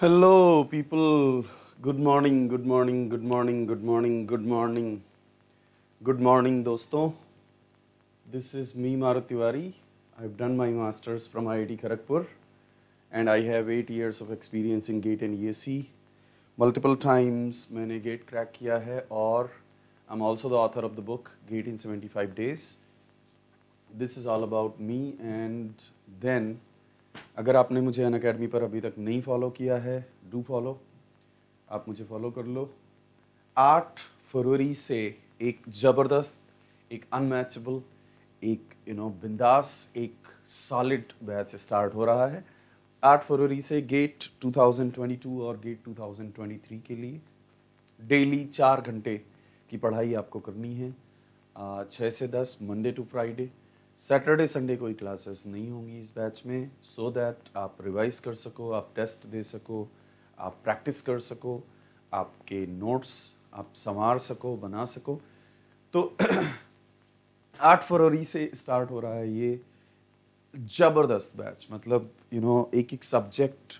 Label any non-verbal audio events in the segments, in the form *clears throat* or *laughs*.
Hello, people. Good morning, good morning, good morning, good morning, good morning. Good morning, dosto. This is me, Marutiwari. I've done my master's from IIT Kharagpur and I have eight years of experience in GATE and ESE. Multiple times, मैंने GATE crack किया है और I'm also the author of the book GATE in 75 Days. This is all about me and then अगर आपने मुझे अन Unacademy पर अभी तक नहीं फॉलो किया है डू फॉलो आप मुझे फॉलो कर लो आठ फरवरी से एक ज़बरदस्त एक अनमैचबल एक यू नो बिंदास एक सॉलिड बैच स्टार्ट हो रहा है आठ फरवरी से गेट 2022 और गेट 2023 के लिए डेली चार घंटे की पढ़ाई आपको करनी है छः से दस Monday to Friday Saturday Sunday कोई क्लासेस नहीं होंगी इस बैच में सो so दैट आप रिवाइज कर सको आप टेस्ट दे सको आप प्रैक्टिस कर सको आपके नोट्स आप संवार सको बना सको तो *clears throat* आठ फरवरी से स्टार्ट हो रहा है ये ज़बरदस्त बैच मतलब यू you नो know, एक एक सब्जेक्ट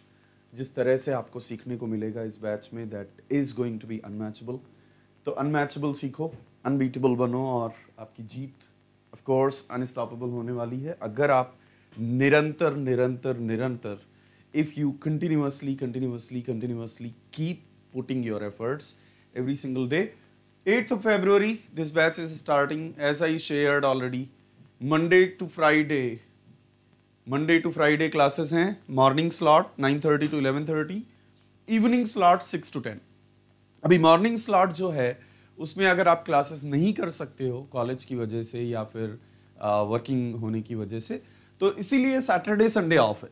जिस तरह से आपको सीखने को मिलेगा इस बैच में that is going to be unmatchable तो अनमैचेबल सीखो अनबीटेबल बनो और आपकी जीत ऑफ कोर्स अनस्टॉपेबल होने वाली है अगर आप निरंतर निरंतर निरंतर if you continuously continuously continuously keep putting your efforts every single day eighth of February this batch is starting as I shared already Monday to Friday Monday to Friday classes हैं morning slot nine thirty to eleven thirty evening slot six to ten अभी morning slot जो है उसमें अगर आप classes नहीं कर सकते हो कॉलेज की वजह से या फिर वर्किंग होने की वजह से तो इसीलिए सैटरडे संडे ऑफ है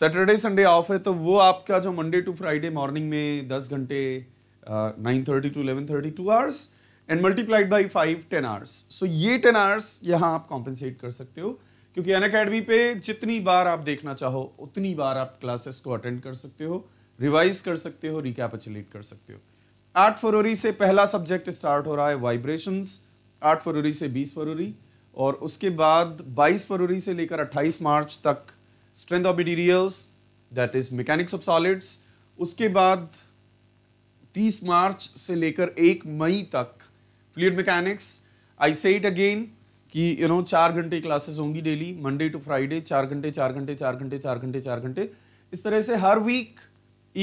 सैटरडे संडे ऑफ है तो वो आपका जो मंडे टू फ्राइडे मॉर्निंग में दस घंटे nine thirty to eleven thirty two hours and multiplied by five ten hours so ये टेन आवर्स यहाँ आप कॉम्पनसेट कर सकते हो क्योंकि अन अकेडमी पे जितनी बार आप देखना चाहो उतनी बार आप क्लासेस को अटेंड कर सकते हो रिवाइज कर सकते हो रिकैपचुलेट कर सकते हो आठ फरवरी से पहला सब्जेक्ट स्टार्ट हो रहा है वाइब्रेशंस आठ फरवरी से बीस फरवरी और उसके बाद बाईस फरवरी से लेकर अट्ठाईस मार्च तक strength of materials that is mechanics of solids उसके बाद तीस मार्च से लेकर एक मई तक fluid mechanics I say it again कि यू नो चार घंटे क्लासेस होंगी डेली मंडे टू फ्राइडे चार घंटे चार घंटे चार घंटे चार घंटे चार घंटे इस तरह से हर वीक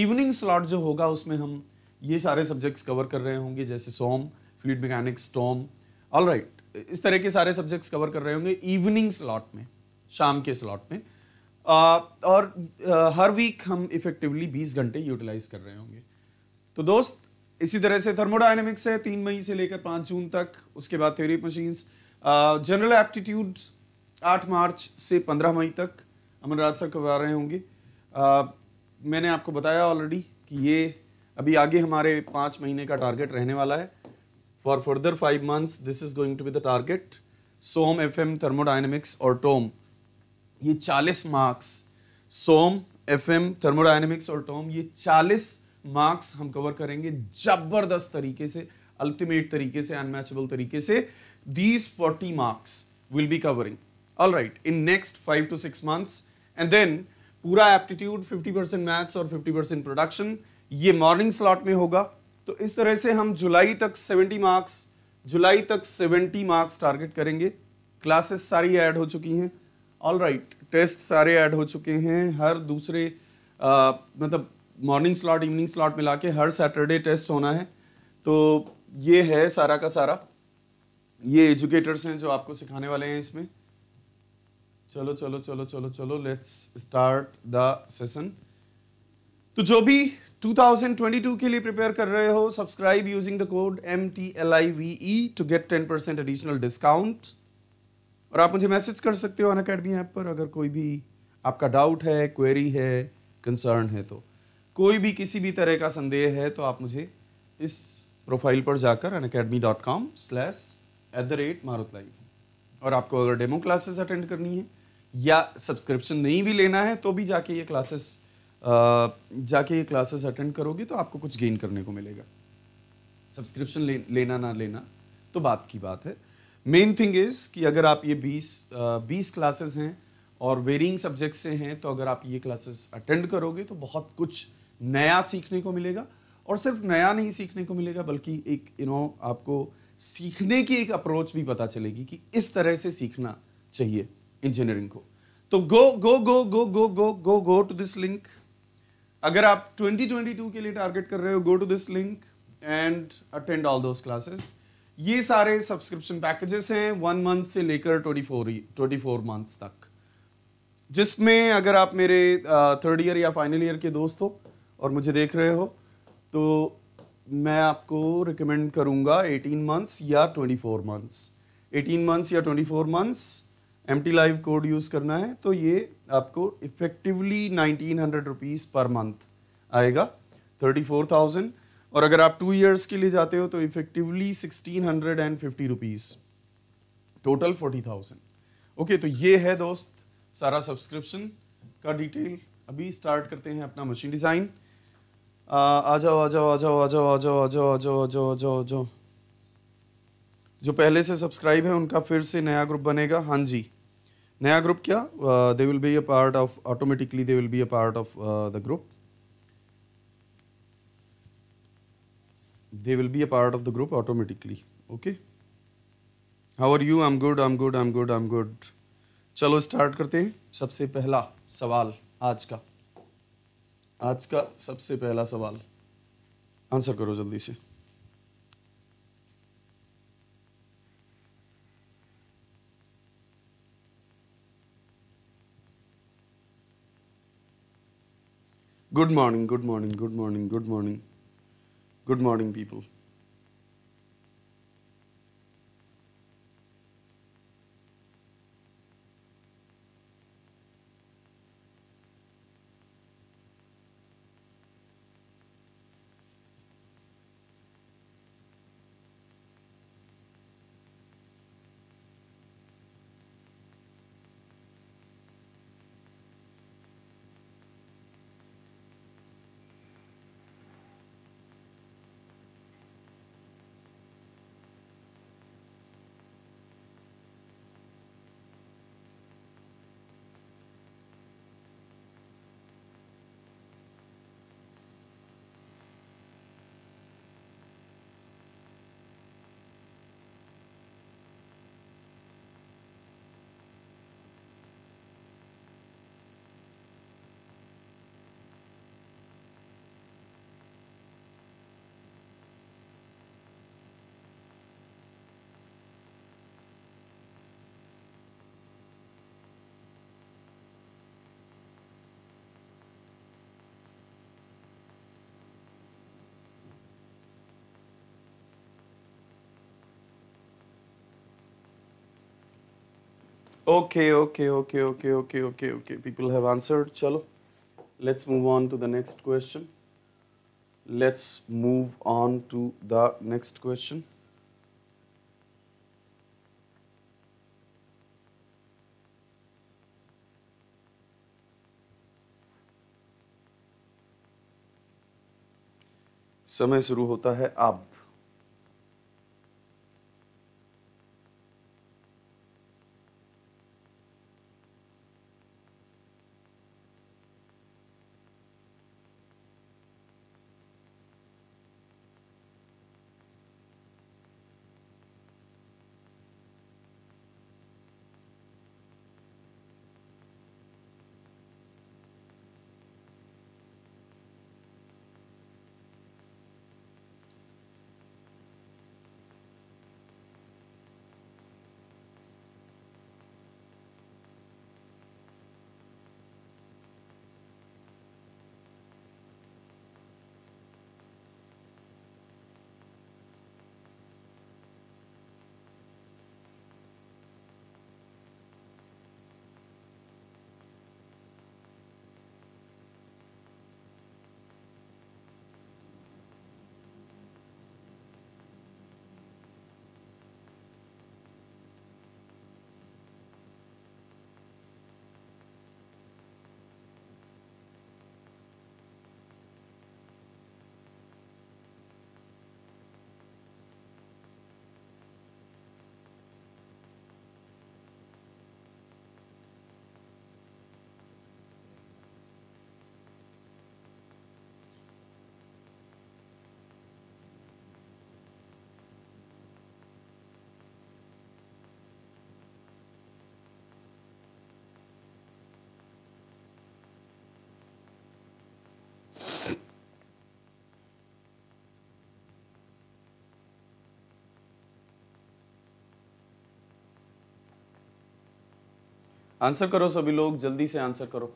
इवनिंग स्लॉट जो होगा उसमें हम ये सारे सब्जेक्ट्स कवर कर रहे होंगे जैसे सोम फ्लूड मैकेनिक्स स्टॉम ऑल राइट इस तरह के सारे सब्जेक्ट्स कवर कर रहे होंगे इवनिंग स्लॉट में शाम के स्लॉट में आ, और आ, हर वीक हम इफेक्टिवली 20 घंटे यूटिलाइज कर रहे होंगे तो दोस्त इसी तरह से थर्मोडाइनमिक्स है तीन मई से लेकर पाँच जून तक उसके बाद थ्योरी मशीन्स जनरल एप्टीट्यूड आठ मार्च से पंद्रह मई तक अमरराज सर करवा रहे होंगे मैंने आपको बताया ऑलरेडी कि ये अभी आगे हमारे पाँच महीने का टारगेट रहने वाला है for further five months this is going to be the target SOM F M thermodynamics और टोम ये चालीस marks SOM F M thermodynamics और टोम ये चालीस मार्क्स हम कवर करेंगे जबरदस्त तरीके से अल्टीमेट तरीके से अनमैचेबल तरीके से these forty marks will be covering all right in next five to six months and then पूरा एप्टीट्यूड फिफ्टी परसेंट मैथ्स और फिफ्टी परसेंट प्रोडक्शन ये मॉर्निंग स्लॉट में होगा तो इस तरह से हम जुलाई तक 70 मार्क्स जुलाई तक 70 मार्क्स टारगेट करेंगे क्लासेस सारी ऐड हो चुकी हैं ऑल राइट टेस्ट सारे ऐड हो चुके हैं हर दूसरे आ, मतलब मॉर्निंग स्लॉट इवनिंग स्लॉट मिला के हर सैटरडे टेस्ट होना है तो ये है सारा का सारा ये एजुकेटर्स हैं जो आपको सिखाने वाले हैं इसमें चलो चलो चलो चलो चलो लेट्स स्टार्ट द सेशन तो जो भी 2022 के लिए प्रिपेयर कर रहे हो subscribe using the code M T L I V E to get ten percent additional discount और आप मुझे मैसेज कर सकते हो अन अकेडमी ऐप पर अगर कोई भी आपका डाउट है क्वेरी है कंसर्न है तो कोई भी किसी भी तरह का संदेह है तो आप मुझे इस प्रोफाइल पर जाकर Unacademy dot com slash at the rate Marut live और आपको अगर डेमो क्लासेस अटेंड करनी है या सब्सक्रिप्शन नहीं भी लेना है तो भी जाके ये क्लासेस जाके ये क्लासेस अटेंड करोगे तो आपको कुछ गेन करने को मिलेगा सब्सक्रिप्शन ले, लेना ना लेना तो बात की बात है मेन थिंग इज़ कि अगर आप ये 20 बीस क्लासेस हैं और वेरिंग सब्जेक्ट से हैं तो अगर आप ये क्लासेस अटेंड करोगे तो बहुत कुछ नया सीखने को मिलेगा और सिर्फ नया नहीं सीखने को मिलेगा बल्कि एक यू नो आपको सीखने की एक अप्रोच भी पता चलेगी कि इस तरह से सीखना चाहिए इंजीनियरिंग को तो go go go go go go go go to this link अगर आप 2022 के लिए टारगेट कर रहे हो go to this link and attend all those classes ये सारे सब्सक्रिप्शन पैकेजेस हैं वन मंथ से लेकर 24 24 मंथ्स तक जिसमें अगर आप मेरे थर्ड ईयर या फाइनल ईयर के दोस्त हो और मुझे देख रहे हो तो मैं आपको रिकमेंड करूँगा 18 मंथ्स या 24 मंथ्स 18 मंथ्स या 24 months M T live code use करना है तो ये आपको effectively nineteen hundred rupees per month आएगा थर्टी फोर थाउजेंड और अगर आप टू ईयर्स के लिए जाते हो तो effectively sixteen hundred and fifty rupees total forty thousand okay तो ये है दोस्त सारा सब्सक्रिप्शन का डिटेल अभी स्टार्ट करते हैं अपना मशीन डिज़ाइन आ जाओ आ जाओ आ जाओ आ जाओ आ जाओ आ जाओ आ जाओ आ जाओ आ जाओ आ जाओ जो पहले से सब्सक्राइब है उनका फिर से नया ग्रुप बनेगा हाँ जी नया ग्रुप क्या they will be a part of automatically they will be a part of the group part of the group automatically okay how are you I am good I am good I am good I am good चलो start करते हैं सबसे पहला सवाल आज का आज का सबसे पहला सवाल आंसर करो जल्दी से Good morning, good morning, good morning, good morning. Good morning, people. Okay okay okay okay okay okay okay people have answered चलो let's move on to the next question let's move on to the next question समय शुरू होता है अब answer करो सभी लोग जल्दी से आंसर करो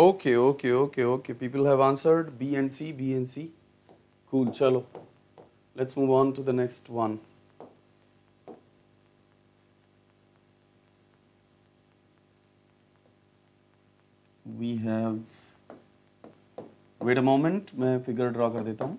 Okay, okay, okay, okay. People have answered B and C, B and C. Cool, chalo. Let's move on to the next one. We have, wait a moment, I figure draw कर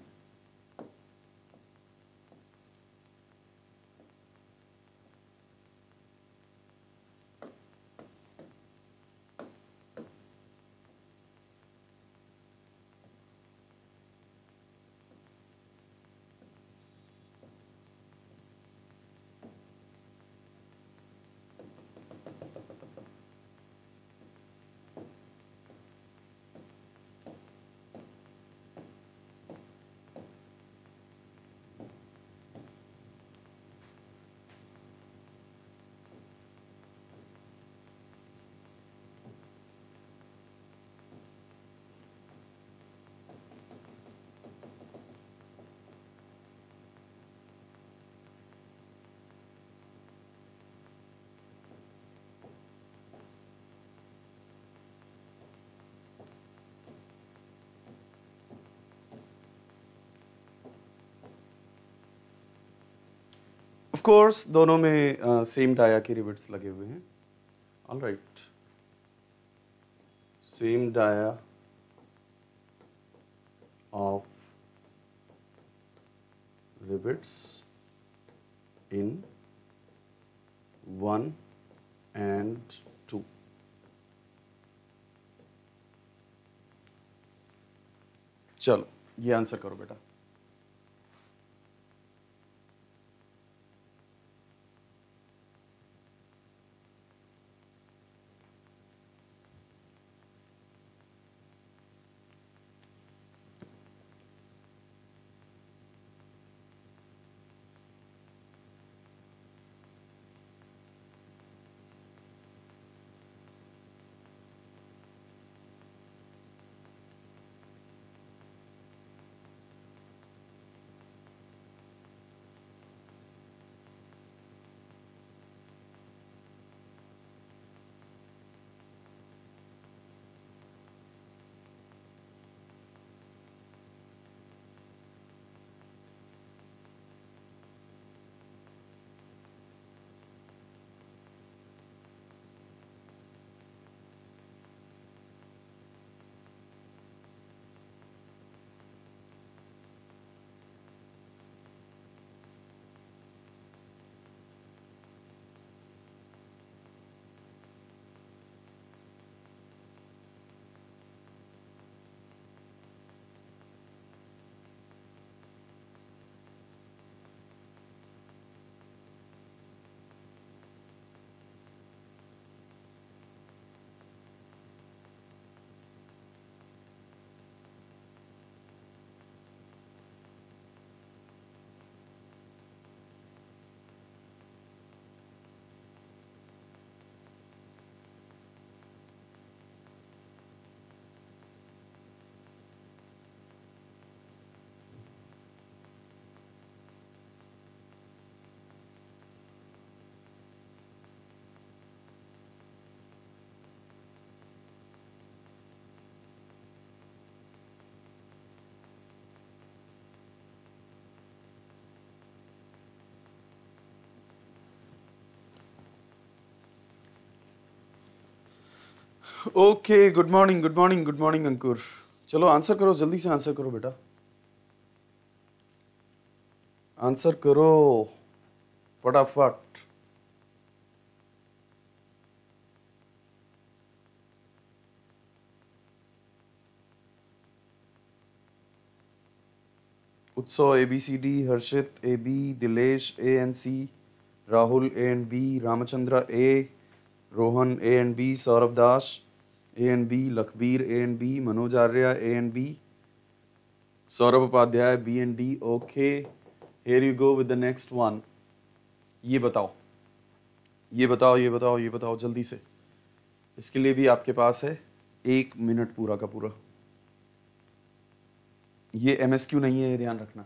of course दोनों में same dia के rivets लगे हुए हैं all right same dia of rivets in one and two चलो ये answer करो बेटा okay good morning good morning good morning Ankur चलो आंसर करो जल्दी से आंसर करो बेटा आंसर करो फटाफट Utsav A B C D Harshit A B Dilesh A and C Rahul A and B Ramchandra A Rohan A and B Saurabh Das A and B Lakhbir A and B Manoj Arya A and B Saurabh Upadhyay B and D okay here you go with the next one ये बताओ ये बताओ ये बताओ ये बताओ जल्दी से इसके लिए भी आपके पास है एक मिनट पूरा का पूरा ये एम नहीं है ध्यान रखना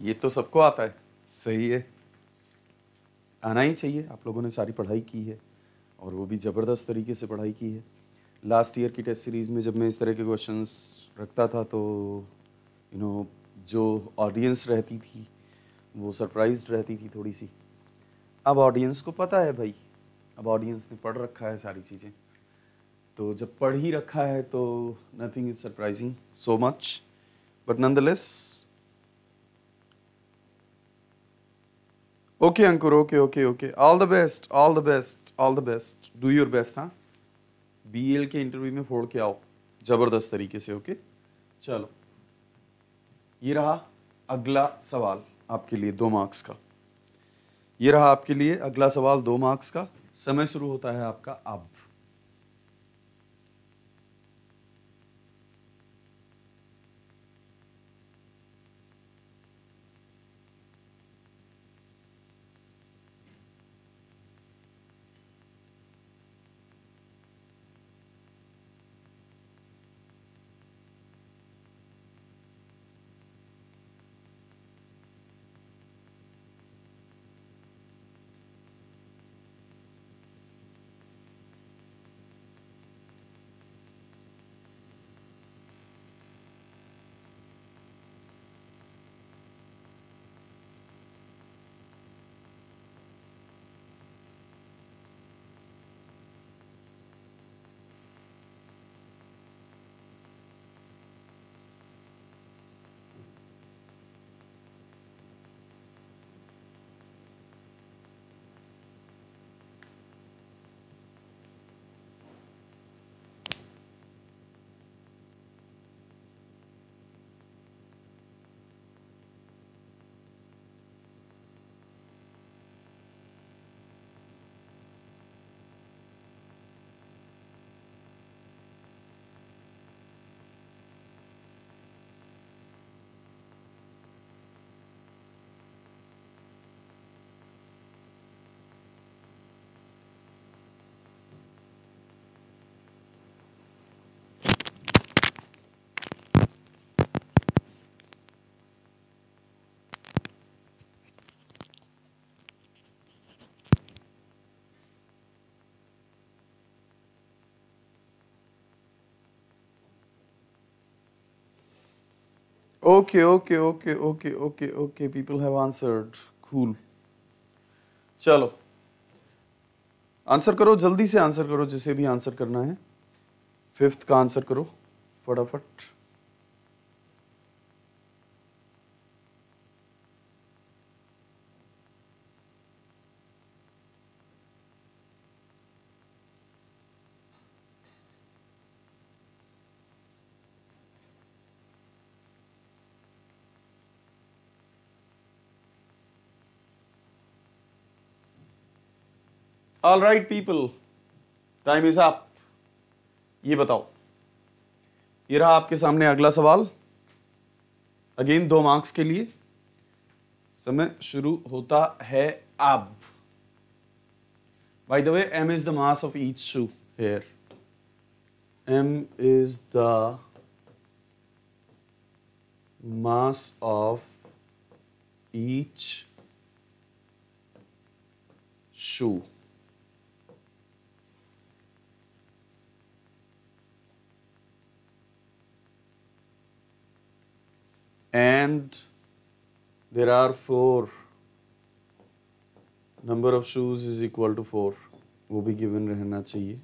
ये तो सबको आता है सही है आना ही चाहिए आप लोगों ने सारी पढ़ाई की है और वो भी ज़बरदस्त तरीके से पढ़ाई की है लास्ट ईयर की टेस्ट सीरीज़ में जब मैं इस तरह के क्वेश्चंस रखता था तो यू नो जो ऑडियंस रहती थी वो सरप्राइज रहती थी थोड़ी सी अब ऑडियंस को पता है भाई अब ऑडियंस ने पढ़ रखा है सारी चीज़ें तो जब पढ़ ही रखा है तो nothing is surprising so much but नंद लेस okay Ankur okay okay okay all the best all the best all the best do your best हाँ बी के इंटरव्यू में फोड़ के आओ ज़बरदस्त तरीके से ओके okay? चलो ये रहा अगला सवाल आपके लिए दो मार्क्स का ये रहा आपके लिए अगला सवाल दो मार्क्स का समय शुरू होता है आपका अब okay okay okay okay okay okay people have answered cool चलो आंसर करो जल्दी से आंसर करो जिसे भी आंसर करना है फिफ्थ का आंसर करो फटाफट फड़। All right people time is आप ये बताओ ये रहा आपके सामने अगला सवाल अगेन दो मार्क्स के लिए समय शुरू होता है अब by the way M is the mass of each shoe here M is the mass of each shoe and there are four number of shoes is equal to four वो भी given रहना चाहिए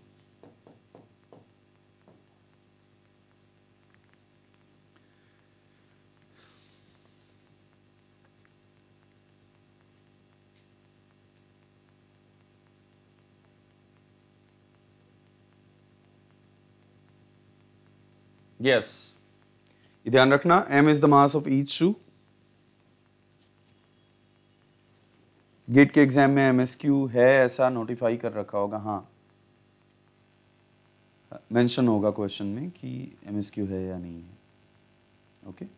Yes, ध्यान रखना M is the mass of each shoe GATE के exam में MSQ है ऐसा नोटिफाई कर रखा होगा हाँ मेंशन होगा क्वेश्चन में कि एमएसक्यू है या नहीं है ओके okay?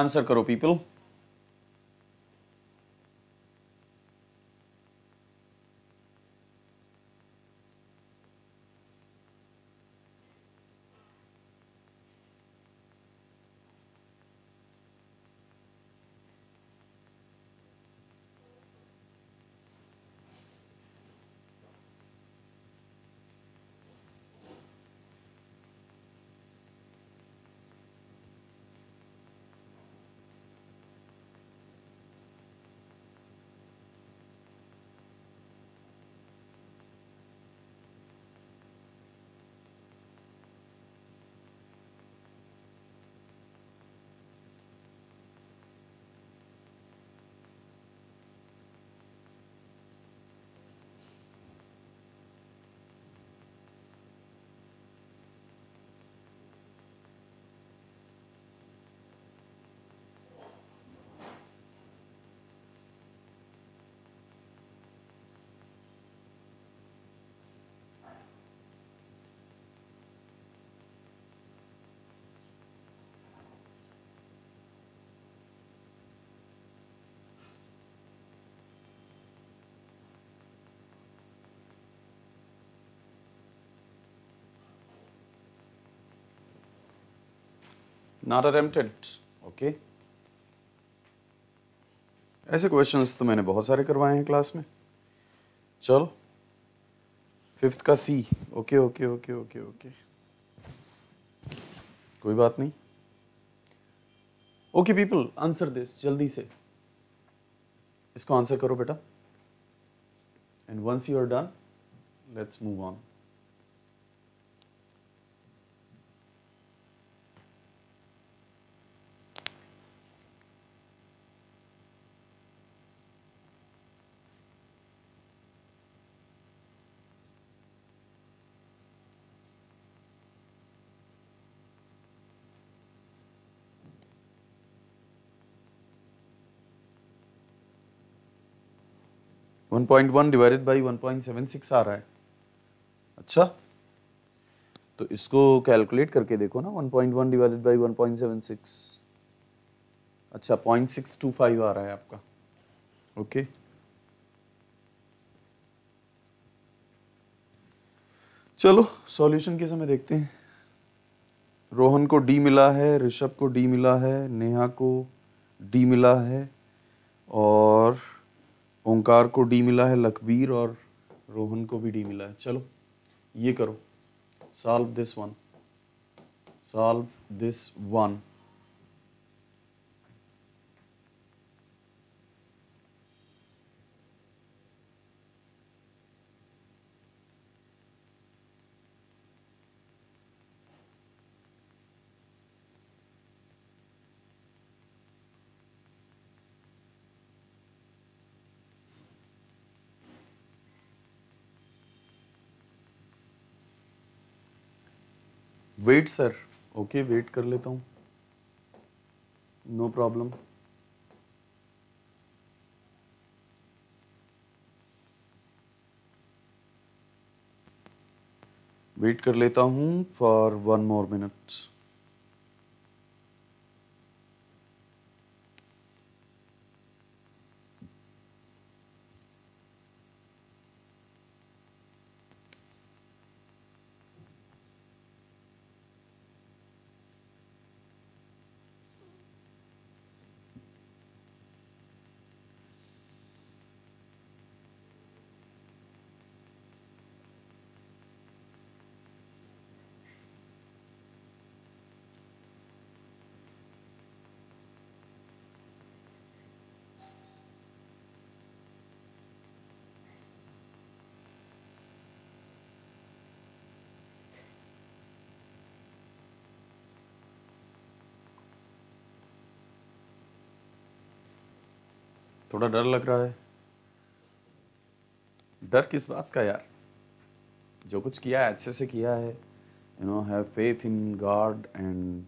आंसर करो पीपल not attempted okay ऐसे क्वेश्चंस तो मैंने बहुत सारे करवाए हैं क्लास में चलो फिफ्थ का C okay okay okay okay okay कोई बात नहीं ओके पीपल आंसर दिस जल्दी से इसको आंसर करो बेटा and once you are done let's move on 1.1 divided by 1.76 आ रहा है अच्छा तो इसको कैलकुलेट करके देखो ना 1.1 डिवाइडेड बाय 1.76 अच्छा 0.625 आ रहा है आपका ओके चलो सॉल्यूशन के समय देखते हैं रोहन को डी मिला है ऋषभ को डी मिला है नेहा को डी मिला है और ओंकार को डी मिला है लखबीर और रोहन को भी डी मिला है चलो ये करो solve this one solve this one wait sir okay wait कर लेता हूँ नो प्रॉब्लम वेट कर लेता हूँ फॉर वन मोर मिनट्स थोड़ा डर लग रहा है डर किस बात का यार जो कुछ किया है अच्छे से किया है you know have faith in God and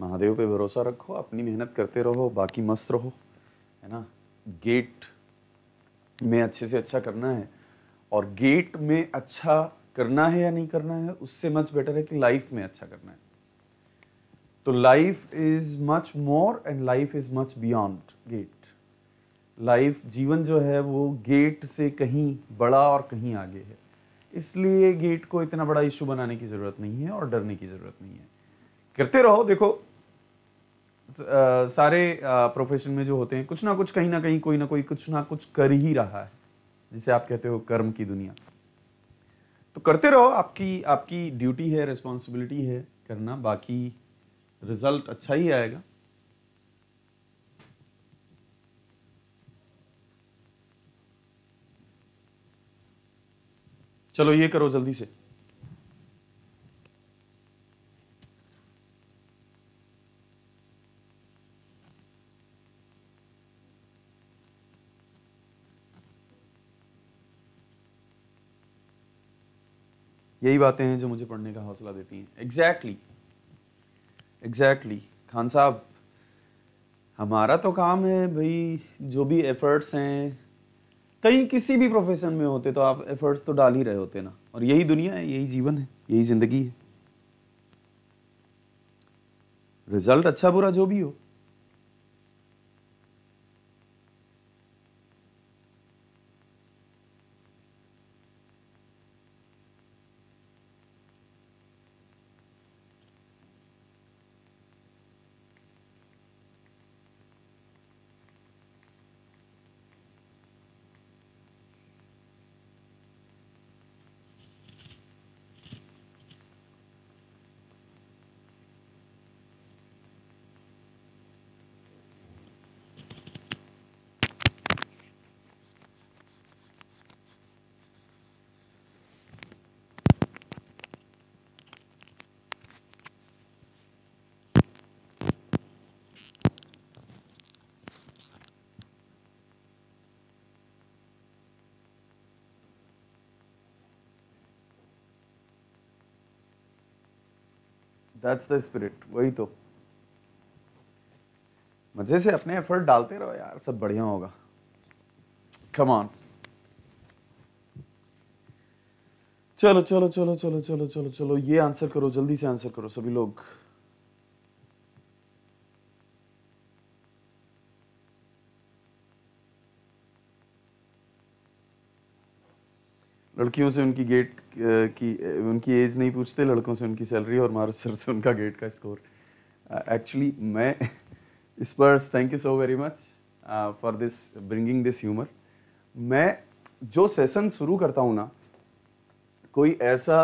Mahadev पे भरोसा रखो अपनी मेहनत करते रहो बाकी मस्त रहो है ना गेट में अच्छे से अच्छा करना है और गेट में अच्छा करना है या नहीं करना है उससे मच बेटर है कि लाइफ में अच्छा करना है तो life is much more and life is much beyond GATE life जीवन जो है वो गेट से कहीं बड़ा और कहीं आगे है इसलिए गेट को इतना बड़ा इशू बनाने की ज़रूरत नहीं है और डरने की ज़रूरत नहीं है करते रहो देखो आ, सारे प्रोफेशन में जो होते हैं कुछ ना कुछ कहीं ना कहीं कोई ना कोई कुछ ना कुछ कर ही रहा है जिसे आप कहते हो कर्म की दुनिया तो करते रहो आपकी आपकी ड्यूटी है रिस्पॉन्सिबिलिटी है करना बाकी रिजल्ट अच्छा ही आएगा चलो ये करो जल्दी से यही बातें हैं जो मुझे पढ़ने का हौसला देती हैं एग्जैक्टली एग्जैक्टली खान साहब हमारा तो काम है भाई जो भी एफर्ट्स हैं कहीं किसी भी प्रोफेशन में होते तो आप एफर्ट्स तो डाल ही रहे होते ना और यही दुनिया है यही जीवन है यही जिंदगी है रिजल्ट अच्छा बुरा जो भी हो दैट्स द स्पिरिट वही तो मजे से अपने एफर्ट डालते रहो यार सब बढ़िया होगा कम ऑन चलो चलो चलो चलो चलो चलो चलो ये आंसर करो जल्दी से आंसर करो सभी लोग लड़कियों से उनकी गेट की उनकी एज नहीं पूछते लड़कों से उनकी सैलरी और मारो सर से उनका गेट का स्कोर एक्चुअली uh, मैं *laughs* इस पर thank you so very much for this bringing this humour मैं जो सेशन शुरू करता हूँ ना कोई ऐसा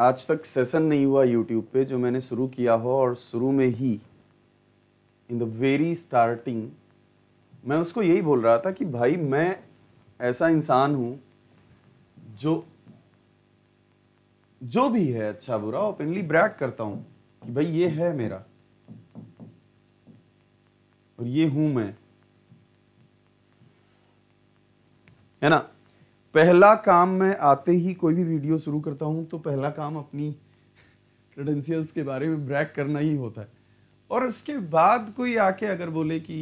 आज तक सेशन नहीं हुआ यूट्यूब पे जो मैंने शुरू किया हो और शुरू में ही इन द वेरी स्टार्टिंग मैं उसको यही बोल रहा था कि भाई मैं ऐसा इंसान हूँ जो जो भी है अच्छा बुरा ओपनली ब्रैक करता हूं कि भाई ये है मेरा और ये हूं मैं है ना पहला काम मैं आते ही कोई भी वीडियो शुरू करता हूं तो पहला काम अपनी क्रेडेंशियल्स के बारे में ब्रैक करना ही होता है और उसके बाद कोई आके अगर बोले कि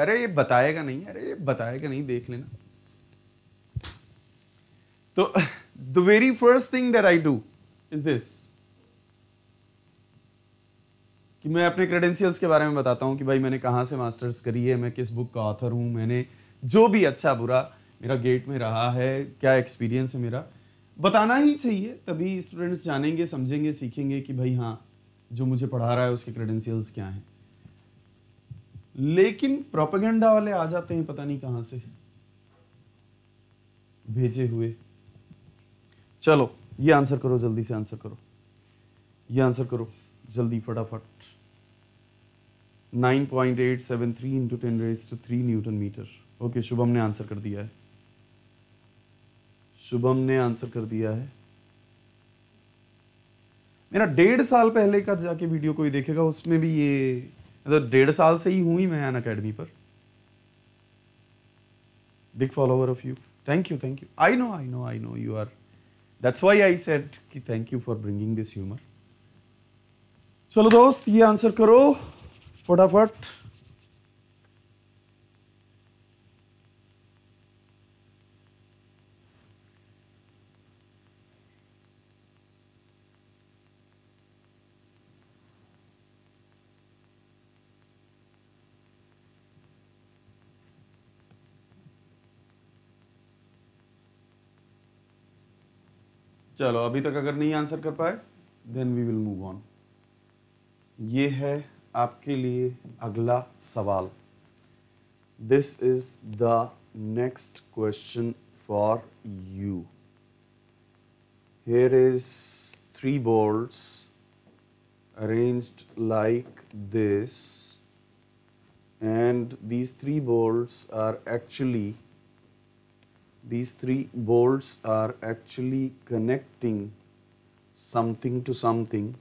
अरे ये बताएगा नहीं अरे ये बताएगा नहीं देख लेना तो the very first thing that I do is this कि मैं अपने क्रेडेंशियल्स के बारे में बताता हूं कि भाई मैंने कहां से मास्टर्स करी है मैं किस बुक का ऑथर हूं मैंने जो भी अच्छा बुरा मेरा गेट में रहा है क्या एक्सपीरियंस है मेरा बताना ही चाहिए तभी स्टूडेंट्स जानेंगे समझेंगे सीखेंगे कि भाई हाँ जो मुझे पढ़ा रहा है उसके क्रेडेंशियल्स क्या हैं लेकिन प्रोपेगेंडा वाले आ जाते हैं पता नहीं कहां से भेजे हुए चलो ये आंसर करो जल्दी से आंसर करो ये आंसर करो जल्दी फटाफट 9.873 point eight seven three into ten raise to three newton metre okay Shubham ने आंसर कर दिया है शुभम ने आंसर कर दिया है मेरा डेढ़ साल पहले का जाके वीडियो कोई देखेगा उसमें भी ये मतलब डेढ़ साल से ही हूं ही मैं अन अकेडमी पर big follower of you thank you thank you I know I know I know you are That's why I said thank you for bringing this humor. चलो दोस्त ये आंसर करो फटाफट चलो अभी तक अगर नहीं आंसर कर पाए then we will move on ये है आपके लिए अगला सवाल this is the next question for you here is three bolts arranged like this and these three bolts are actually these three bolts are actually connecting something to something.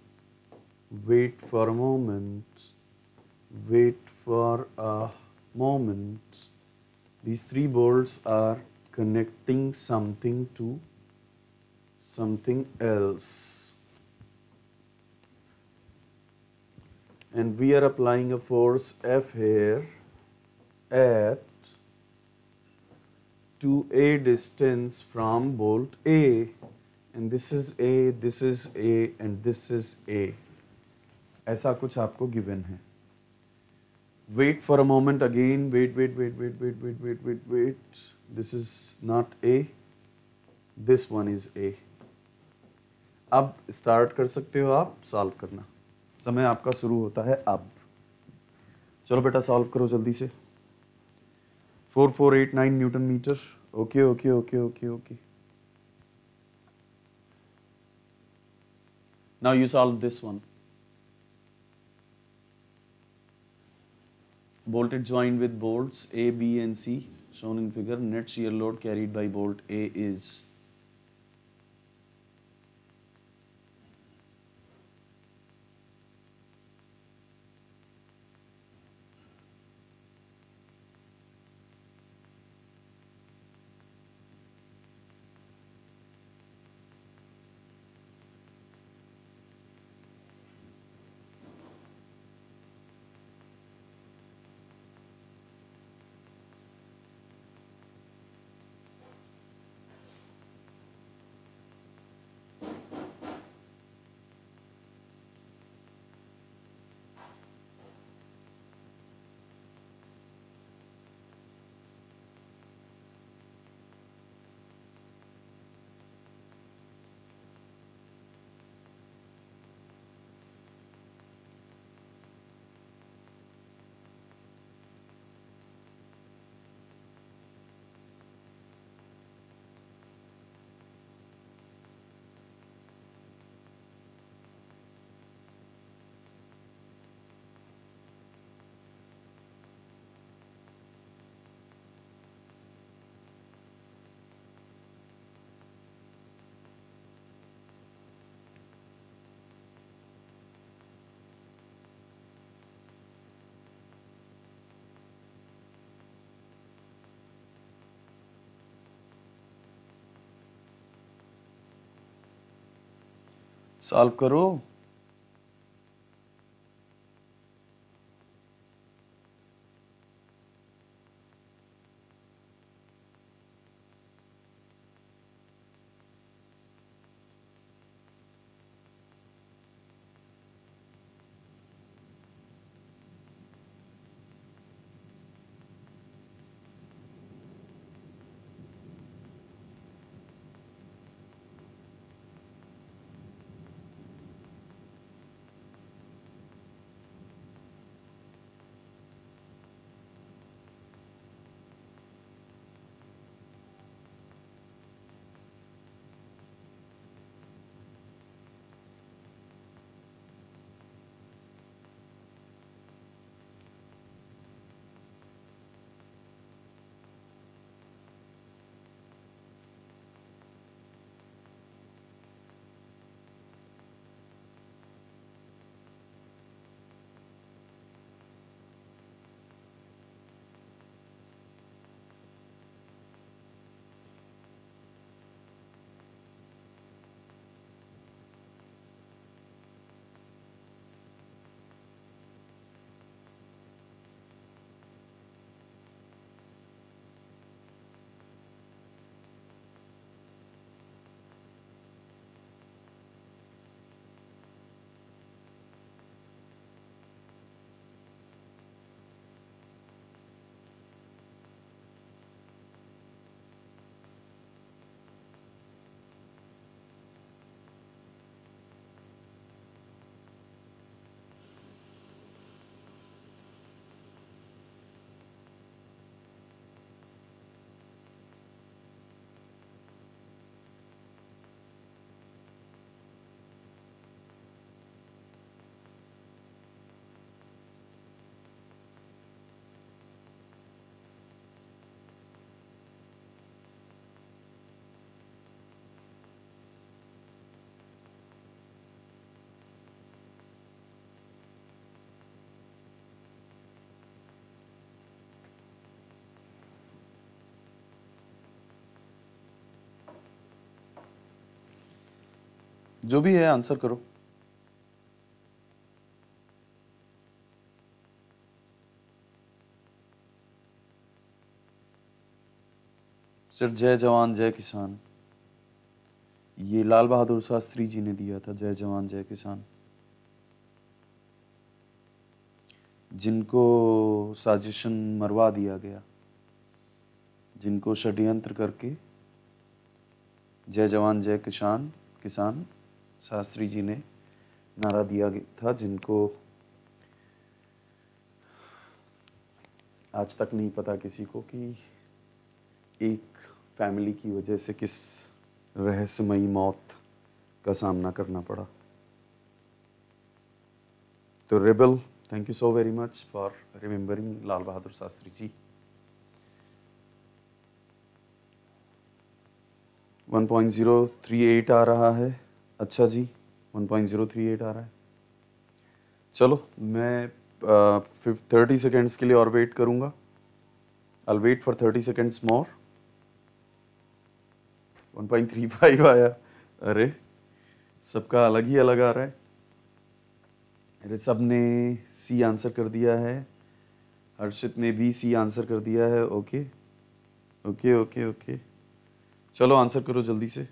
Wait for a moment. Wait for a moment. These three bolts are connecting something to something else. And we are applying a force F here at to a distance from bolt A and this is A, this is A and this is A. ऐसा कुछ आपको given है wait for a moment again wait wait wait wait wait wait wait wait wait this is not a this one is a अब start कर सकते हो आप solve करना समय आपका शुरू होता है अब चलो बेटा सॉल्व करो जल्दी से 4489 Newton meter. Okay, okay, okay, okay, okay. Now you solve this one. Bolted joint with bolts A, B and C shown in figure. Net shear load carried by bolt A is solve करो जो भी है answer करो सिर्फ जय जवान जय किसान ये लाल बहादुर शास्त्री जी ने दिया था जय जवान जय किसान जिनको साजिशन मरवा दिया गया जिनको षड्यंत्र करके जय जवान जय किसान किसान शास्त्री जी ने नारा दिया था जिनको आज तक नहीं पता किसी को कि एक फैमिली की वजह से किस रहस्यमयी मौत का सामना करना पड़ा तो रिबल thank you so very much for remembering Lal Bahadur Shastri ji 1.038 आ रहा है अच्छा जी 1.038 आ रहा है चलो मैं थर्टी सेकेंड्स के लिए और वेट करूँगा I wait for thirty seconds more 1.35 आया अरे सबका अलग ही अलग आ रहा है अरे सब ने सी आंसर कर दिया है हर्षित ने भी सी आंसर कर दिया है ओके ओके ओके ओके चलो आंसर करो जल्दी से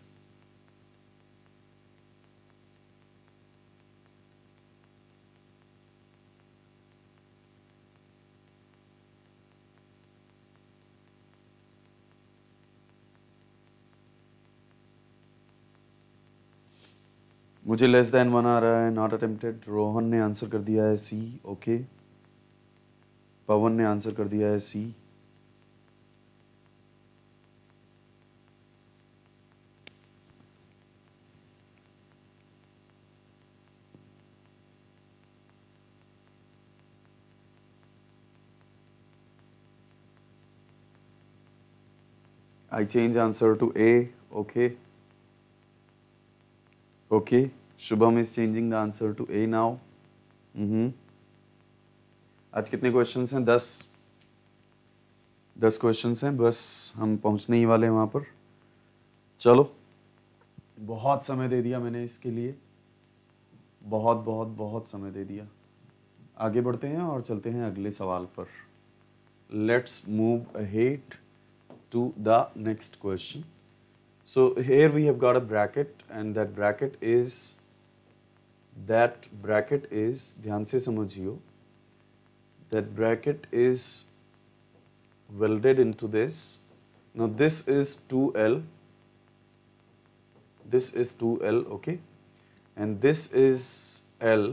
मुझे लेस देन वन आ रहा है नॉट अटेम्प्टेड रोहन ने आंसर कर दिया है सी ओके पवन ने आंसर कर दिया है C I change answer to A okay okay Shubham is changing the answer to A now hmm आज कितने क्वेश्चन हैं दस दस क्वेश्चन हैं बस हम पहुंचने ही वाले हैं वहाँ पर चलो बहुत समय दे दिया मैंने इसके लिए बहुत बहुत बहुत समय दे दिया आगे बढ़ते हैं और चलते हैं अगले सवाल पर let's move ahead to the next question So here we have got a bracket and that bracket is, that bracket is, dhyan se samajhiyo, that bracket is welded into this. Now this is 2L, this is 2L, okay, and this is L,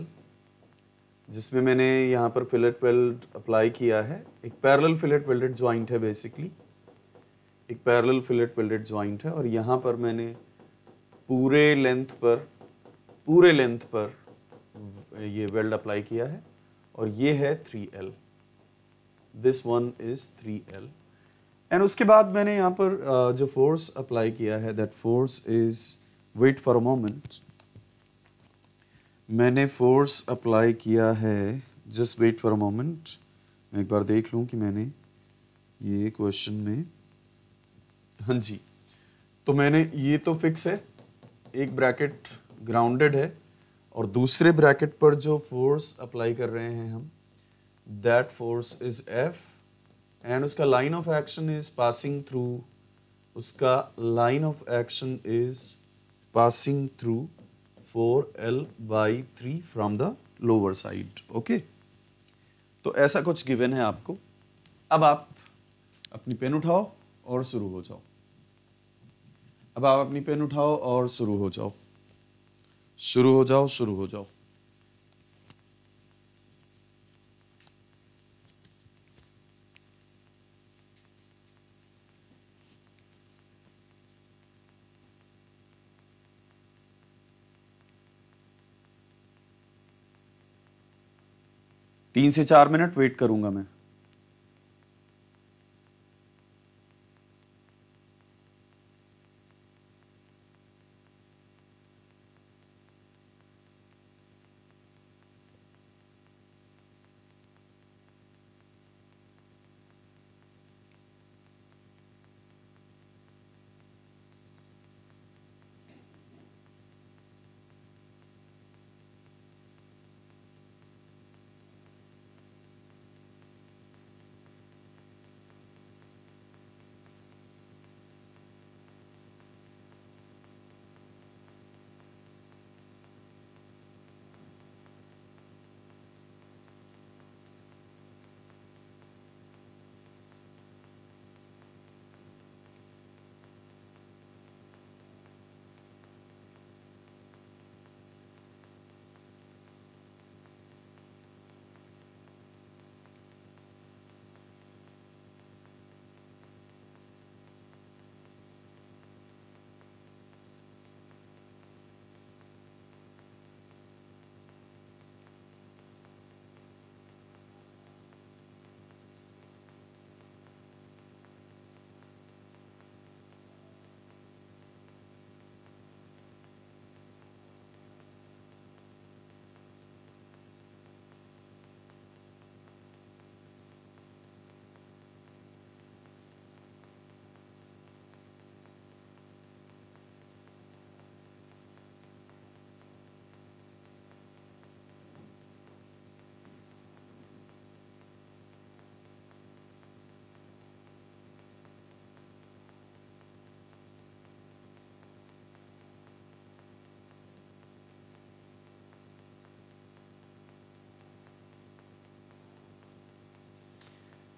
जिसमें मैंने यहाँ पर fillet weld apply किया है एक parallel fillet welded joint है basically एक parallel fillet welded joint है और यहाँ पर मैंने पूरे लेंथ पर पूरे लेंथ पर ये वेल्ड अप्लाई किया है और ये है 3L this one is 3L and उसके बाद मैंने यहाँ पर जो फोर्स अप्लाई किया है that force is wait for a moment मैंने फोर्स अप्लाई किया है just wait for a moment मैं एक बार देख लूँ कि मैंने ये क्वेश्चन में हाँ जी तो मैंने ये तो फिक्स है एक ब्रैकेट ग्राउंडेड है और दूसरे ब्रैकेट पर जो फोर्स अप्लाई कर रहे हैं हम that force is F and उसका line of action is passing through उसका line of action is passing through four L by three from the lower side okay तो ऐसा कुछ गिवन है आपको अब आप अपनी पेन उठाओ और शुरू हो जाओ अब आप अपनी पेन उठाओ और शुरू हो जाओ शुरू हो जाओ शुरू हो जाओ तीन से चार मिनट वेट करूंगा मैं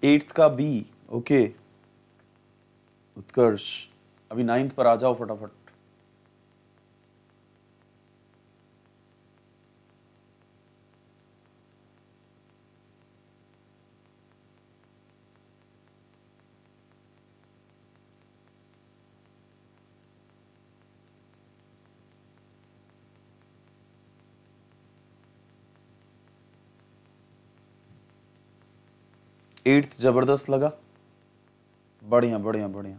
एट्थ का बी ओके उत्कर्ष अभी नाइन्थ पर आ जाओ फटाफट एट्थ ज़बरदस्त लगा बढ़िया बढ़िया बढ़िया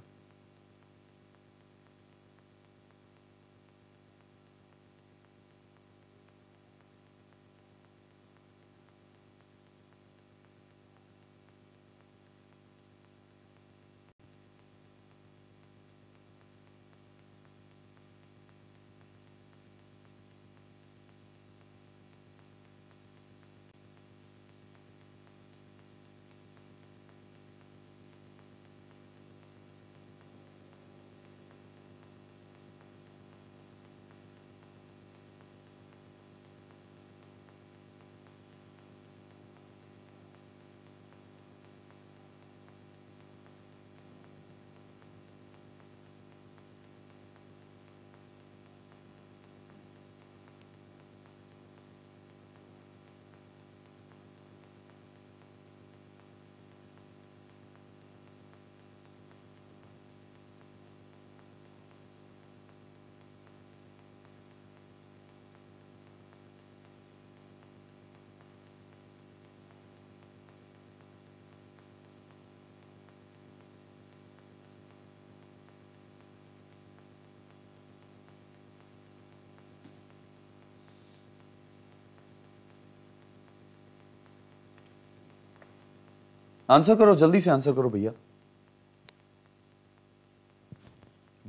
आंसर करो जल्दी से आंसर करो भैया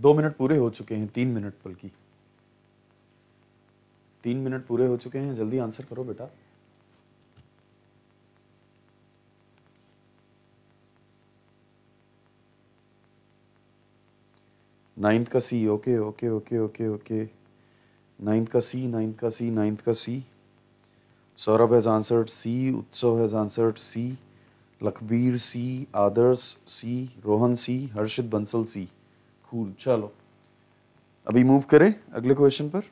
दो मिनट पूरे हो चुके हैं तीन मिनट बल्कि तीन मिनट पूरे हो चुके हैं जल्दी आंसर करो बेटा नाइन्थ का C okay okay okay okay okay ninth का सी नाइन्थ का सी नाइन्थ का C Saurabh has answered C Utsav has answered C Lakhbir C Adarsh C Rohan C Harshit Bansal C cool चलो अभी मूव करें अगले क्वेश्चन पर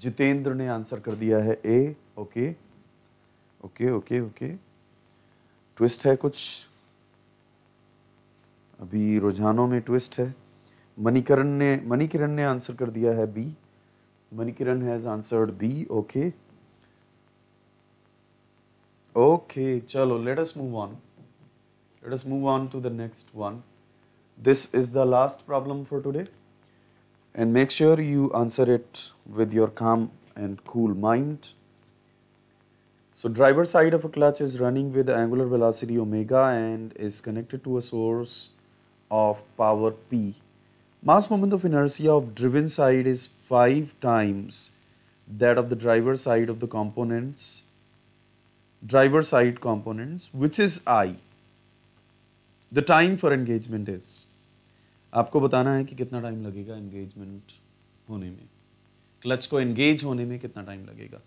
जितेंद्र ने आंसर कर दिया है A okay okay okay okay twist है कुछ अभी रुझानों में ट्विस्ट है मणिकरण ने मणिकिरण ने आंसर कर दिया है B Manikiran has answered B okay Okay, chalo, let us move on. Let us move on to the next one. This is the last problem for today. And make sure you answer it with your calm and cool mind. So driver side of a clutch is running with angular velocity omega and is connected to a source of power P. Mass moment of inertia of driven side is 5 times that of the driver side of the components driver side components which is i the time for engagement is आपको बताना है कि कितना time लगेगा engagement होने में clutch को engage होने में कितना टाइम लगेगा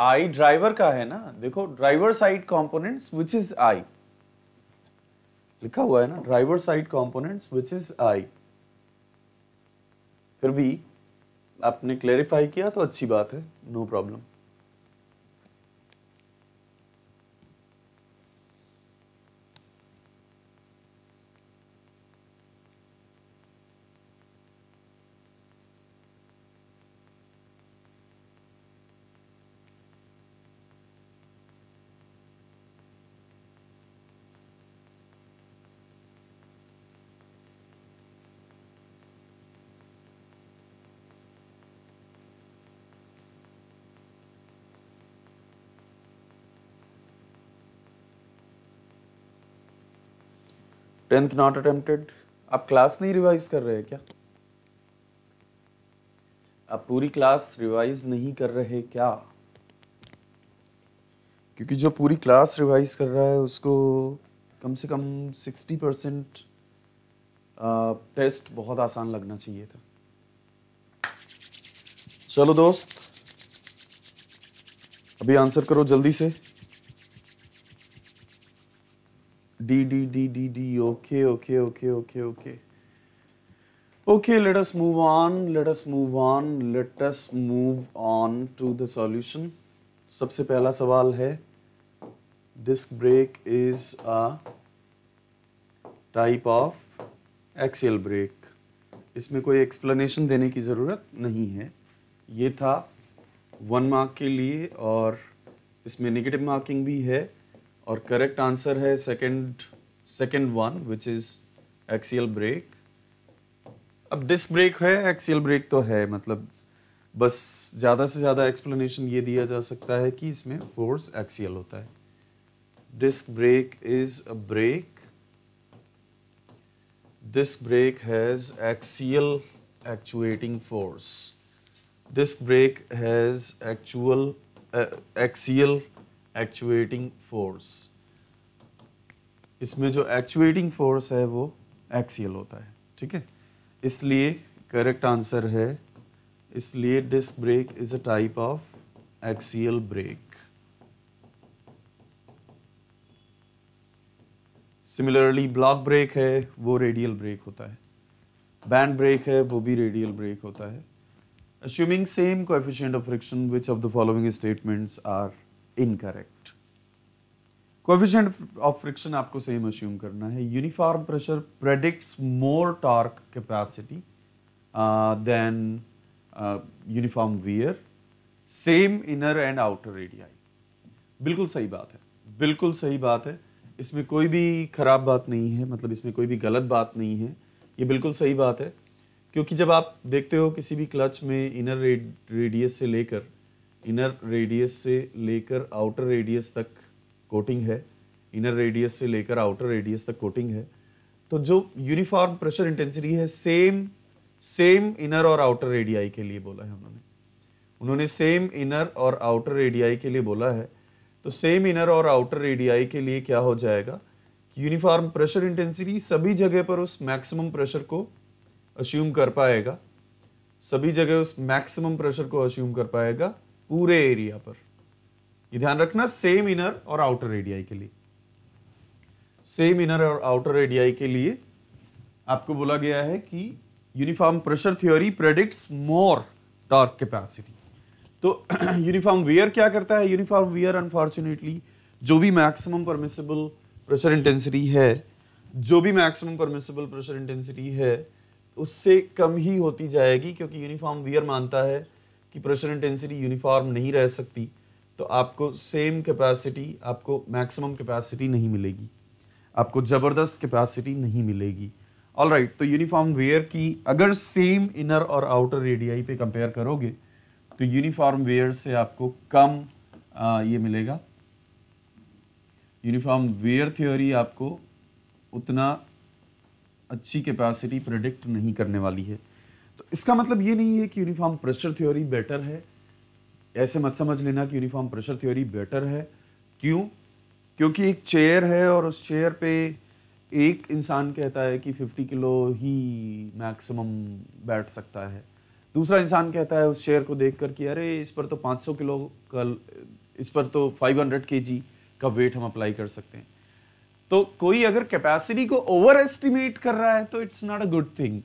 आई ड्राइवर का है ना देखो driver side component which is I लिखा हुआ है ना driver side component which is I फिर भी आपने क्लेरिफाई किया तो अच्छी बात है no no problem tenth not attempted आप क्लास नहीं रिवाइज कर रहे क्या आप पूरी क्लास रिवाइज नहीं कर रहे क्या क्योंकि जो पूरी क्लास रिवाइज कर रहा है उसको कम से कम सिक्सटी परसेंट टेस्ट बहुत आसान लगना चाहिए था चलो दोस्त अभी आंसर करो जल्दी से D D D D D okay okay okay okay okay okay let us move on let us move on let us move on to the solution सबसे पहला सवाल है disc brake is a type of axial brake इसमें कोई explanation देने की ज़रूरत नहीं है ये था वन मार्क के लिए और इसमें नेगेटिव मार्किंग भी है और करेक्ट आंसर है second second one which is axial brake अब डिस्क ब्रेक है एक्सियल ब्रेक तो है मतलब बस ज़्यादा से ज़्यादा एक्सप्लेनेशन ये दिया जा सकता है कि इसमें फोर्स एक्सियल होता है disc brake is a brake disc brake has axial actuating force disc brake has actual uh, actuating force इसमें जो एक्चुएटिंग फोर्स है वो एक्सियल होता है ठीक है इसलिए करेक्ट आंसर है इसलिए disc brake is a type of axial brake similarly block brake है वो रेडियल ब्रेक होता है बैंड ब्रेक है वो भी रेडियल ब्रेक होता है assuming same coefficient of friction which of the following statements are incorrect coefficient of friction आपको सेम अश्यूम करना है uniform pressure predicts more torque capacity than uniform wear same inner and outer radii बिल्कुल सही बात है बिल्कुल सही बात है इसमें कोई भी खराब बात नहीं है मतलब इसमें कोई भी गलत बात नहीं है ये बिल्कुल सही बात है क्योंकि जब आप देखते हो किसी भी क्लच में इनर रेडियस से लेकर इनर रेडियस से लेकर आउटर रेडियस तक कोटिंग है इनर रेडियस से लेकर आउटर रेडियस तक कोटिंग है तो जो यूनिफॉर्म प्रेशर इंटेंसिटी है सेम सेम इनर और आउटर रेडियाई के लिए बोला है उन्होंने उन्होंने सेम इनर और आउटर रेडियाई के लिए बोला है तो सेम इनर और आउटर रेडियाई के लिए क्या हो जाएगा यूनिफॉर्म प्रेशर इंटेंसिटी सभी जगह पर उस मैक्सिमम प्रेशर को अश्यूम कर पाएगा सभी जगह उस मैक्सिमम प्रेशर को अश्यूम कर पाएगा पूरे एरिया पर ये ध्यान रखना सेम इनर और आउटर रेडियाई के लिए सेम इनर और आउटर रेडियाई के लिए आपको बोला गया है कि uniform pressure theory predicts more torque capacity तो यूनिफॉर्म *clears throat* वेयर क्या करता है यूनिफॉर्म वेयर अनफॉर्चुनेटली जो भी मैक्सिमम परमिसेबल प्रेशर इंटेंसिटी है जो भी मैक्सिमम परमिसेबल प्रेशर इंटेंसिटी है उससे कम ही होती जाएगी क्योंकि यूनिफॉर्म वेयर मानता है कि प्रेशर इंटेंसिटी यूनिफॉर्म नहीं रह सकती तो आपको सेम कैपेसिटी आपको मैक्सिमम कैपेसिटी नहीं मिलेगी आपको ज़बरदस्त कैपेसिटी नहीं मिलेगी ऑल राइट right, तो यूनिफॉर्म वेयर की अगर सेम इनर और आउटर रेडियाई पे कंपेयर करोगे तो यूनिफॉर्म वेयर से आपको कम आ, ये मिलेगा यूनिफॉर्म वेयर थ्योरी आपको उतना अच्छी कैपेसिटी प्रडिक्ट नहीं करने वाली है इसका मतलब ये नहीं है कि यूनिफॉर्म प्रेशर थ्योरी बेटर है ऐसे मत समझ लेना कि यूनिफॉर्म प्रेशर थ्योरी बेटर है क्यों क्योंकि एक चेयर है और उस चेयर पे एक इंसान कहता है कि 50 किलो ही मैक्सिमम बैठ सकता है दूसरा इंसान कहता है उस चेयर को देख कर कि अरे इस पर तो 500 किलो का इस पर तो 500 हंड्रेड का वेट हम अप्लाई कर सकते हैं तो कोई अगर कैपेसिटी को ओवर एस्टिमेट कर रहा है तो it's not a good thing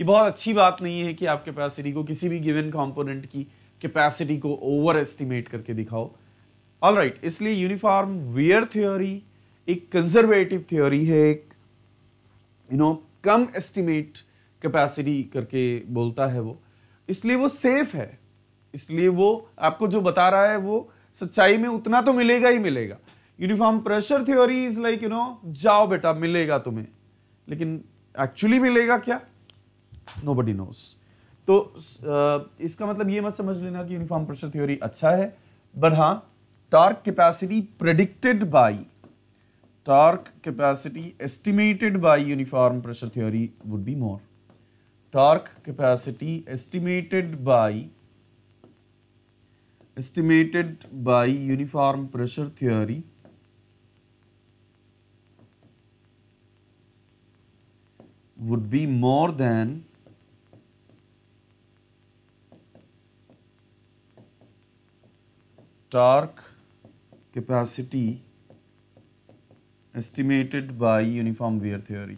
ये बहुत अच्छी बात नहीं है कि आप कैपेसिटी को किसी भी गिवन कॉम्पोनेंट की कैपेसिटी को ओवर एस्टिमेट करके दिखाओ ऑल राइट right, इसलिए यूनिफॉर्म वेयर थ्योरी एक कंजर्वेटिव थ्योरी है एक यू you नो know, कम एस्टिमेट कैपेसिटी करके बोलता है वो इसलिए वो सेफ है इसलिए वो आपको जो बता रहा है वो सच्चाई में उतना तो मिलेगा ही मिलेगा uniform pressure theory is like you know जाओ बेटा मिलेगा तुम्हें लेकिन एक्चुअली मिलेगा क्या नो बडी नोस तो इसका मतलब ये मत समझ लेना कि यूनिफॉर्म प्रेशर थ्योरी अच्छा है बट हाँ torque capacity predicted by torque capacity estimated by uniform pressure theory would be more torque capacity estimated by estimated by uniform pressure theory would be more than torque capacity estimated by uniform wear theory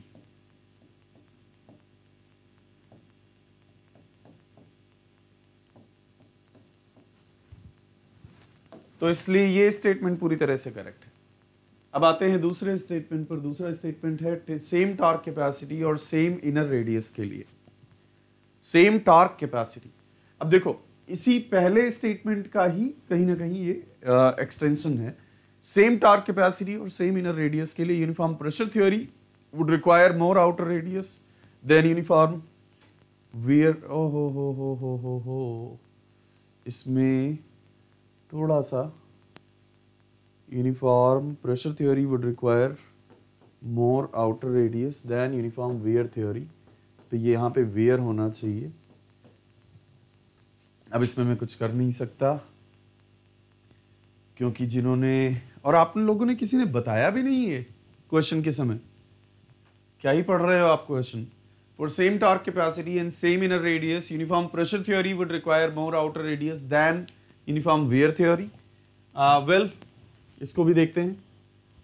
तो इसलिए ये statement पूरी तरह से correct है अब आते हैं दूसरे स्टेटमेंट पर दूसरा स्टेटमेंट है सेम टॉर्क कैपेसिटी और सेम इनर रेडियस के लिए सेम टॉर्क कैपेसिटी अब देखो इसी पहले स्टेटमेंट का ही कहीं ना कहीं ये एक्सटेंशन है सेम टार्क कैपेसिटी और सेम इनर रेडियस के लिए uniform pressure theory would require more outer radius than uniform wear ओ हो हो हो हो हो हो इसमें थोड़ा सा uniform pressure theory would require more outer radius than uniform wear theory तो ये यहाँ पे वियर होना चाहिए अब इसमें मैं कुछ कर नहीं सकता क्योंकि जिन्होंने और आप लोगों ने किसी ने बताया भी नहीं है क्वेश्चन के समय क्या ही पढ़ रहे हो आप question for same torque capacity and same inner radius uniform pressure theory would require more outer radius than uniform wear theory well इसको भी देखते हैं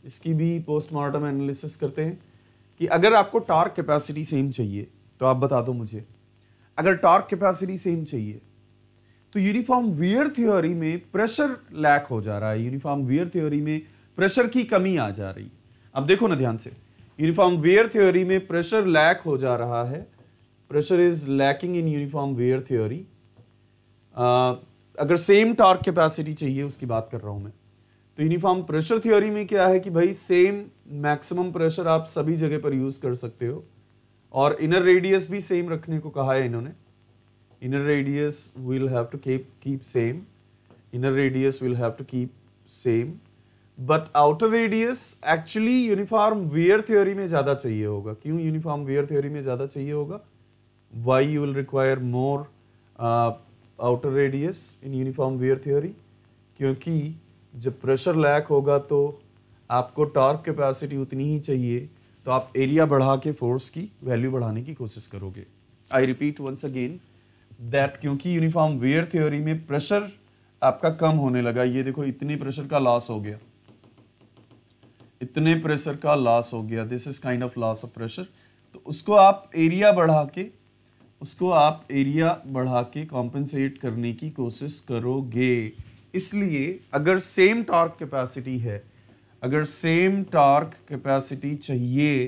इसकी भी पोस्टमार्टम एनालिसिस करते हैं कि अगर आपको टॉर्क कैपेसिटी सेम चाहिए तो आप बता दो मुझे अगर टॉर्क कैपेसिटी सेम चाहिए तो यूनिफॉर्म वियर थ्योरी में प्रेशर लैक हो जा रहा है यूनिफॉर्म वियर थ्योरी में प्रेशर की कमी आ जा रही है अब देखो ना ध्यान से यूनिफॉर्म वेयर थ्योरी में प्रेशर लैक हो जा रहा है pressure is lacking in uniform wear theory अगर सेम टॉर्क कैपेसिटी चाहिए उसकी बात कर रहा हूं मैं तो यूनिफॉर्म प्रेशर थ्योरी में क्या है कि भाई सेम मैक्सिमम प्रेशर आप सभी जगह पर यूज कर सकते हो और इनर रेडियस भी सेम रखने को कहा है इन्होंने inner radius will have to keep keep same inner radius will have to keep same but outer radius actually uniform wear theory में ज़्यादा चाहिए होगा क्यों यूनिफॉर्म वेयर थ्योरी में ज़्यादा चाहिए होगा why you will require more outer radius in uniform wear theory क्योंकि जब प्रेशर लैक होगा तो आपको टॉर्क कैपेसिटी उतनी ही चाहिए तो आप एरिया बढ़ा के फोर्स की वैल्यू बढ़ाने की कोशिश करोगे I repeat once again that क्योंकि यूनिफॉर्म वेयर थ्योरी में प्रेशर आपका कम होने लगा ये देखो इतने प्रेशर का लॉस हो गया इतने प्रेशर का लॉस हो गया this is kind of loss of pressure तो उसको आप एरिया बढ़ा के उसको आप एरिया बढ़ा के कॉम्पनसेट करने की कोशिश करोगे इसलिए अगर सेम टॉर्क कैपेसिटी है अगर सेम टॉर्क कैपेसिटी चाहिए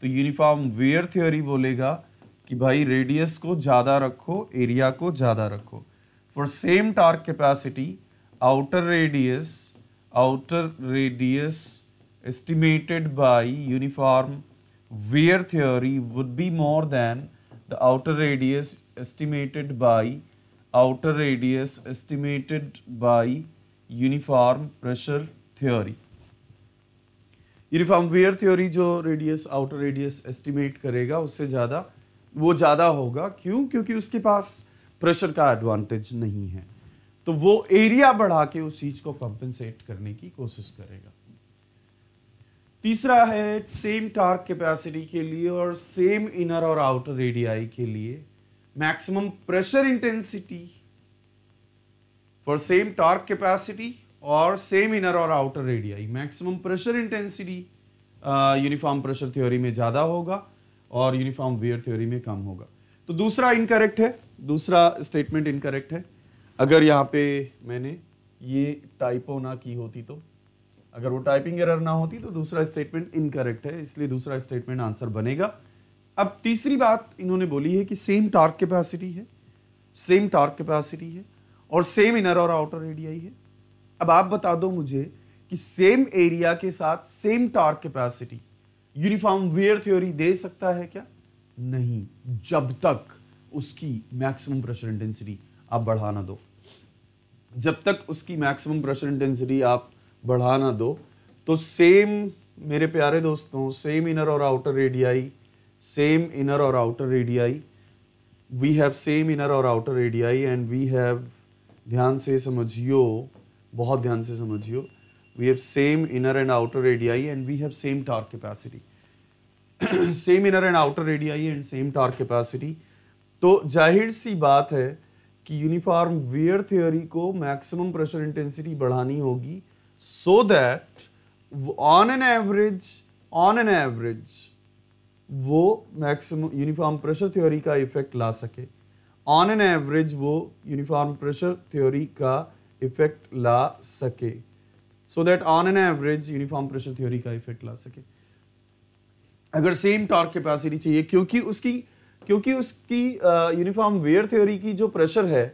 तो यूनिफॉर्म वेयर थ्योरी बोलेगा कि भाई रेडियस को ज़्यादा रखो एरिया को ज़्यादा रखो for same torque capacity outer radius outer radius estimated by uniform wear theory would be more than the outer radius estimated by outer radius estimated by uniform pressure theory uniform wear theory जो radius outer radius estimate करेगा उससे ज़्यादा वो ज़्यादा होगा क्यों क्योंकि उसके पास प्रेशर का एडवांटेज नहीं है तो वो एरिया बढ़ा के उस चीज को कंपेंसेट करने की कोशिश करेगा तीसरा है सेम टार्क कैपेसिटी के लिए और सेम इनर और आउटर रेडियाई के लिए maximum pressure intensity for same torque capacity और सेम इनर और outer radii maximum pressure intensity uniform pressure theory में ज़्यादा होगा और यूनिफॉर्म वेयर थ्योरी में कम होगा तो दूसरा इनकरेक्ट है दूसरा स्टेटमेंट इनकरेक्ट है अगर यहाँ पे मैंने ये टाइपो ना की होती तो अगर वो टाइपिंग एरर ना होती तो दूसरा स्टेटमेंट इनकरेक्ट है इसलिए दूसरा स्टेटमेंट आंसर बनेगा अब तीसरी बात इन्होंने बोली है कि सेम टार्क कैपेसिटी है सेम टार्क कैपेसिटी है और सेम इनर और आउटर रेडियाई है अब आप बता दो मुझे कि सेम एरिया के साथ same torque capacity uniform wear theory दे सकता है क्या नहीं जब तक उसकी मैक्सिमम प्रेशर इंटेंसिटी आप बढ़ा ना दो जब तक उसकी मैक्सिमम प्रेशर इंटेंसिटी आप बढ़ा ना दो तो सेम मेरे प्यारे दोस्तों सेम इनर और आउटर रेडियाई सेम इनर और outer radii we have same inner और outer radii and we have ध्यान से समझियो बहुत ध्यान से समझियो we have same inner and outer radii and we have same torque capacity *clears throat* same inner and outer radii and same torque capacity तो जाहिर सी बात है कि यूनिफॉर्म वेयर थ्योरी को मैक्सिमम प्रेशर इंटेंसिटी बढ़ानी होगी so that on an average on an average वो maximum uniform pressure theory का इफेक्ट ला सके ऑन एन एवरेज वो यूनिफॉर्म प्रेशर थ्योरी का इफेक्ट ला सके so that on an average uniform pressure theory का इफेक्ट ला सके अगर सेम टॉर्क कैपेसिटी चाहिए क्योंकि उसकी क्योंकि उसकी यूनिफॉर्म वेयर थ्योरी की जो प्रेशर है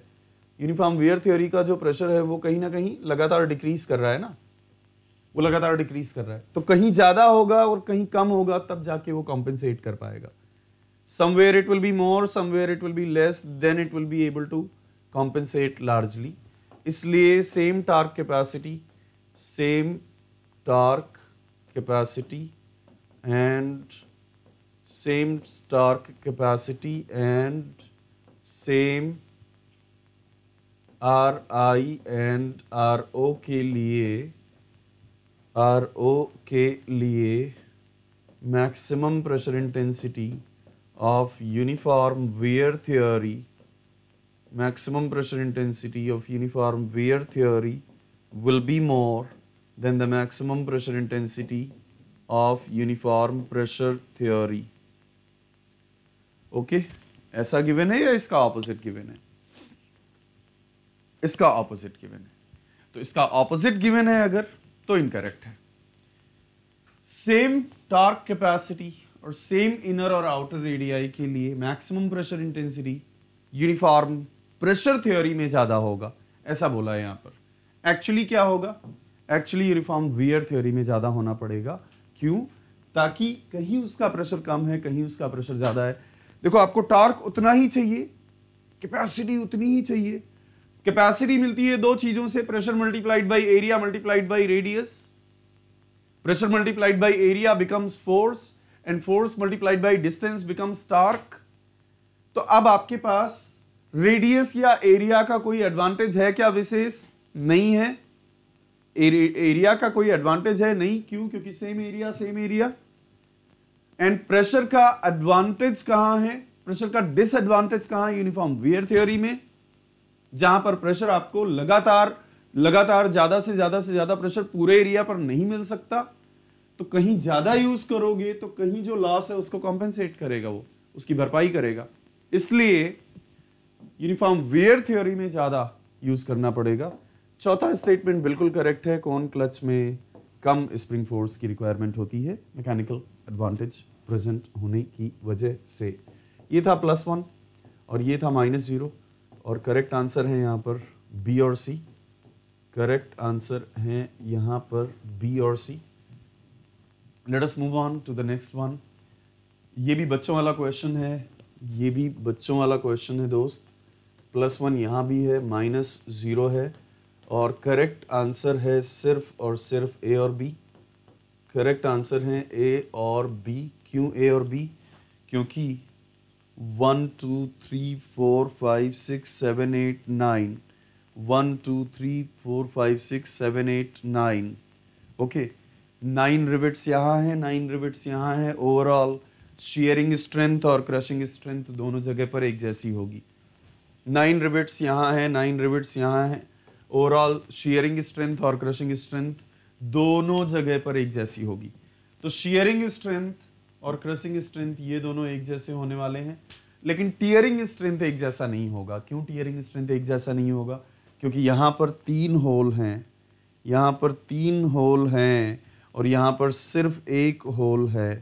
यूनिफॉर्म वेयर थ्योरी का जो प्रेशर है वो कहीं ना कहीं लगातार डिक्रीज कर रहा है ना वो लगातार डिक्रीज कर रहा है तो कहीं ज्यादा होगा और कहीं कम होगा तब जाके वो कॉम्पेंसेट कर पाएगा somewhere it will be more somewhere it will be less than it will be able to compensate largely इसलिए same torque capacity same torque capacity and same torque capacity and same R I and R O के लिए R O के लिए maximum pressure intensity of uniform wear theory maximum pressure intensity of uniform wear theory will be more than the maximum pressure intensity of uniform pressure theory. Okay, ऐसा given है या इसका opposite given है इसका opposite given है तो इसका opposite given है अगर तो इनकरेक्ट है सेम टार्क कैपेसिटी और सेम इनर और आउटर रेडियाई के लिए maximum pressure intensity uniform pressure theory में ज़्यादा होगा ऐसा बोला है यहां पर एक्चुअली क्या होगा एक्चुअली यूनिफॉर्म वियर थ्योरी में ज़्यादा होना पड़ेगा क्यों ताकि कहीं उसका प्रेशर कम है कहीं उसका प्रेशर ज़्यादा है देखो आपको टॉर्क उतना ही चाहिए कैपेसिटी उतनी ही चाहिए कैपेसिटी मिलती है दो चीज़ों से pressure multiplied by area multiplied by radius pressure multiplied by area becomes force and force multiplied by distance becomes torque तो अब आपके पास रेडियस या एरिया का कोई एडवांटेज है क्या विशेष नहीं है एरिया का कोई एडवांटेज है नहीं क्यों क्योंकि same area same area and pressure का एडवांटेज कहां है प्रेशर का डिसएडवांटेज कहां है यूनिफॉर्म वेयर थ्योरी में जहां पर प्रेशर आपको लगातार लगातार ज्यादा से ज्यादा से ज्यादा प्रेशर पूरे एरिया पर नहीं मिल सकता तो कहीं ज्यादा यूज करोगे तो कहीं जो लॉस है उसको कॉम्पेंसेट करेगा वो उसकी भरपाई करेगा इसलिए यूनिफॉर्म वेयर थ्योरी में ज्यादा यूज करना पड़ेगा चौथा स्टेटमेंट बिल्कुल करेक्ट है कौन क्लच में कम स्प्रिंग फोर्स की रिक्वायरमेंट होती है मैकेनिकल एडवांटेज प्रेजेंट होने की वजह से ये था प्लस वन और ये था माइनस जीरो और करेक्ट आंसर है यहाँ पर बी और सी करेक्ट आंसर है यहाँ पर बी और C let us move on to the next one ये भी बच्चों वाला क्वेश्चन है ये भी बच्चों वाला क्वेश्चन है दोस्त प्लस वन यहाँ भी है माइनस ज़ीरो है और करेक्ट आंसर है सिर्फ और सिर्फ ए और बी करेक्ट आंसर है ए और बी क्यों ए और बी क्योंकि one two three four five six seven eight nine one two three four five six seven eight nine okay nine rivets यहाँ हैं नाइन रिविट्स यहाँ हैं ओवरऑल शेयरिंग स्ट्रेंथ और क्रशिंग स्ट्रेंथ दोनों जगह पर एक जैसी होगी नाइन रिविट्स यहाँ हैं नाइन रिविट्स यहाँ हैं ओवरऑल शेयरिंग स्ट्रेंथ और क्रशिंग स्ट्रेंथ दोनों जगह पर एक जैसी होगी तो शेयरिंग स्ट्रेंथ और क्रशिंग स्ट्रेंथ ये दोनों एक जैसे होने वाले हैं लेकिन टीयरिंग स्ट्रेंथ एक जैसा नहीं होगा क्यों टीयरिंग स्ट्रेंथ एक जैसा नहीं होगा क्योंकि यहाँ पर तीन होल हैं यहाँ पर तीन होल हैं और यहाँ पर सिर्फ एक होल है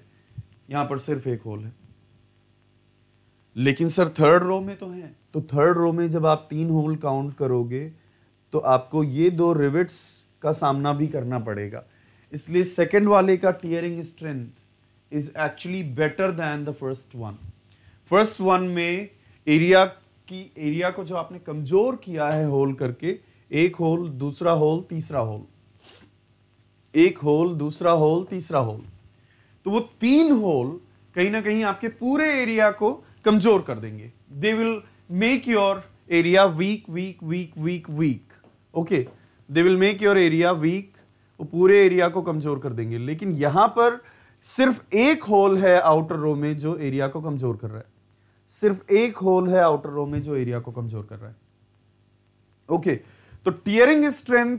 यहाँ पर सिर्फ एक होल है लेकिन सर थर्ड रो में तो है तो थर्ड रो में जब आप तीन होल काउंट करोगे तो आपको ये दो रिविट्स का सामना भी करना पड़ेगा इसलिए सेकेंड वाले का tearing strength is actually better than the first one first one में एरिया की एरिया को जो आपने कमजोर किया है होल करके एक होल दूसरा होल तीसरा होल एक होल दूसरा होल तीसरा होल तो वो तीन होल कहीं ना कहीं आपके पूरे एरिया को कमजोर कर देंगे they will make your area weak weak weak weak weak okay they will make your area weak वो पूरे एरिया को कमजोर कर देंगे लेकिन यहां पर सिर्फ एक होल है आउटर रो में जो एरिया को कमजोर कर रहा है सिर्फ एक होल है आउटर रो में जो एरिया को कमजोर कर रहा है ओके okay, तो टीयरिंग स्ट्रेंथ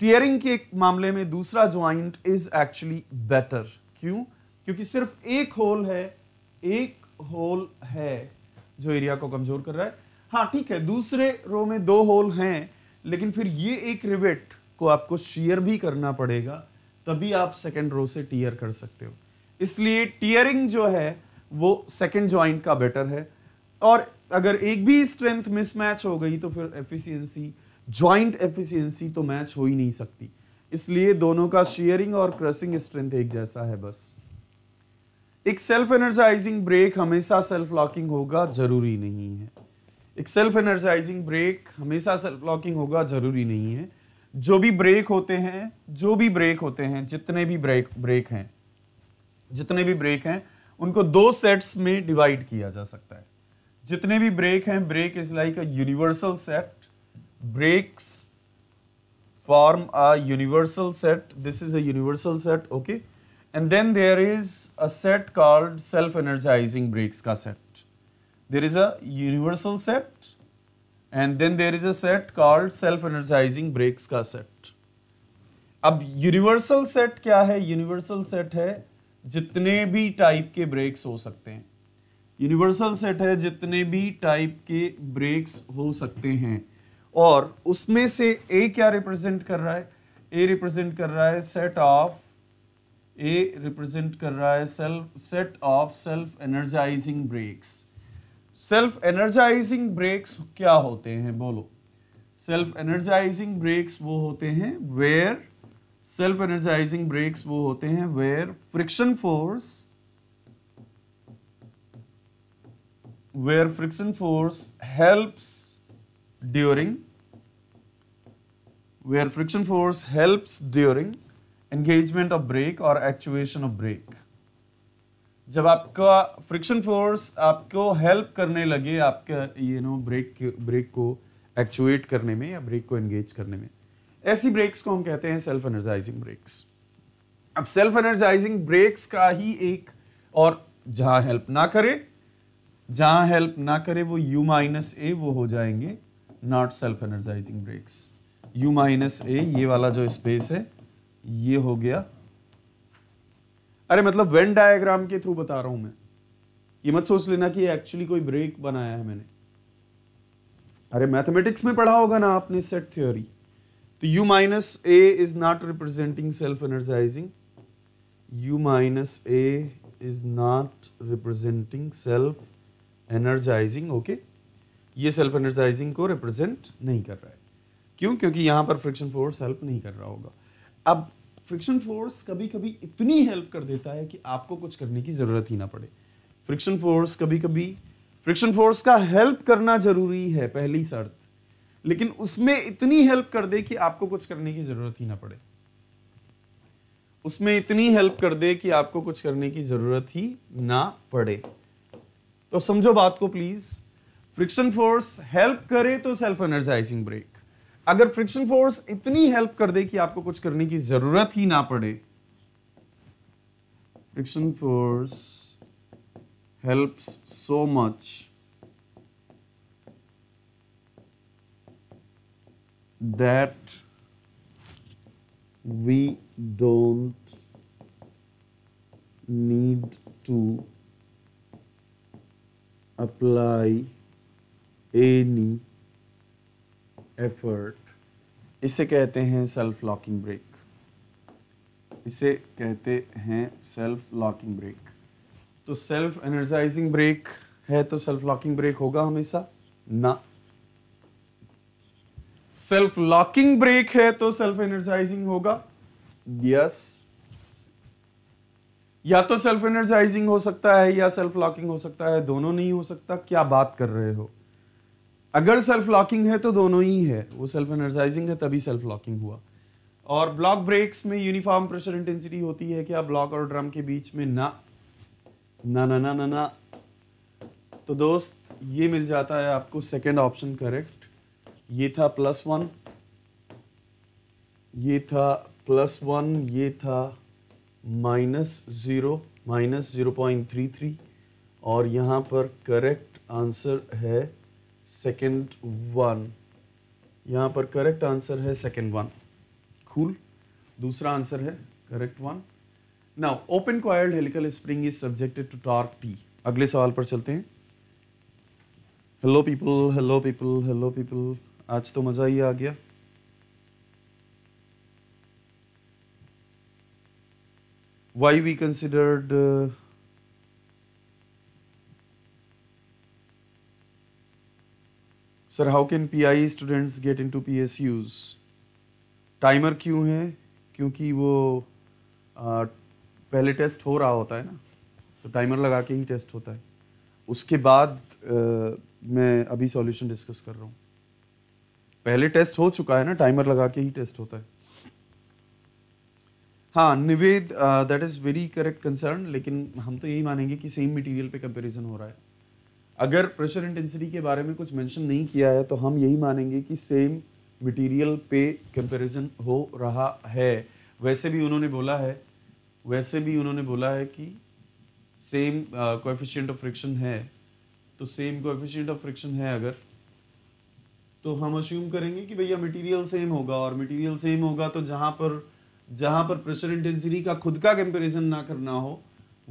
टीयरिंग के मामले में दूसरा ज्वाइंट इज एक्चुअली बेटर क्यों क्योंकि सिर्फ एक होल है एक होल है जो एरिया को कमजोर कर रहा है हाँ ठीक है दूसरे रो में दो होल हैं लेकिन फिर ये एक रिवेट को आपको शेयर भी करना पड़ेगा तभी आप सेकेंड रो से टीयर कर सकते हो इसलिए टीयरिंग जो है वो सेकेंड ज्वाइंट का बेटर है और अगर एक भी स्ट्रेंथ मिसमैच हो गई तो फिर एफिशिएंसी ज्वाइंट एफिशिएंसी तो मैच हो ही नहीं सकती इसलिए दोनों का शेयरिंग और क्रसिंग स्ट्रेंथ एक जैसा है बस एक सेल्फ एनर्जाइजिंग ब्रेक हमेशा सेल्फ लॉकिंग होगा जरूरी नहीं है एक सेल्फ एनर्जाइजिंग ब्रेक हमेशा सेल्फ लॉकिंग होगा जरूरी नहीं है जो भी ब्रेक होते हैं जो भी ब्रेक होते हैं जितने भी ब्रेक ब्रेक हैं जितने भी ब्रेक हैं उनको दो सेट्स में डिवाइड किया जा सकता है जितने भी ब्रेक हैं brake is like a universal set brakes form a universal set this is a universal set okay and then there is a set called self energizing brakes का set there is a universal set and then there is a set called self energizing breaks ka set ab universal set kya hai universal set hai jitne bhi type ke brakes ho sakte hain universal set hai jitne bhi type ke brakes ho sakte hain और उसमें से ए क्या represent कर रहा है A represent कर रहा है सेट ऑफ ए रिप्रेजेंट कर रहा है self set of self energizing brakes self energizing brakes क्या होते हैं बोलो सेल्फ एनर्जाइजिंग ब्रेक्स वो होते हैं वेयर सेल्फ एनर्जाइजिंग ब्रेक्स वो होते हैं where friction force where friction force helps during where friction force helps during engagement of brake और एक्चुएशन ऑफ ब्रेक जब आपका फ्रिक्शन फोर्स आपको हेल्प करने लगे आपके ये नो ब्रेक ब्रेक को एक्चुएट करने में या ब्रेक को एंगेज करने में ऐसी ब्रेक्स को हम कहते हैं सेल्फ एनर्जाइजिंग ब्रेक्स अब सेल्फ एनर्जाइजिंग ब्रेक्स का ही एक और जहां हेल्प ना करे जहां हेल्प ना करे वो यू माइनस ए वो हो जाएंगे not self energizing brakes U minus A ये वाला जो स्पेस है ये हो गया अरे मतलब वेन डायग्राम के थ्रू बता रहा हूं मैं ये मत सोच लेना कि एक्चुअली कोई ब्रेक बनाया है मैंने अरे मैथमेटिक्स में पढ़ा होगा ना आपने सेट थ्योरी तो U minus A is not representing self energizing U minus A is not representing self energizing okay ये सेल्फ एनर्जाइजिंग को रिप्रेजेंट नहीं कर रहा है क्यों क्योंकि यहां पर फ्रिक्शन फोर्स हेल्प नहीं कर रहा होगा अब फ्रिक्शन फोर्स कभी कभी इतनी हेल्प कर देता है कि आपको कुछ करने की ज़रूरत ही ना पड़े फ्रिक्शन फोर्स कभी कभी फ्रिक्शन फोर्स का हेल्प करना ज़रूरी है पहली शर्त लेकिन उसमें इतनी हेल्प कर दे कि आपको कुछ करने की ज़रूरत ही ना पड़े उसमें इतनी हेल्प कर दे कि आपको कुछ करने की ज़रूरत ही ना पड़े तो समझो बात को प्लीज़ फ्रिक्शन फोर्स हेल्प करे तो सेल्फ एनर्जाइजिंग ब्रेक अगर फ्रिक्शन फोर्स इतनी हेल्प कर दे कि आपको कुछ करने की जरूरत ही ना पड़े friction force helps so much that we don't need to apply any effort इसे कहते हैं सेल्फ लॉकिंग ब्रेक इसे कहते हैं सेल्फ लॉकिंग ब्रेक तो सेल्फ एनर्जाइजिंग ब्रेक है तो सेल्फ लॉकिंग ब्रेक होगा हमेशा ना सेल्फ लॉकिंग ब्रेक है तो सेल्फ एनर्जाइजिंग होगा यस या तो सेल्फ एनर्जाइजिंग हो सकता है या सेल्फ लॉकिंग हो सकता है दोनों नहीं हो सकता क्या बात कर रहे हो अगर सेल्फ लॉकिंग है तो दोनों ही है वो सेल्फ एनर्जाइजिंग है तभी सेल्फ लॉकिंग हुआ और ब्लॉक ब्रेक्स में यूनिफॉर्म प्रेशर इंटेंसिटी होती है क्या ब्लॉक और ड्रम के बीच में ना ना ना ना ना ना तो दोस्त ये मिल जाता है आपको सेकंड ऑप्शन करेक्ट ये था प्लस वन ये था प्लस वन ये था minus zero minus zero point three three और यहाँ पर करेक्ट आंसर है सेकेंड वन यहाँ पर करेक्ट आंसर है सेकेंड वन खूल दूसरा आंसर है correct one now open coiled helical spring is subjected to torque P अगले सवाल पर चलते हैं hello people hello people hello people आज तो मज़ा ही आ गया why we considered sir how can PI students get into PSUs timer क्यों है क्योंकि वो आ, पहले टेस्ट हो रहा होता है ना तो टाइमर लगा के ही टेस्ट होता है उसके बाद आ, मैं अभी सॉल्यूशन डिस्कस कर रहा हूँ पहले टेस्ट हो चुका है ना टाइमर लगा के ही टेस्ट होता है हाँ Nived that is very correct concern लेकिन हम तो यही मानेंगे कि सेम मटेरियल पे कंपैरिजन हो रहा है अगर प्रेशर इंटेंसिटी के बारे में कुछ मेंशन नहीं किया है तो हम यही मानेंगे कि सेम मटेरियल पे कंपैरिजन हो रहा है वैसे भी उन्होंने बोला है वैसे भी उन्होंने बोला है कि सेम कोएफिशिएंट ऑफ फ्रिक्शन है तो सेम कोएफिशिएंट ऑफ फ्रिक्शन है अगर तो हम अश्यूम करेंगे कि भैया मटेरियल सेम होगा और मटेरियल सेम होगा तो जहाँ पर जहाँ पर प्रेशर इंटेंसिटी का खुद का कंपेरिजन ना करना हो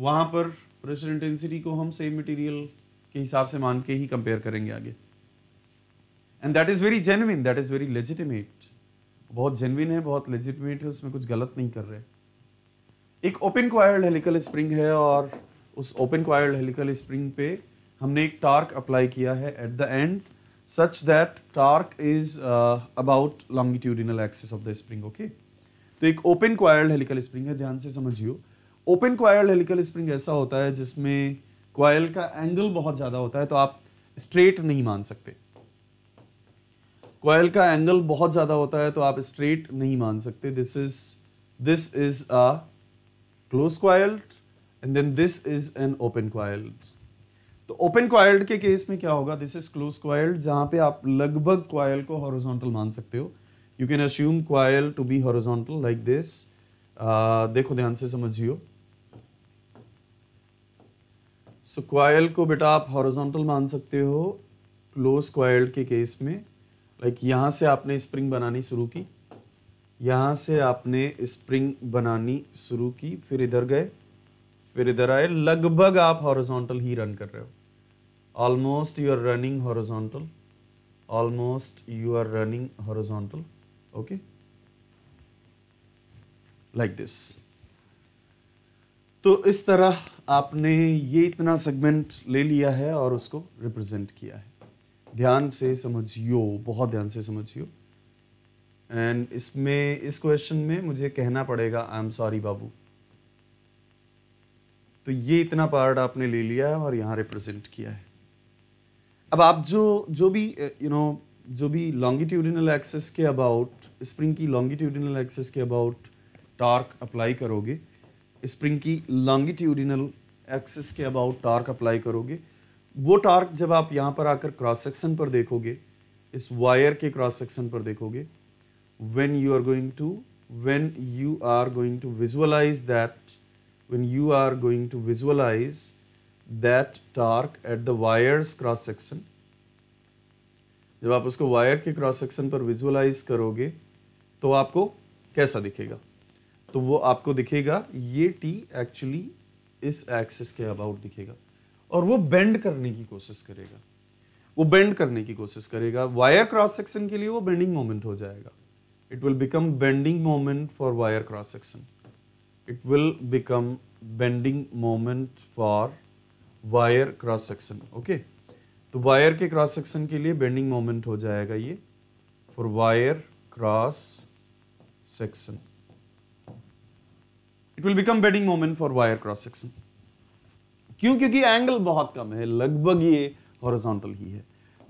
वहाँ पर प्रेशर इंटेंसिटी को हम सेम मटेरियल के हिसाब से मान के ही कंपेयर करेंगे आगे and that is very genuine that is very legitimate बहुत जेनविन है बहुत लेजिटिमेट है उसमें कुछ गलत नहीं कर रहे एक ओपन क्वायर्ड हेलिकल स्प्रिंग है और उस ओपन क्वायर्ड हेलिकल स्प्रिंग पे हमने एक टार्क अप्लाई किया है at the end such that torque is about longitudinal axis of the spring okay तो एक ओपन क्वायर्ड हेलिकल स्प्रिंग है ध्यान से समझियो ओपन क्वायर्ड हेलिकल स्प्रिंग ऐसा होता है जिसमें क्वाइल का एंगल बहुत ज़्यादा होता है तो आप स्ट्रेट नहीं मान सकते क्वाइल का एंगल बहुत ज़्यादा होता है तो आप स्ट्रेट नहीं मान सकते this is this is a close coiled and then this is an open coiled तो ओपन क्वाइल्ड के केस में क्या होगा दिस इज क्लोज क्वाइल्ड जहां पे आप लगभग क्वाइल को हॉरिजॉन्टल मान सकते हो you can assume coil to be horizontal like this देखो ध्यान से समझियो सो क्वाइल को बेटा आप हॉरिजॉन्टल मान सकते हो क्लोज क्वाइल के केस में लाइक यहाँ से आपने स्प्रिंग बनानी शुरू की यहाँ से आपने स्प्रिंग बनानी शुरू की फिर इधर गए फिर इधर आए लगभग आप हॉरिजॉन्टल ही रन कर रहे हो almost you are running horizontal almost you are running horizontal okay like this तो इस तरह आपने ये इतना सेगमेंट ले लिया है और उसको रिप्रेजेंट किया है ध्यान से समझियो बहुत ध्यान से समझियो एंड इसमें इस क्वेश्चन में मुझे कहना पड़ेगा आई एम सॉरी बाबू तो ये इतना पार्ट आपने ले लिया है और यहाँ रिप्रेजेंट किया है अब आप जो जो भी यू नो जो भी लॉन्गिट्यूडिनल एक्सेस के अबाउट स्प्रिंग की लॉन्गिट्यूडिनल एक्सेस के अबाउट टॉर्क अप्लाई करोगे स्प्रिंग की लॉन्गिट्यूडिनल एक्सिस के अबाउट टार्क अप्लाई करोगे वो टार्क जब आप यहाँ पर आकर क्रॉस सेक्शन पर देखोगे इस वायर के क्रॉस सेक्शन पर देखोगे when you are going to when you are going to visualise that when you are going to visualise that torque at the wire's cross section जब आप उसको वायर के क्रॉस सेक्शन पर visualise करोगे तो आपको कैसा दिखेगा तो वो आपको दिखेगा ये टी एक्चुअली इस एक्सिस के अबाउट दिखेगा और वो बेंड करने की कोशिश करेगा वो बेंड करने की कोशिश करेगा वायर क्रॉस सेक्शन के लिए वो बेंडिंग मोमेंट हो जाएगा it will become bending moment for wire cross section it will become bending moment for wire cross section okay तो वायर के क्रॉस सेक्शन के लिए बेंडिंग मोमेंट हो जाएगा ये for wire cross section it will become bending moment for wire cross section क्यों क्योंकि angle बहुत कम है लगभग ये हॉरिजॉन्टल ही है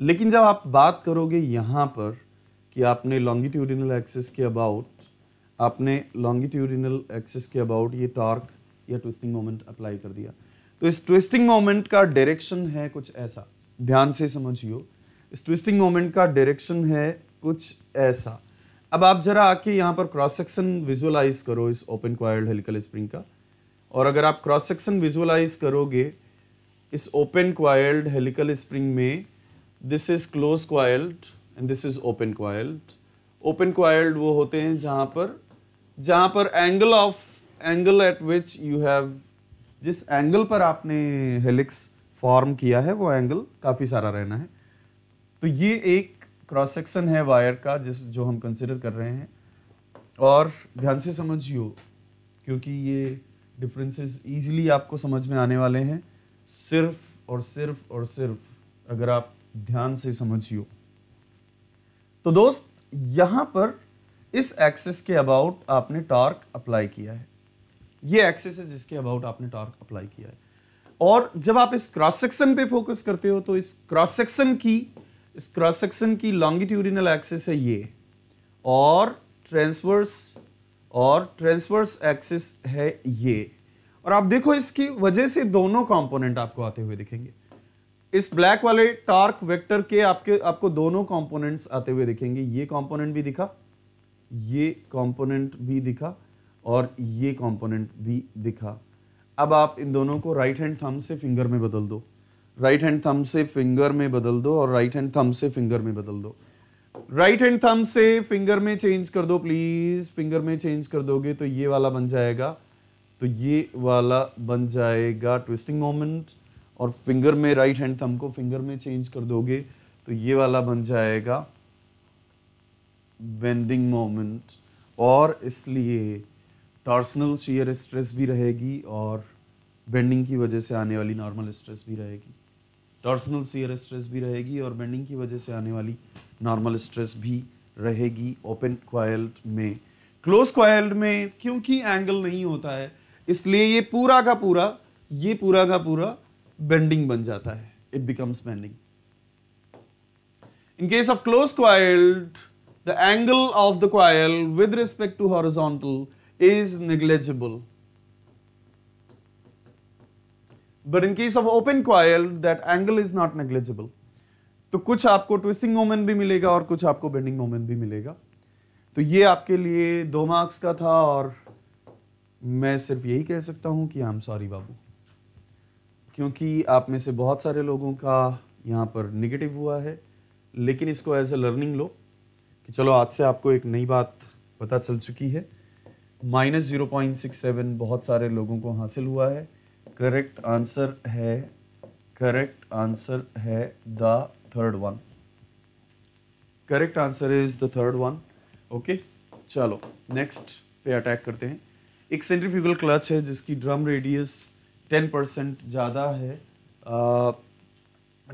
लेकिन जब आप बात करोगे यहां पर कि आपने लॉन्गिट्यूडिनल एक्सिस के अबाउट आपने लॉन्गिट्यूडिनल एक्सिस के अबाउट ये टॉर्क या ट्विस्टिंग मोमेंट अप्लाई कर दिया तो इस ट्विस्टिंग मोमेंट का डायरेक्शन है कुछ ऐसा ध्यान से समझियो इस ट्विस्टिंग मोमेंट का डायरेक्शन है कुछ ऐसा अब आप ज़रा आके यहाँ पर क्रॉस सेक्शन विजुअलाइज करो इस ओपन क्वायर्ड हेलिकल स्प्रिंग का और अगर आप क्रॉस सेक्शन विजुअलाइज करोगे इस ओपन क्वायर्ड हेलिकल स्प्रिंग में this is close coiled and this is open coiled open coiled वो होते हैं जहाँ पर जहाँ पर angle of angle at which you have जिस एंगल पर आपने हेलिक्स फॉर्म किया है वो एंगल काफ़ी सारा रहना है तो ये एक क्रॉस सेक्शन है वायर का जिस जो हम कंसिडर कर रहे हैं और ध्यान से समझियो क्योंकि ये डिफरेंसेस इजीली आपको समझ में आने वाले हैं सिर्फ और सिर्फ और सिर्फ अगर आप ध्यान से समझियो तो दोस्त यहाँ पर इस एक्सेस के अबाउट आपने टॉर्क अप्लाई किया है ये एक्सेस है जिसके अबाउट आपने टॉर्क अप्लाई किया है और जब आप इस क्रॉस सेक्शन पे फोकस करते हो तो इस क्रॉस सेक्शन की इस क्रॉस सेक्शन की लॉन्गिट्यूडिनल एक्सिस है ये और ट्रांसवर्स और ट्रांसवर्स एक्सिस है ये और आप देखो इसकी वजह से दोनों कंपोनेंट आपको आते हुए दिखेंगे इस ब्लैक वाले टॉर्क वेक्टर के आपके आपको दोनों कंपोनेंट्स आते हुए दिखेंगे ये कंपोनेंट भी दिखा ये कंपोनेंट भी दिखा और ये कंपोनेंट भी दिखा अब आप इन दोनों को राइट हैंड थम से फिंगर में बदल दो राइट हैंड थम से फिंगर में बदल दो और राइट हैंड थम से फिंगर में बदल दो राइट हैंड थम से फिंगर में चेंज कर दो प्लीज फिंगर में चेंज कर दोगे तो ये वाला बन जाएगा तो ये वाला बन जाएगा ट्विस्टिंग मोमेंट और फिंगर में राइट हैंड थम को फिंगर में चेंज कर दोगे तो ये वाला बन जाएगा बेंडिंग मोमेंट और इसलिए टॉर्सनल शेयर स्ट्रेस भी रहेगी और बेंडिंग की वजह से आने वाली नॉर्मल स्ट्रेस भी रहेगी टॉर्सनल सीयर स्ट्रेस भी रहेगी और बेंडिंग की वजह से आने वाली नॉर्मल स्ट्रेस भी रहेगी ओपन क्वाइल्ड में क्लोज क्वाइल्ड में क्योंकि एंगल नहीं होता है इसलिए ये पूरा का पूरा ये पूरा का पूरा बेंडिंग बन जाता है it becomes bending in case of close coiled the angle of the coil with respect to horizontal is negligible but in case of open coil that angle is not negligible तो कुछ आपको twisting moment भी मिलेगा और कुछ आपको bending moment भी मिलेगा तो ये आपके लिए दो मार्क्स का था और मैं सिर्फ यही कह सकता हूं कि आई एम सॉरी बाबू क्योंकि आप में से बहुत सारे लोगों का यहाँ पर निगेटिव हुआ है लेकिन इसको एज ए लर्निंग लो कि चलो आज से आपको एक नई बात पता चल चुकी है minus zero point six seven बहुत सारे लोगों को हासिल हुआ है करेक्ट आंसर है करेक्ट आंसर है the third one correct answer is the third one okay चलो नेक्स्ट पे अटैक करते हैं एक सेंट्रीफ्यूगल क्लच है जिसकी ड्रम रेडियस टेन परसेंट ज़्यादा है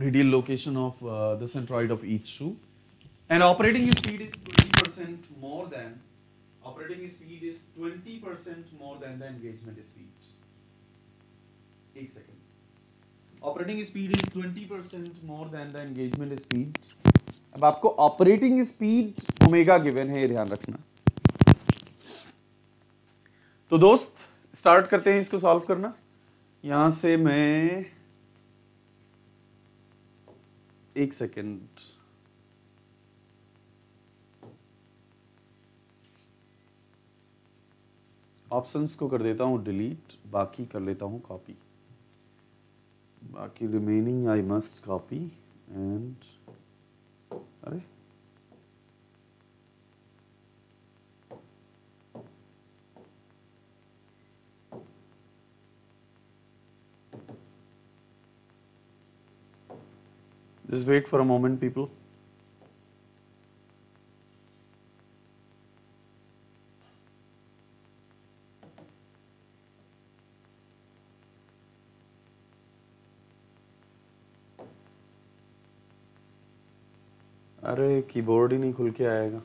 radial location of the centroid of each shoe and operating speed is twenty percent more than operating speed is twenty percent more than the engagement speed एक second operating speed is 20 percent more than the engagement speed अब आपको operating speed omega given है ये ध्यान रखना तो दोस्त start करते हैं इसको सॉल्व करना यहां से मैं एक सेकेंड ऑप्शंस को कर देता हूं डिलीट बाकी कर लेता हूं कॉपी बाकी remaining I must copy and अरे Just wait for a moment people. अरे कीबोर्ड ही नहीं खुल के आएगा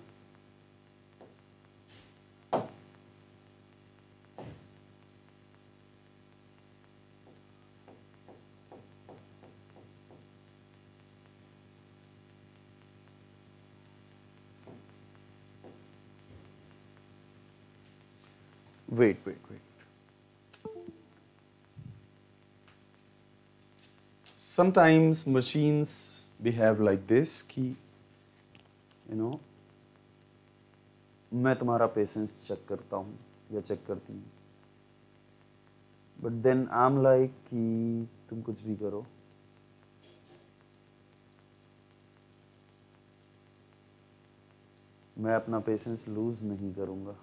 wait wait wait sometimes machines behave like this की यू नो मैं तुम्हारा पेशेंस चेक करता हूँ या चेक करती हूँ but then I am like कि तुम कुछ भी करो मैं अपना पेशेंस लूज नहीं करूंगा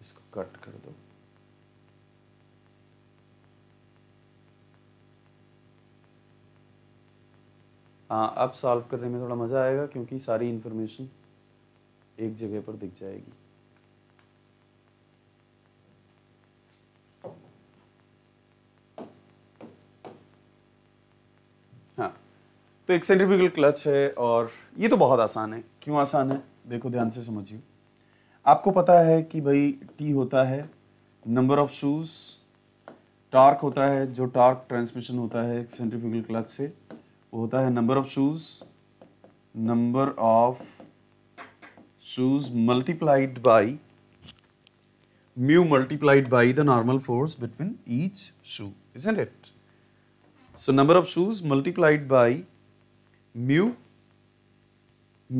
इसको कट कर दो हाँ अब सॉल्व करने में थोड़ा मज़ा आएगा क्योंकि सारी इन्फॉर्मेशन एक जगह पर दिख जाएगी हाँ तो एक सेंट्रीफ्यूगल क्लच है और ये तो बहुत आसान है क्यों आसान है देखो ध्यान से समझिए आपको पता है कि भाई टी होता है नंबर ऑफ शूज़ टार्क होता है जो टार्क ट्रांसमिशन होता है सेंट्रीफ्यूगल क्लच से वो होता है number of shoes number of shoes multiplied by mu multiplied by the normal force between each shoe is it so number of shoes multiplied by mu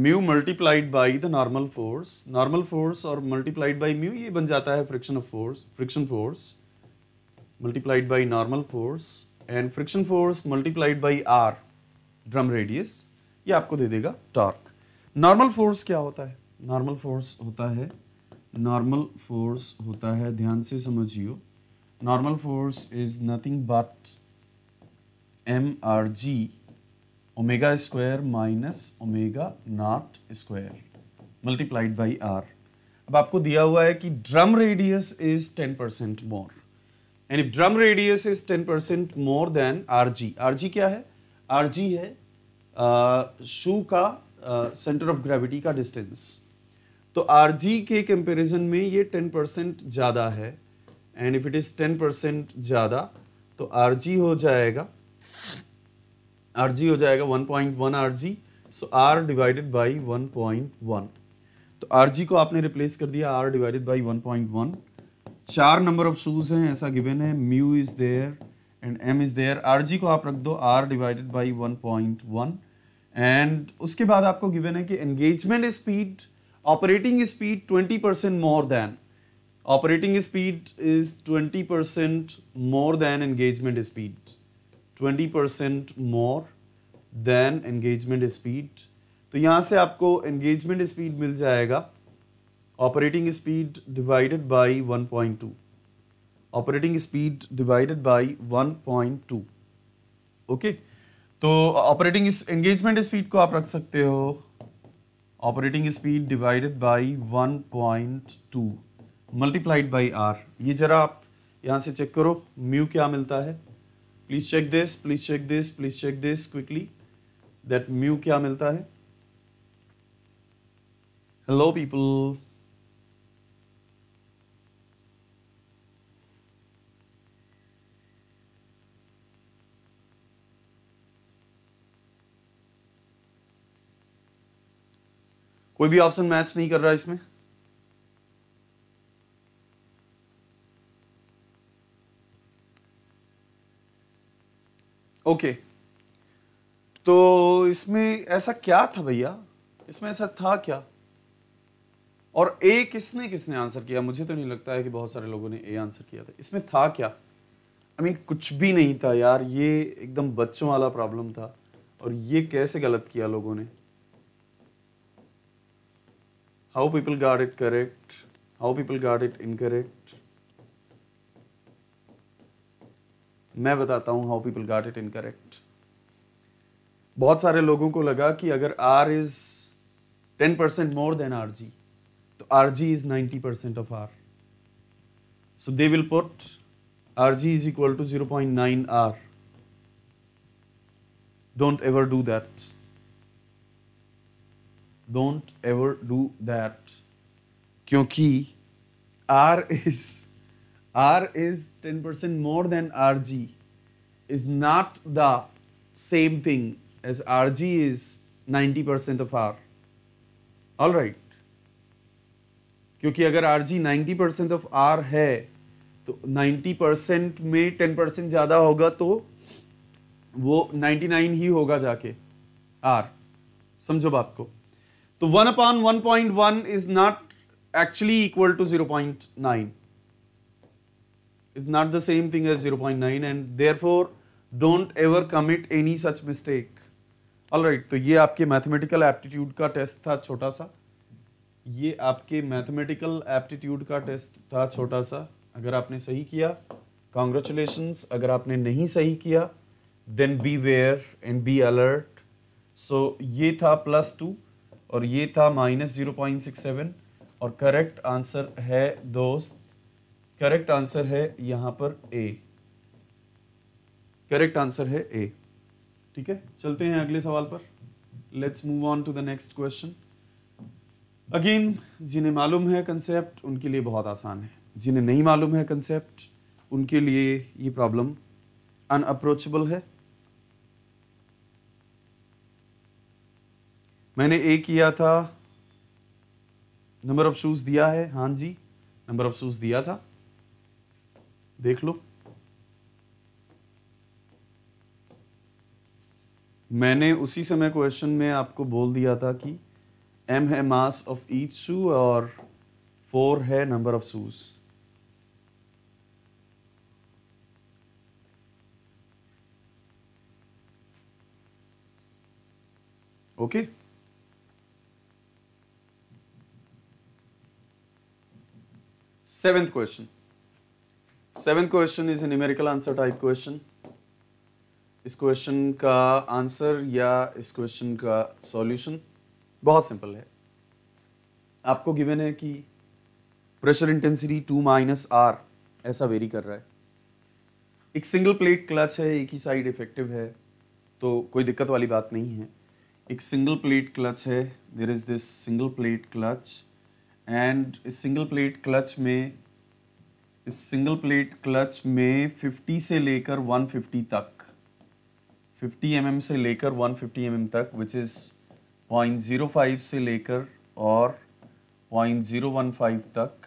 mu multiplied by the normal force normal force और multiplied by mu ये बन जाता है friction of force friction force multiplied by normal force and friction force multiplied by R drum radius ये आपको दे देगा torque normal force क्या होता है नॉर्मल फोर्स होता है नॉर्मल फोर्स होता है ध्यान से समझियो normal force is nothing but M R G omega square minus omega not square multiplied by R अब आपको दिया हुआ है कि drum radius is ten percent more and if drum radius is ten percent more then R G R G क्या है R G है shoe का सेंटर ऑफ ग्रेविटी का डिस्टेंस तो आर जी के कंपेरिजन में ये टेन परसेंट ज़्यादा है and if it is ten percent ज़्यादा तो आर जी हो जाएगा आर जी हो जाएगा one point one R G so R divided by one point one तो आर जी को आपने रिप्लेस कर दिया R divided by one point one चार नंबर ऑफ शूज़ हैं ऐसा गिवन है mu is there and M is there R G को आप रख दो R divided by one point one and उसके बाद आपको गिवन है कि engagement speed operating speed twenty percent more than operating speed is twenty percent more than engagement speed twenty percent more than engagement speed तो यहाँ से आपको engagement speed मिल जाएगा operating speed divided by 1.2 operating speed divided by 1.2 okay तो operating engagement speed को आप रख सकते हो operating speed divided by 1.2 multiplied by R ये जरा आप यहां से चेक करो म्यू क्या मिलता है please check this please check this please check this quickly that mu क्या मिलता है हेलो पीपल कोई भी ऑप्शन मैच नहीं कर रहा इसमें ओके okay. तो इसमें ऐसा क्या था भैया इसमें ऐसा था क्या और ए किसने किसने आंसर किया मुझे तो नहीं लगता है कि बहुत सारे लोगों ने ए आंसर किया था इसमें था क्या आई I मीन mean, कुछ भी नहीं था यार ये एकदम बच्चों वाला प्रॉब्लम था और ये कैसे गलत किया लोगों ने how people got it correct, how people got it incorrect. मैं बताता हूं how people got it correct बहुत सारे लोगों को लगा कि अगर R is ten percent more then R G तो R G is ninety percent of R so they will put R G is equal to zero point nine R don't ever do that don't ever do that क्योंकि R is R is ten percent more then R G is not the same thing as are G is ninety percent of R all right क्योंकि अगर R G ninety percent of R है तो ninety percent में ten percent ज्यादा होगा तो वो ninety nine ही होगा जाके आर समझो बात को तो one upon one point one is not actually equal to zero point nine thing as zero point nine and therefore don't ever commit any such mistake all right तो ये आपके mathematical aptitude का test था छोटा सा ये आपके mathematical aptitude का टेस्ट था छोटा सा अगर आपने सही किया कॉन्ग्रेचुलेशन अगर आपने नहीं सही किया then be aware and be alert so ये था प्लस टू और ये था minus zero point six seven और करेक्ट आंसर है दोस्त करेक्ट आंसर है यहां पर ए करेक्ट आंसर है ए ठीक है चलते हैं अगले सवाल पर let's move on to the next question again जिन्हें मालूम है कंसेप्ट उनके लिए बहुत आसान है जिन्हें नहीं मालूम है कंसेप्ट उनके लिए ये प्रॉब्लम अनअप्रोचेबल है मैंने ए किया था नंबर ऑफ शूज दिया है हाँ जी नंबर ऑफ शूज दिया था देख लो मैंने उसी समय क्वेश्चन में आपको बोल दिया था कि एम है मास ऑफ ईच शू और फोर है number of shoes okay okay? seventh question question question a numerical answer type question इस क्वेश्चन का आंसर या इस क्वेश्चन का सॉल्यूशन बहुत सिंपल है आपको गिवन है कि pressure intensity two minus R ऐसा वेरी कर रहा है एक सिंगल प्लेट क्लच है एक ही साइड इफेक्टिव है तो कोई दिक्कत वाली बात नहीं है एक सिंगल प्लेट क्लच है there is this single plate clutch and इस सिंगल प्लेट क्लच में इस सिंगल प्लेट क्लच में 50 से लेकर 150 तक 50 mm से लेकर 150 mm तक विच इज़ 0.05 से लेकर और 0.015 तक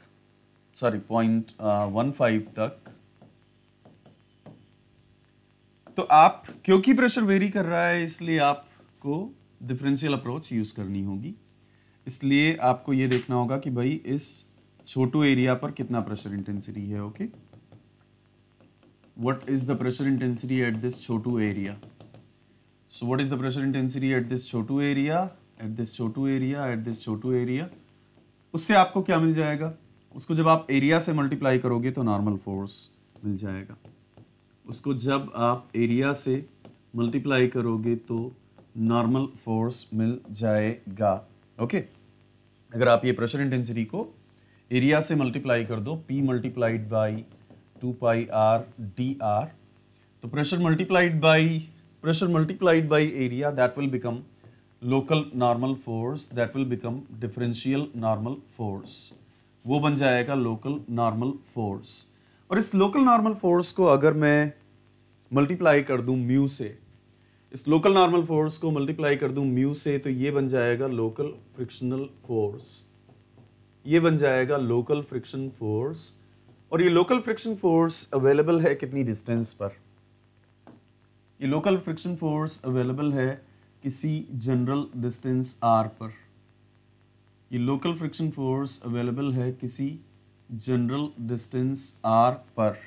सॉरी 0.15 uh, तक तो आप क्योंकि प्रेशर वेरी कर रहा है इसलिए आपको डिफरेंशियल अप्रोच यूज़ करनी होगी इसलिए आपको ये देखना होगा कि भाई इस छोटू एरिया पर कितना प्रेशर इंटेंसिटी है okay what is the pressure intensity at this छोटू area so what is the pressure intensity at this छोटू एरिया एट दिस छोटू एरिया एट दिस छोटू एरिया उससे आपको क्या मिल जाएगा उसको जब आप एरिया से मल्टीप्लाई करोगे तो नॉर्मल फोर्स मिल जाएगा उसको जब आप एरिया से मल्टीप्लाई करोगे तो नॉर्मल फोर्स मिल जाएगा ओके okay? अगर आप ये प्रेशर इंटेंसिटी को एरिया से मल्टीप्लाई कर दो P multiplied by two pi R D R तो pressure multiplied by pressure multiplied by area that will become local normal force that will become differential normal force वो बन जाएगा local normal force और इस local normal force को अगर मैं multiply कर दूं म्यू से इस लोकल नॉर्मल फोर्स को मल्टीप्लाई कर दूं म्यू से तो ये बन जाएगा लोकल फ्रिक्शनल फोर्स ये बन जाएगा लोकल फ्रिक्शन फोर्स और ये लोकल फ्रिक्शन फोर्स अवेलेबल है कितनी डिस्टेंस पर ये लोकल फ्रिक्शन फोर्स अवेलेबल है किसी जनरल डिस्टेंस आर पर ये लोकल फ्रिक्शन फोर्स अवेलेबल है किसी जनरल डिस्टेंस आर पर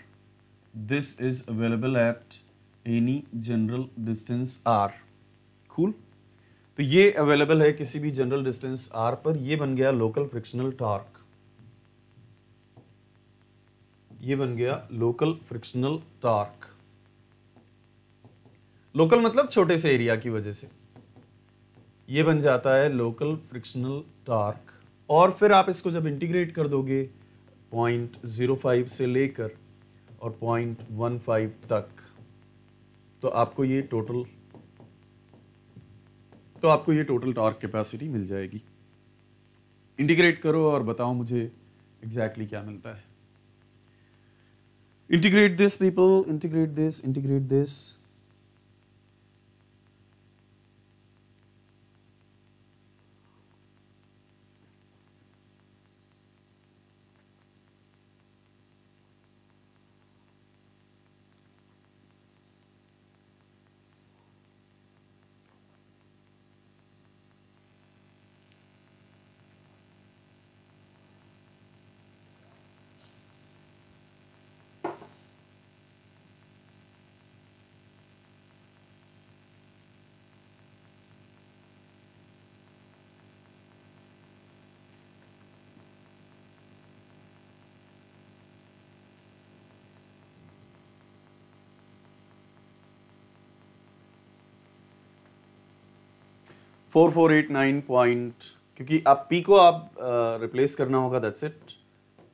this is available at any general distance R cool तो ये अवेलेबल है किसी भी जनरल डिस्टेंस आर पर ये बन गया लोकल फ्रिक्शनल टॉर्क ये बन गया लोकल फ्रिक्शनल टॉर्क लोकल मतलब छोटे से एरिया की वजह से ये बन जाता है लोकल फ्रिक्शनल टॉर्क और फिर आप इसको जब इंटीग्रेट कर दोगे पॉइंट ज़ीरो फाइव से लेकर और पॉइंट वन फाइव तक तो आपको ये टोटल तो आपको ये टोटल टॉर्क कैपेसिटी मिल जाएगी इंटीग्रेट करो और बताओ मुझे एग्जैक्टली exactly क्या मिलता है integrate this people integrate this integrate this four four eight nine point क्योंकि आप पी को आप रिप्लेस करना होगा that's it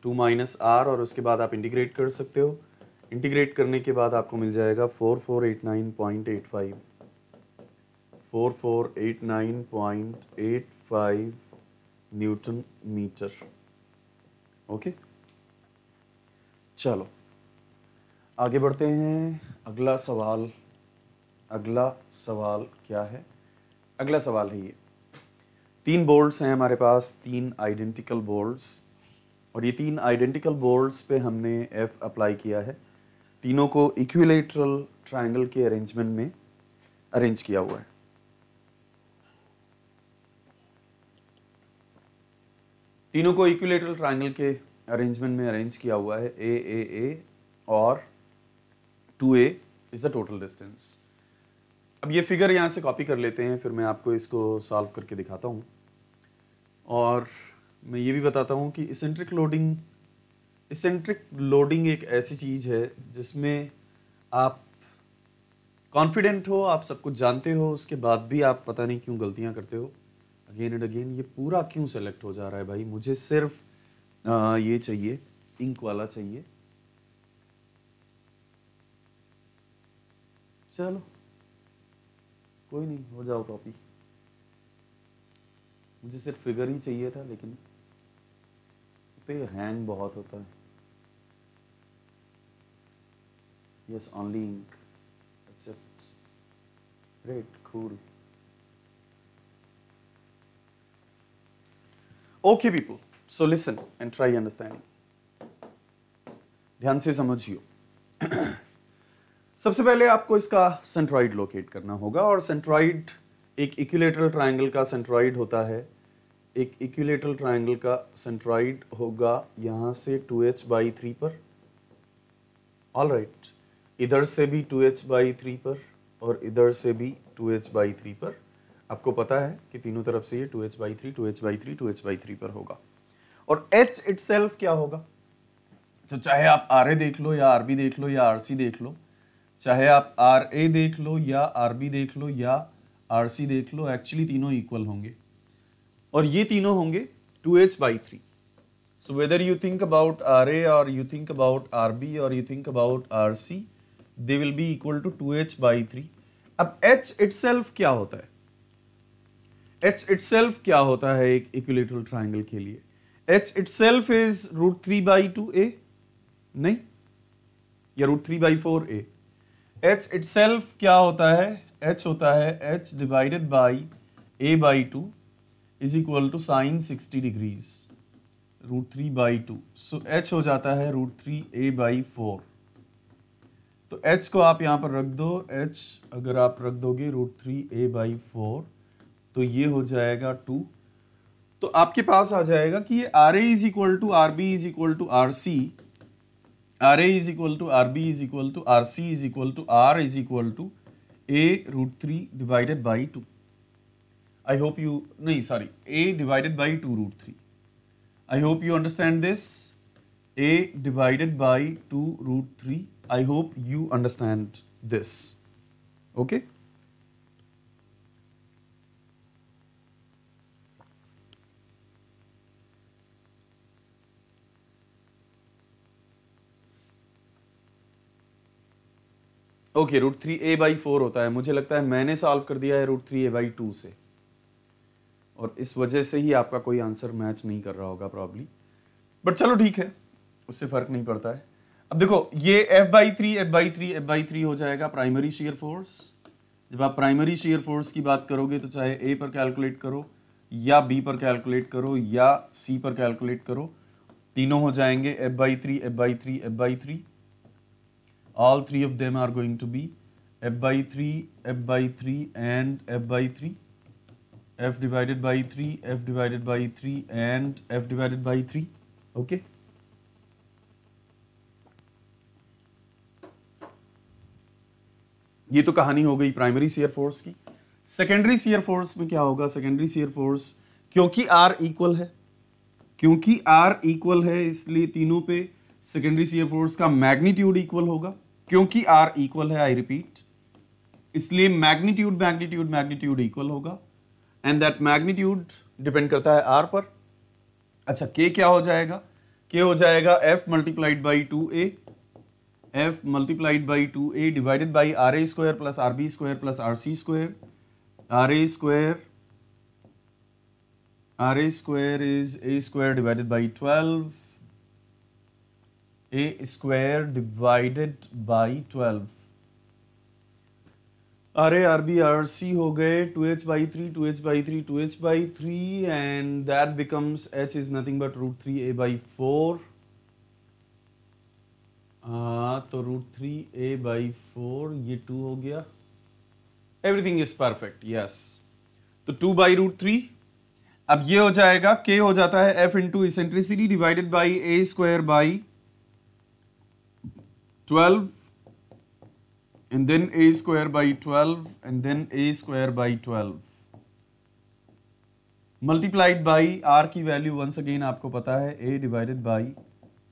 two minus R और उसके बाद आप इंटीग्रेट कर सकते हो इंटीग्रेट करने के बाद आपको मिल जाएगा four four eight nine point eight five four four eight nine point eight five newton metre okay चलो आगे बढ़ते हैं अगला सवाल अगला सवाल क्या है अगला सवाल है ये तीन बोर्ड्स हैं हमारे पास तीन आइडेंटिकल बोल्ट्स और ये तीन आइडेंटिकल बोल्ट्स पे हमने एफ अप्लाई किया है तीनों को इक्विलेटरल ट्रायंगल के अरेंजमेंट में अरेंज किया हुआ है तीनों को इक्विलेटरल ट्रायंगल के अरेंजमेंट में अरेंज किया हुआ है ए ए ए और two A is the total distance अब ये फिगर यहाँ से कॉपी कर लेते हैं फिर मैं आपको इसको सॉल्व करके दिखाता हूँ और मैं ये भी बताता हूँ कि इसेंट्रिक लोडिंग इसेंट्रिक लोडिंग एक ऐसी चीज़ है जिसमें आप कॉन्फिडेंट हो आप सब कुछ जानते हो उसके बाद भी आप पता नहीं क्यों गलतियाँ करते हो अगेन एंड अगेन ये पूरा क्यों सेलेक्ट हो जा रहा है भाई मुझे सिर्फ आ, ये चाहिए इंक वाला चाहिए चलो कोई नहीं हो जाओ कॉपी मुझे सिर्फ फिगर ही चाहिए था लेकिन पे हैंग बहुत होता है yes only ink except great cool okay people so listen and try understand ध्यान से समझियो सबसे पहले आपको इसका सेंट्रॉइड लोकेट करना होगा और सेंट्रॉइड एक इक्यूलेटरल ट्रायंगल का सेंट्रॉइड होता है एक इक्यूलेटरल ट्रायंगल का सेंट्रॉइड होगा यहाँ से 2h एच बाई थ्री पर ऑल राइट right. इधर से भी टू एच बाई थ्री पर और इधर से भी टू एच बाई थ्री पर आपको पता है कि तीनों तरफ से ये two H by three two H by three two H by three पर होगा और एच इट क्या होगा तो चाहे आप आर ए देख लो या आर बी देख लो या आर सी देख लो चाहे आप आर ए देख लो या आर बी देख लो या आर सी देख लो एक्चुअली तीनों इक्वल होंगे और ये तीनों होंगे two H by three so whether you think about R A और you think about R B और you think about R C they will be equal to two H by three अब H it क्या होता है H it क्या होता है एक इक्विलेटरल ट्राइंगल के लिए H itself is root three by two A नहीं या root three by four A H it क्या होता है एच होता है H divided by A by two is equal to sine sixty degrees root three by two so H हो जाता है root three A by four तो H को आप यहाँ पर रख दो एच अगर आप रख दोगे root three A by four तो ये हो जाएगा टू तो आपके पास आ जाएगा कि ये R A is equal to R B is equal to R C Ra is equal to Rb is equal to Rc is equal to R is equal to A root 3 divided by 2. I hope you, no sorry, A divided by 2 root 3. I hope you understand this. A divided by 2 root 3. I hope you understand this. Okay. Okay root three A by four होता है मुझे लगता है मैंने solve कर दिया है root three A by two से और इस वजह से ही आपका कोई आंसर मैच नहीं कर रहा होगा प्रॉब्ली बट चलो ठीक है उससे फर्क नहीं पड़ता है अब देखो ये F by three F by three F by three हो जाएगा प्राइमरी शेयर फोर्स जब आप प्राइमरी शेयर फोर्स की बात करोगे तो चाहे ए पर कैलकुलेट करो या बी पर कैलकुलेट करो या सी पर कैलकुलेट करो तीनों हो जाएंगे F by three F by three F by three all three of them are going to be f by 3, f by 3 and f by 3, f divided by 3, f divided by 3 and f divided by 3, okay. ये तो कहानी हो गई primary shear force की secondary shear force में क्या होगा secondary shear force क्योंकि आर इक्वल है क्योंकि आर इक्वल है इसलिए तीनों पे सेकेंडरी सीयर फोर्स का मैग्नीट्यूड इक्वल होगा क्योंकि आर इक्वल है आई रिपीट इसलिए मैग्नीट्यूड मैग्नीट्यूड मैग्नीट्यूड इक्वल होगा एंड दैट मैग्नीट्यूड डिपेंड करता है आर पर अच्छा के क्या हो जाएगा के हो जाएगा F multiplied by two A F multiplied by two A divided by R A square plus R B square plus R C square R A square R A square is A square divided by twelve a square divided by 12 R A R B R C हो गए two H by three two H by three two H by three and that becomes H is nothing but root three A by four हाँ तो root three A by four ये two हो गया everything is perfect yes तो two by root three अब ये हो जाएगा के हो जाता है F into eccentricity divided by A square by 12 and then a square by 12 and then a square by 12 multiplied by R की वैल्यू वंस अगेन आपको पता है A divided by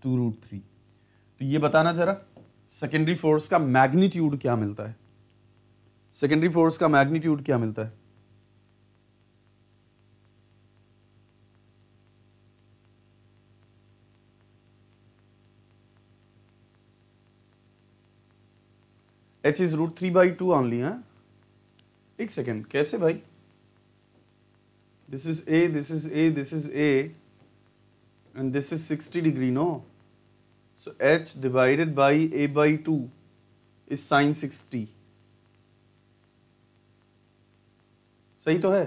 two root three तो ये बताना जरा secondary force का magnitude क्या मिलता है सेकेंडरी फोर्स का मैग्नीट्यूड क्या मिलता है H is root three by two only लिया एक सेकेंड कैसे भाई this is A this is A this is A and this is sixty degree no so H divided by A by two is sine sixty सही तो है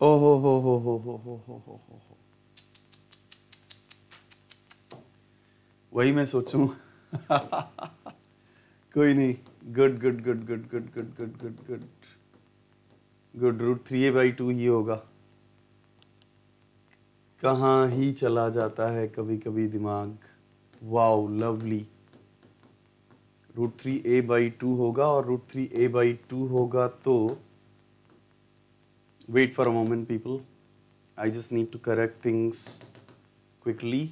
हो हो हो हो हो हो हो हो हो हो हो वही मैं सोचूं कोई नहीं good good good good good good good good good good root three A by two ही होगा कहाँ ही चला जाता है कभी कभी दिमाग wow lovely root three A by two होगा और root three A by two होगा तो wait for a moment people I just need to correct things quickly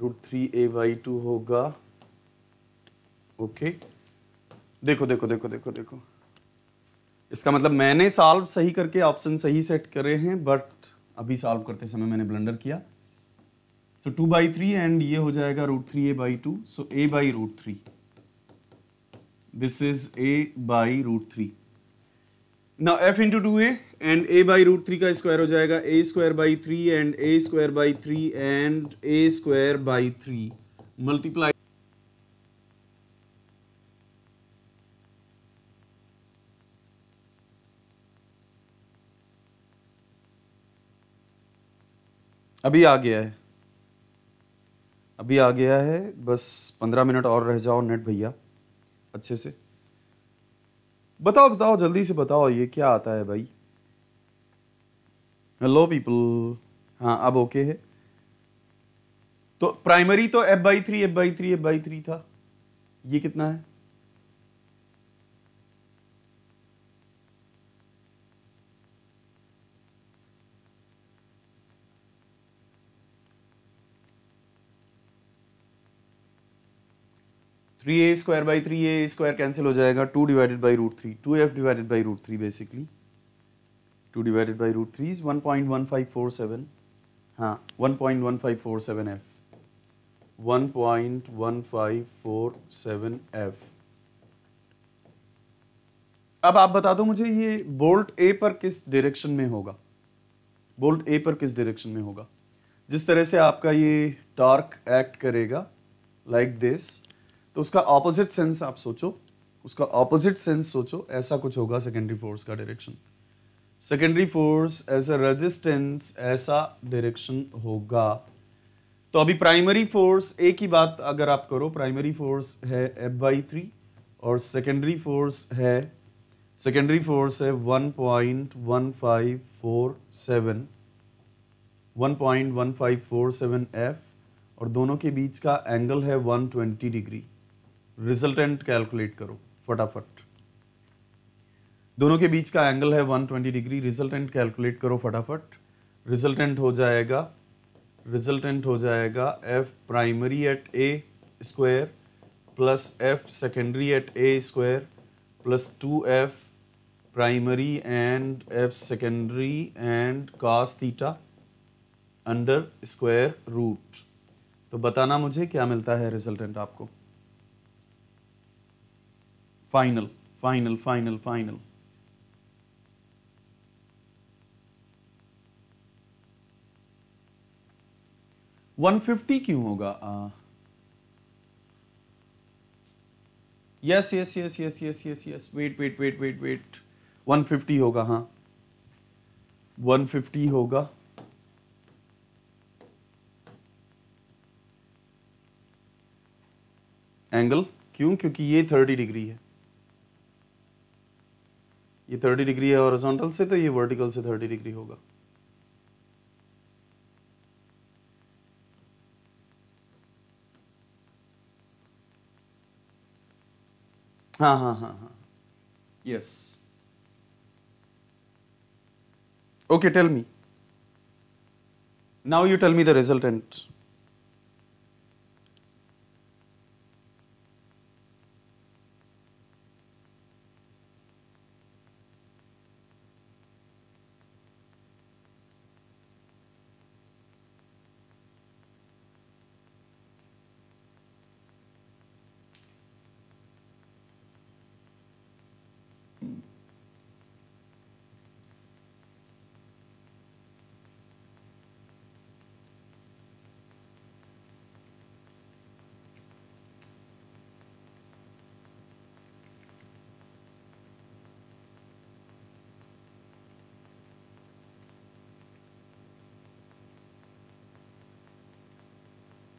root three A by two होगा ओके देखो देखो देखो देखो देखो इसका मतलब मैंने सॉल्व सही करके ऑप्शन सही सेट करे हैं बट अभी सॉल्व करते समय मैंने ब्लंडर किया so two by three and ये हो जाएगा root three A by two so A by root three this is A by root three ना एफ इंटू टू है and A by root three का स्क्वायर हो जाएगा A square by three and A square by three and A square by three multiply अभी आ गया है अभी आ गया है बस पंद्रह मिनट और रह जाओ नेट भैया अच्छे से बताओ बताओ जल्दी से बताओ ये क्या आता है भाई हेलो पीपल हाँ अब ओके है तो प्राइमरी तो F by three F by three F by three था ये कितना है three A square by three A square cancel हो जाएगा two divided by root three two F divided by root three basically two divided by root three is one point one five four seven हाँ one point one five four seven F one point one five four seven F अब आप बता दो मुझे ये bolt ए पर किस direction में होगा बोल्ट ए पर किस डायरेक्शन में होगा जिस तरह से आपका ये टॉर्क एक्ट करेगा लाइक like दिस तो उसका ऑपोजिट सेंस आप सोचो उसका ऑपोजिट सेंस सोचो ऐसा कुछ होगा सेकेंडरी फोर्स का direction secondary force as a resistance ऐसा डायरेक्शन होगा तो अभी प्राइमरी फोर्स एक ही बात अगर आप करो प्राइमरी फोर्स है एफ वाई थ्री और सेकेंडरी फोर्स है सेकेंडरी फोर्स है one one one one point point five five four seven four seven F और दोनों के बीच का एंगल है one twenty degree resultant calculate करो फटाफट दोनों के बीच का एंगल है 120 डिग्री रिजल्टेंट कैलकुलेट करो फटाफट रिजल्टेंट हो जाएगा रिजल्टेंट हो जाएगा F primary at A square plus F secondary at A square plus two F primary and F secondary and cos theta under square root तो बताना मुझे क्या मिलता है रिजल्टेंट आपको final, final, final, final. One fifty क्यों होगा yes yes yes yes yes yes yes wait wait wait wait wait one fifty होगा हाँ वन फिफ्टी होगा एंगल क्यों क्योंकि ये थर्टी डिग्री है ये 30 डिग्री है हॉरिजॉन्टल से तो ये वर्टिकल से थर्टी डिग्री होगा हाँ हाँ हाँ हाँ yes okay tell me now you tell me the resultant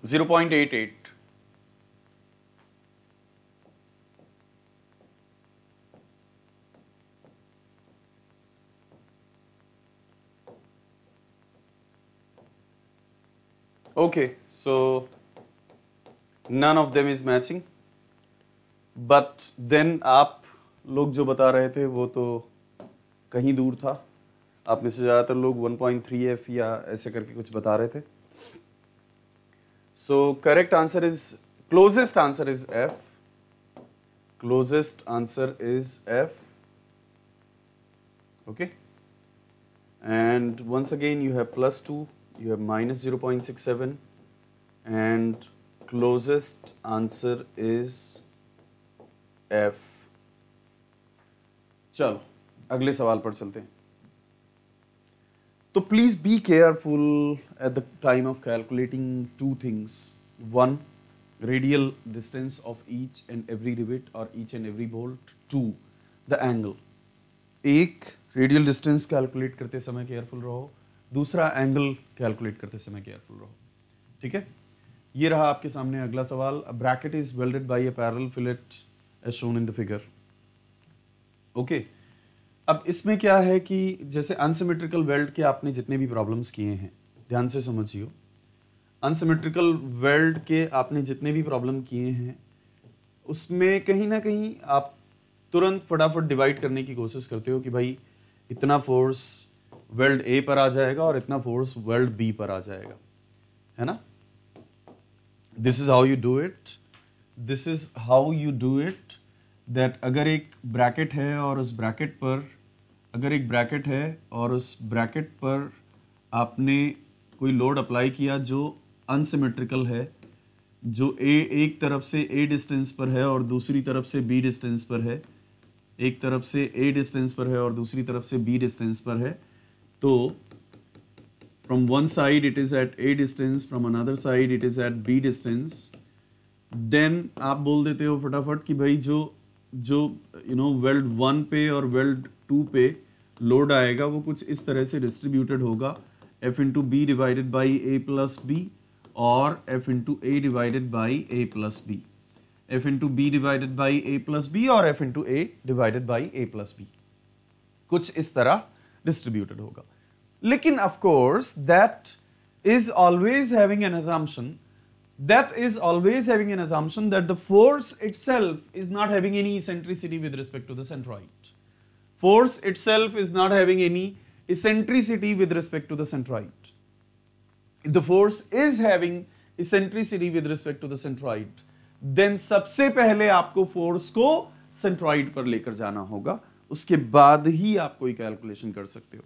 zero point eight eight okay so none of them is matching but then आप लोग जो बता रहे थे वो तो कहीं दूर था आप में से ज़्यादातर लोग 1.3f या ऐसे करके कुछ बता रहे थे So correct answer is, closest answer is F. Closest answer is F. Okay. And once again you have plus 2, you have minus 0.67 and closest answer is F. चलो अगले सवाल पर चलते हैं तो please be careful at the time of calculating two things one radial distance of each and every rivet और each and every bolt to the angle एक radial distance calculate करते समय केयरफुल रहो दूसरा एंगल कैलकुलेट करते समय careful रहो ठीक है ये रहा आपके सामने अगला सवाल bracket is welded by a parallel fillet as shown in the figure okay अब इसमें क्या है कि जैसे अनसिमेट्रिकल वेल्ड के आपने जितने भी प्रॉब्लम्स किए हैं ध्यान से समझियो अनसिमेट्रिकल वेल्ड के आपने जितने भी प्रॉब्लम किए हैं उसमें कहीं ना कहीं आप तुरंत फटाफट डिवाइड करने की कोशिश करते हो कि भाई इतना फोर्स वेल्ड ए पर आ जाएगा और इतना फोर्स वेल्ड बी पर आ जाएगा है ना this is how you do it this is how you do it that अगर एक ब्रैकेट है और उस ब्रैकेट पर अगर एक ब्रैकेट है और उस ब्रैकेट पर आपने कोई लोड अप्लाई किया जो अनसिमेट्रिकल है जो ए एक तरफ से ए डिस्टेंस पर है और दूसरी तरफ से बी डिस्टेंस पर है एक तरफ से ए डिस्टेंस पर है और दूसरी तरफ से बी डिस्टेंस पर है तो from one side it is at A distance from another side it is at B distance then आप बोल देते हो फटाफट कि भाई जो जो यू नो वेल्ड वन पे और वेल्ड टू पे लोड आएगा वो कुछ इस तरह से डिस्ट्रीब्यूटेड होगा F into B divided by A plus B और F into A divided by A plus B F into B divided by A plus B और F into A divided by A plus B कुछ इस तरह distributed होगा लेकिन of course that is always having an assumption that is always having an assumption that the force itself is not having any eccentricity with respect to the centroid. Force itself is not having any eccentricity with respect to the centroid. The force is having eccentricity with respect to the centroid. Then सबसे पहले आपको force को centroid पर लेकर जाना होगा उसके बाद ही आप कोई calculation कर सकते हो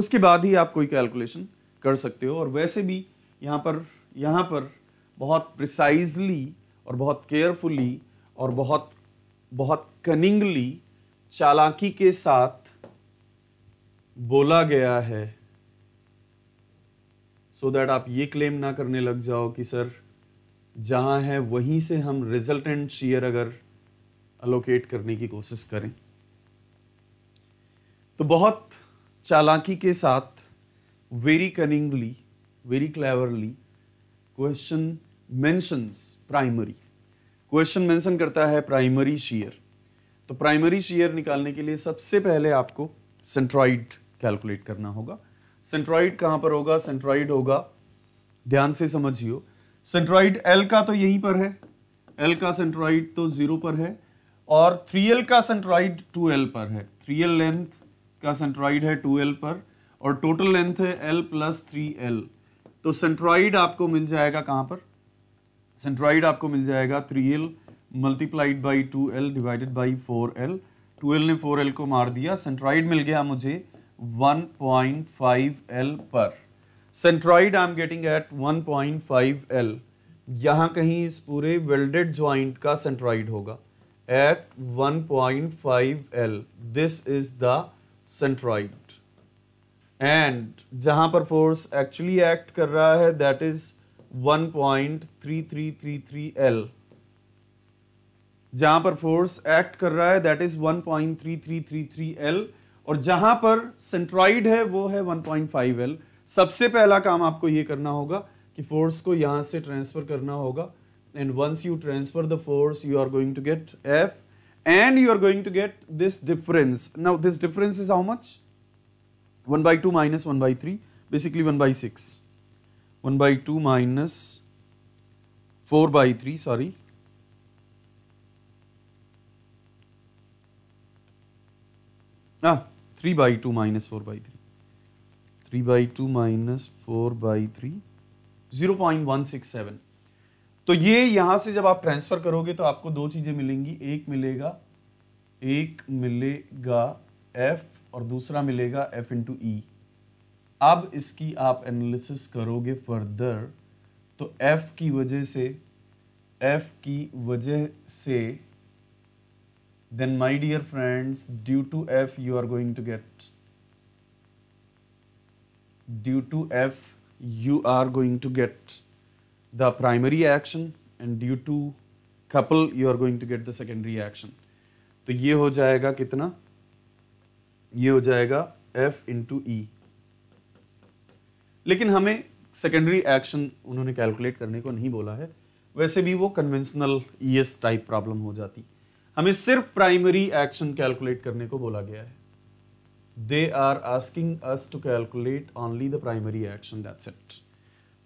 उसके बाद ही आप कोई calculation कर सकते हो और वैसे भी यहाँ पर यहाँ पर बहुत प्रिसाइजली और बहुत केयरफुली और बहुत बहुत कनिंगली चालाकी के साथ बोला गया है सो so दैट आप ये क्लेम ना करने लग जाओ कि सर जहाँ है वहीं से हम रिजल्टेंट शेयर अगर अलोकेट करने की कोशिश करें तो बहुत चालाकी के साथ very cunningly very cleverly question mentions primary question mention करता है प्राइमरी शीयर तो प्राइमरी शीयर निकालने के लिए सबसे पहले आपको सेंट्रॉइड कैलकुलेट करना होगा सेंट्रॉइड कहां पर होगा सेंट्रॉइड होगा ध्यान से समझियो सेंट्रॉइड एल का तो यहीं पर है एल का सेंट्रॉइड तो जीरो पर है और थ्री एल का सेंट्रॉइड टू एल पर है थ्री एल लेंथ का सेंट्रॉइड है टू एल पर और टोटल लेंथ है एल प्लस थ्री एल तो सेंट्रॉइड आपको मिल जाएगा कहाँ पर सेंट्रॉइड आपको मिल जाएगा three L multiplied by two L divided by four L two L ने फोर एल को मार दिया सेंट्रॉइड मिल गया मुझे वन पॉइंट फाइव एल पर centroid I am getting at one point five L यहां कहीं इस पूरे वेल्डेड ज्वाइंट का सेंट्रॉइड होगा point five L this is the centroid and जहां पर फोर्स एक्चुअली एक्ट कर रहा है दैट इज 1.3333 एल जहां पर फोर्स एक्ट कर रहा है दैट इज 1.3333 एल और जहां पर सेंट्रॉइड है वो है 1.5 एल सबसे पहला काम आपको ये करना होगा कि फोर्स को यहां से ट्रांसफर करना होगा and once you transfer the force you are going to get F and you are going to get this difference now this difference is how much one by two minus one by three basically one by six one by two minus four by three sorry हाँ, three by two minus four by three three by two minus four by three zero point one six seven तो ये यहां से जब आप transfer करोगे तो आपको दो चीजें मिलेंगी एक मिलेगा एक मिलेगा एफ और दूसरा मिलेगा एफ इन टू ई अब इसकी आप एनालिसिस करोगे फर्दर तो एफ की वजह से एफ की वजह से then my dear friends due to F you are going to get due to F you are going to get the primary action and due to couple you are going to get the secondary action तो ये हो जाएगा कितना ये हो जाएगा F into ई लेकिन हमें सेकेंडरी एक्शन उन्होंने कैलकुलेट करने को नहीं बोला है वैसे भी वो conventional E S type problem हो जाती हमें सिर्फ प्राइमरी एक्शन कैलकुलेट करने को बोला गया है they are asking us to calculate only the primary action that's it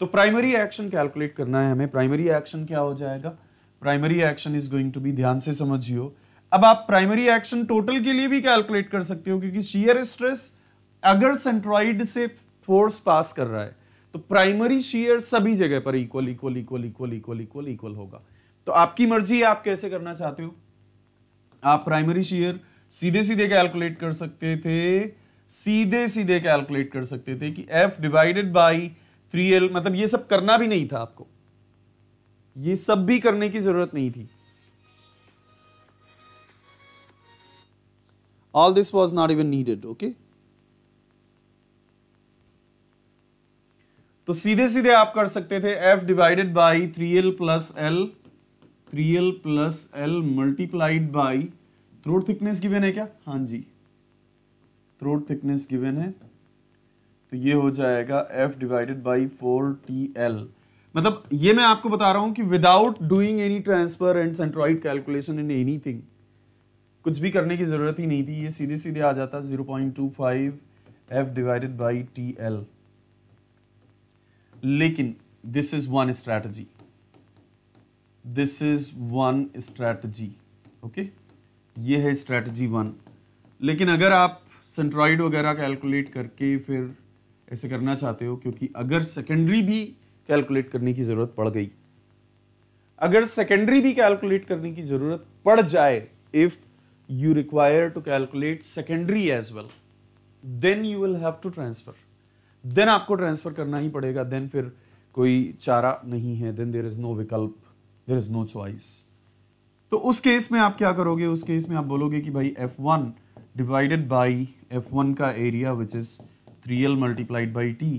तो प्राइमरी एक्शन कैलकुलेट करना है हमें प्राइमरी एक्शन क्या हो जाएगा primary action is going to be ध्यान से समझियो अब आप प्राइमरी एक्शन टोटल के लिए भी कैलकुलेट कर सकते हो क्योंकि शेयर स्ट्रेस अगर सेंट्रॉइड से फोर्स पास कर रहा है तो प्राइमरी शेयर सभी जगह पर equal equal equal equal equal equal equal होगा तो आपकी मर्जी आप कैसे करना चाहते हो आप प्राइमरी शेयर सीधे सीधे कैलकुलेट कर सकते थे सीधे सीधे कैलकुलेट कर सकते थे कि F divided by three L मतलब ये सब करना भी नहीं था आपको ये सब भी करने की जरूरत नहीं थी all this was not even needed okay तो सीधे सीधे आप कर सकते थे f divided by three L plus L three L plus L multiplied by throat thickness given है क्या हाँ जी थ्रोट थिकनेस गिवन है तो ये हो जाएगा f divided by four T L मतलब ये मैं आपको बता रहा हूं कि without doing any transfer and centroid calculation in anything कुछ भी करने की ज़रूरत ही नहीं थी ये सीधे सीधे आ जाता 0.25 point two five F divided by T L लेकिन this is one strategy this is one strategy okay ये है स्ट्रैटेजी वन लेकिन अगर आप सेंट्रॉइड वगैरह कैलकुलेट करके फिर ऐसे करना चाहते हो क्योंकि अगर सेकेंडरी भी कैलकुलेट करने की ज़रूरत पड़ गई अगर सेकेंडरी भी कैलकुलेट करने की ज़रूरत पड़ जाए if you require to calculate secondary as well then you will have to transfer then आपको transfer करना ही पड़ेगा then फिर कोई चारा नहीं है then there is no विकल्प there is no choice तो उस केस में आप क्या करोगे उस केस में आप बोलोगे कि भाई F1 one divided by F का area which is three L multiplied by T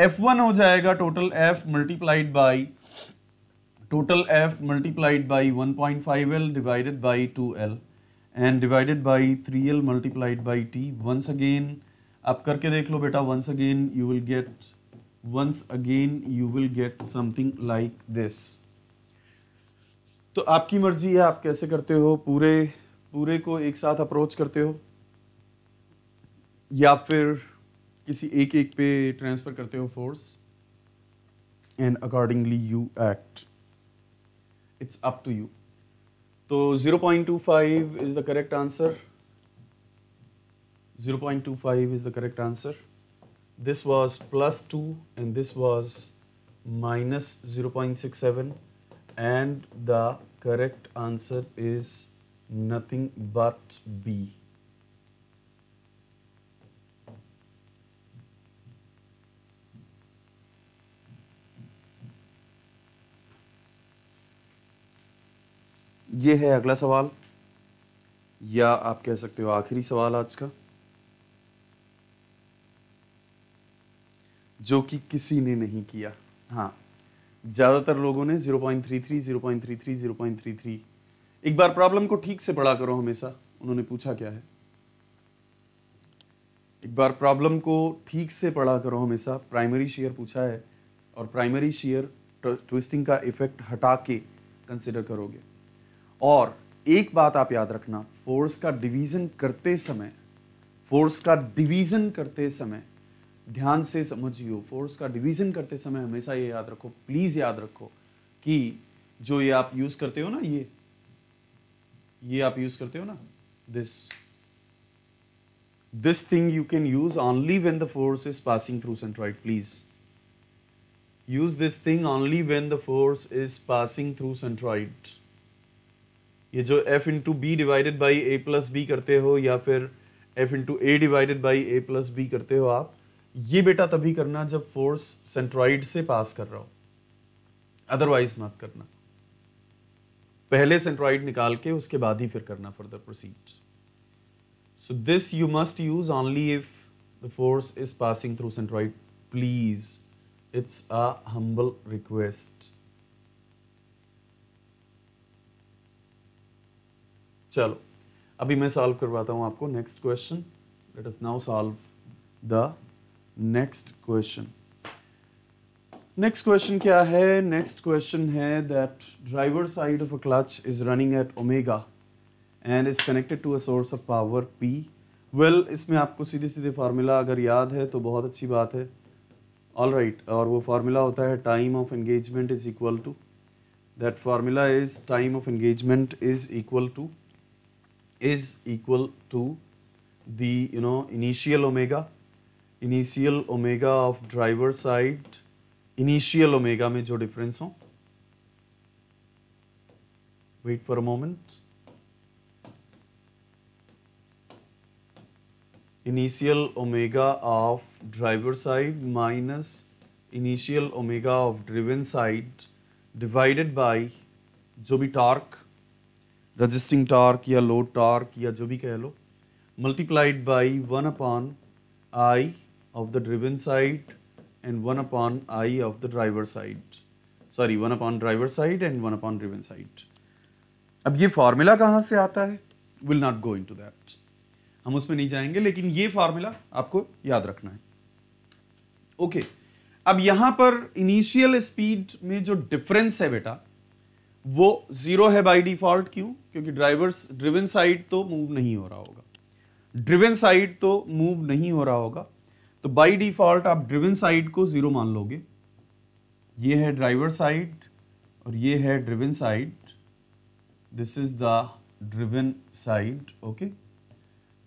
F हो जाएगा total F multiplied by total F multiplied by 1.5L divided by 2L and divided by three L multiplied by T once again आप करके देख लो बेटा once again you will get once again you will get something like this तो आपकी मर्जी है आप कैसे करते हो पूरे पूरे को एक साथ अप्रोच करते हो या फिर किसी एक एक पे ट्रांसफ़र करते हो force and accordingly you act it's up to you So 0.25 is the correct answer. 0.25 is the correct answer. This was plus 2 and this was minus 0.67 and the correct answer is nothing but B. ये है अगला सवाल या आप कह सकते हो आखिरी सवाल आज का जो कि किसी ने नहीं किया हाँ ज़्यादातर लोगों ने 0.33, 0.33, 0.33 एक बार प्रॉब्लम को ठीक से पढ़ा करो हमेशा उन्होंने पूछा क्या है एक बार प्रॉब्लम को ठीक से पढ़ा करो हमेशा प्राइमरी शेयर पूछा है और प्राइमरी शेयर ट्विस्टिंग का इफेक्ट हटा के कंसिडर करोगे और एक बात आप याद रखना फोर्स का डिवीजन करते समय फोर्स का डिवीजन करते समय ध्यान से समझियो फोर्स का डिवीजन करते समय हमेशा ये याद रखो प्लीज याद रखो कि जो ये आप यूज करते हो ना ये ये आप यूज करते हो ना this this thing you can use only when the force is passing through centroid please use this thing only when the force is passing through centroid ये जो F into B divided by A plus B करते हो या फिर F into A divided by A plus B करते हो आप ये बेटा तभी करना जब फोर्स सेंट्रॉइड से पास कर रहा हो अदरवाइज मत करना पहले सेंट्रॉइड निकाल के उसके बाद ही फिर करना further proceed so this you must use only if the force is passing through centroid please it's a humble request चलो अभी मैं सॉल्व करवाता हूँ आपको next question let us now solve the next question next question क्या है next question है that driver side of a clutch is running at omega and is connected to a source of power P well इसमें आपको सीधे सीधे formula अगर याद है तो बहुत अच्छी बात है ऑल राइट right, और वो फार्मूला होता है time of engagement is equal to that formula is time of engagement is equal to is equal to the you know initial omega initial omega of driver side initial omega mein jo difference ho wait for a moment initial omega of driver side minus initial omega of driven side divided by जो भी torque resisting torque या load torque या जो भी कह लो multiplied by one upon I of the driven side and one upon I of the driver side sorry one upon driver side and one upon driven side अब ये formula कहाँ से आता है will not go into that हम उसमें नहीं जाएंगे लेकिन ये फार्मूला आपको याद रखना है ओके okay. अब यहां पर इनिशियल स्पीड में जो डिफरेंस है बेटा वो जीरो है बाय डिफॉल्ट क्यों क्योंकि ड्राइवर्स ड्रिवन साइड तो मूव नहीं हो रहा होगा ड्रिवन साइड तो मूव नहीं हो रहा होगा तो बाय डिफॉल्ट आप ड्रिवन साइड को जीरो मान लोगे ये है ड्राइवर साइड और ये है driven side this is the driven side okay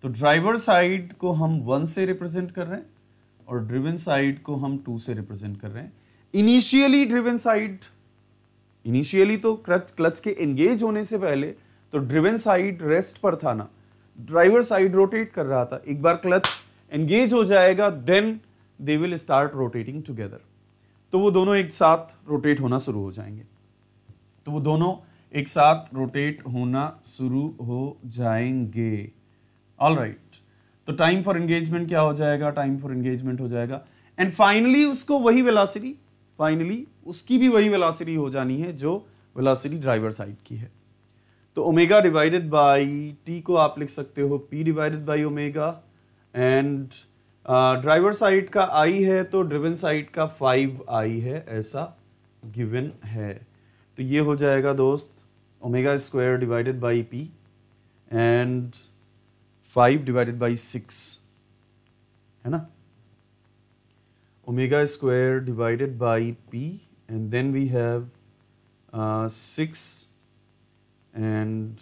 तो ड्राइवर साइड को हम वन से रिप्रेजेंट कर रहे हैं और ड्रिवन साइड को हम टू से रिप्रेजेंट कर रहे हैं इनिशियली ड्रिवन साइड इनिशियली तो क्लच क्लच के एंगेज होने से पहले तो ड्रिवन साइड रेस्ट पर था ना ड्राइवर साइड रोटेट कर रहा था एक बार क्लच एंगेज हो जाएगा then they will start rotating together तो वो दोनों एक साथ रोटेट होना शुरू हो जाएंगे तो वो दोनों एक साथ रोटेट होना शुरू हो जाएंगे ऑल राइट right. तो टाइम फॉर एंगेजमेंट क्या हो जाएगा टाइम फॉर एंगेजमेंट हो जाएगा एंड फाइनली उसको वही वेलासिटी फाइनली उसकी भी वही वेलासिटी हो जानी है जो वेलासिटी ड्राइवर साइड की है तो ओमेगा डिवाइडेड बाई टी को आप लिख सकते हो P divided by omega and driver side का आई है तो ड्रिवन साइड का फाइव आई है ऐसा गिवन है तो ये हो जाएगा दोस्त omega square divided by P and five divided by six है ना omega square divided by p and then we have uh, 6 and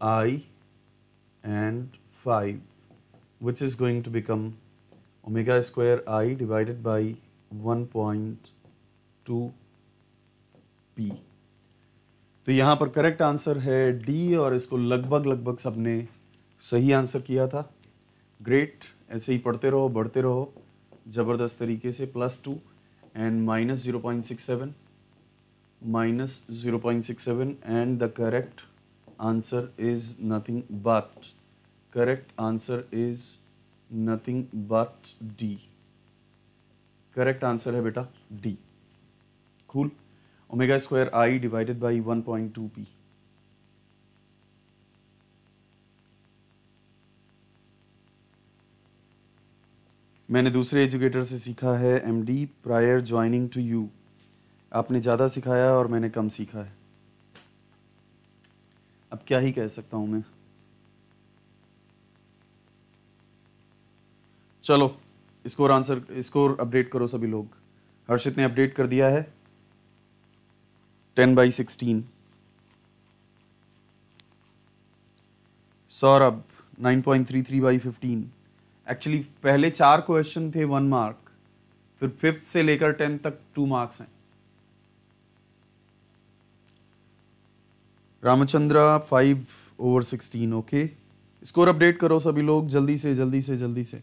i and 5 which is going to become omega square i divided by 1.2 p तो यहाँ पर correct answer है D और इसको लगभग लगभग सबने सही आंसर किया था ग्रेट ऐसे ही पढ़ते रहो बढ़ते रहो ज़बरदस्त तरीके से plus two and minus zero point six seven minus zero point six seven and the correct answer is nothing but correct answer is nothing but D correct answer है बेटा D cool omega square I divided by one point two P मैंने दूसरे educator से सीखा है M D prior joining to you आपने ज़्यादा सिखाया और मैंने कम सीखा है अब क्या ही कह सकता हूँ मैं चलो स्कोर आंसर स्कोर अपडेट करो सभी लोग हर्षित ने अपडेट कर दिया है ten by sixteen Saurabh nine point three three by fifteen actually पहले चार क्वेश्चन थे वन मार्क फिर फिफ्थ से लेकर टेंथ तक टू मार्क्स हैं Ramchandra five over sixteen okay score update करो सभी लोग जल्दी से जल्दी से जल्दी से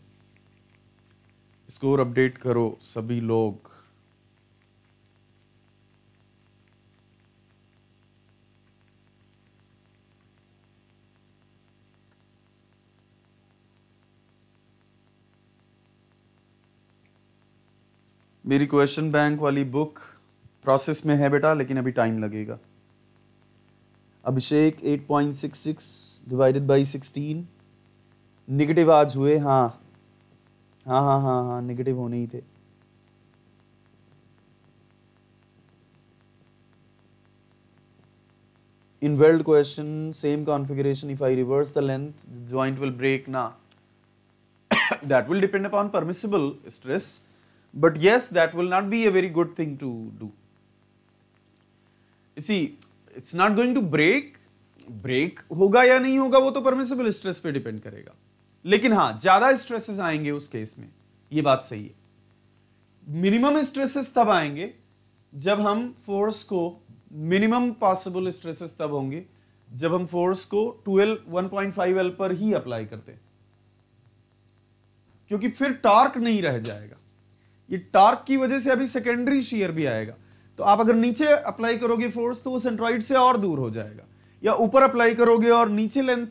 स्कोर अपडेट करो सभी लोग मेरी क्वेश्चन बैंक वाली बुक प्रोसेस में है बेटा लेकिन अभी टाइम लगेगा अभिषेक 8.66 डिवाइडेड बाय 16 नेगेटिव आज हुए हाँ हाँ हाँ हाँ हाँ नेगेटिव होने ही थे in world question same configuration if I reverse the length joint will break ना that will depend upon permissible stress But yes, that will not be a very good thing to do. You see, it's not going to break. Break होगा या नहीं होगा वो तो permissible stress पे depend करेगा लेकिन हाँ ज्यादा स्ट्रेसेस आएंगे उस केस में ये बात सही है मिनिमम स्ट्रेसेस तब आएंगे जब हम फोर्स को मिनिमम पॉसिबल स्ट्रेसेस तब होंगे जब हम फोर्स को 12 1.5 एल पर ही अप्लाई करते हैं क्योंकि फिर टॉर्क नहीं रह जाएगा ये टार्क की वजह से अभी सेकेंडरी शेयर भी आएगा तो आप अगर नीचे अप्लाई करोगे फोर्स तो वो सेंट्रॉइड से और दूर हो जाएगा या ऊपर अप्लाई करोगे और नीचे लेंथ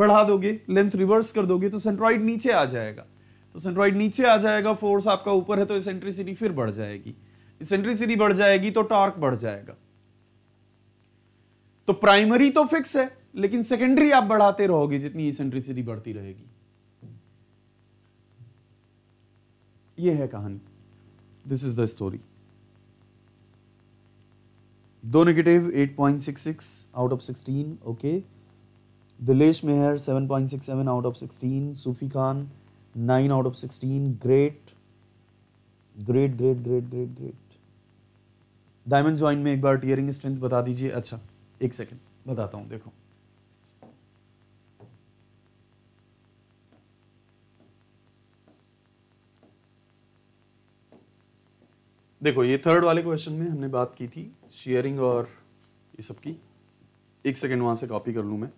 बढ़ा दोगे लेंथ रिवर्स कर दोगे तो सेंट्रॉइड नीचे आ जाएगा तो सेंट्रॉइड नीचे आ जाएगा फोर्स आपका ऊपर है तो इसेंट्रिसिटी फिर बढ़ जाएगी इसेंट्रिसिटी बढ़ जाएगी तो टॉर्क बढ़ जाएगा तो प्राइमरी तो फिक्स है लेकिन सेकेंडरी आप बढ़ाते रहोगे जितनी इसेंट्रिसिटी बढ़ती रहेगी ये है कहानी दिस इज द स्टोरी दो negative 8.66 out of 16 okay Dilesh Mehar 7.67 out of 16 Sufi Khan 9 out of 16 great great great great great great diamond join में एक बार टीयरिंग स्ट्रेंथ बता दीजिए अच्छा एक सेकंड बताता हूँ देखो देखो ये थर्ड वाले क्वेश्चन में हमने बात की थी शेयरिंग और ये सब की एक सेकेंड वहां से कॉपी कर लू मैं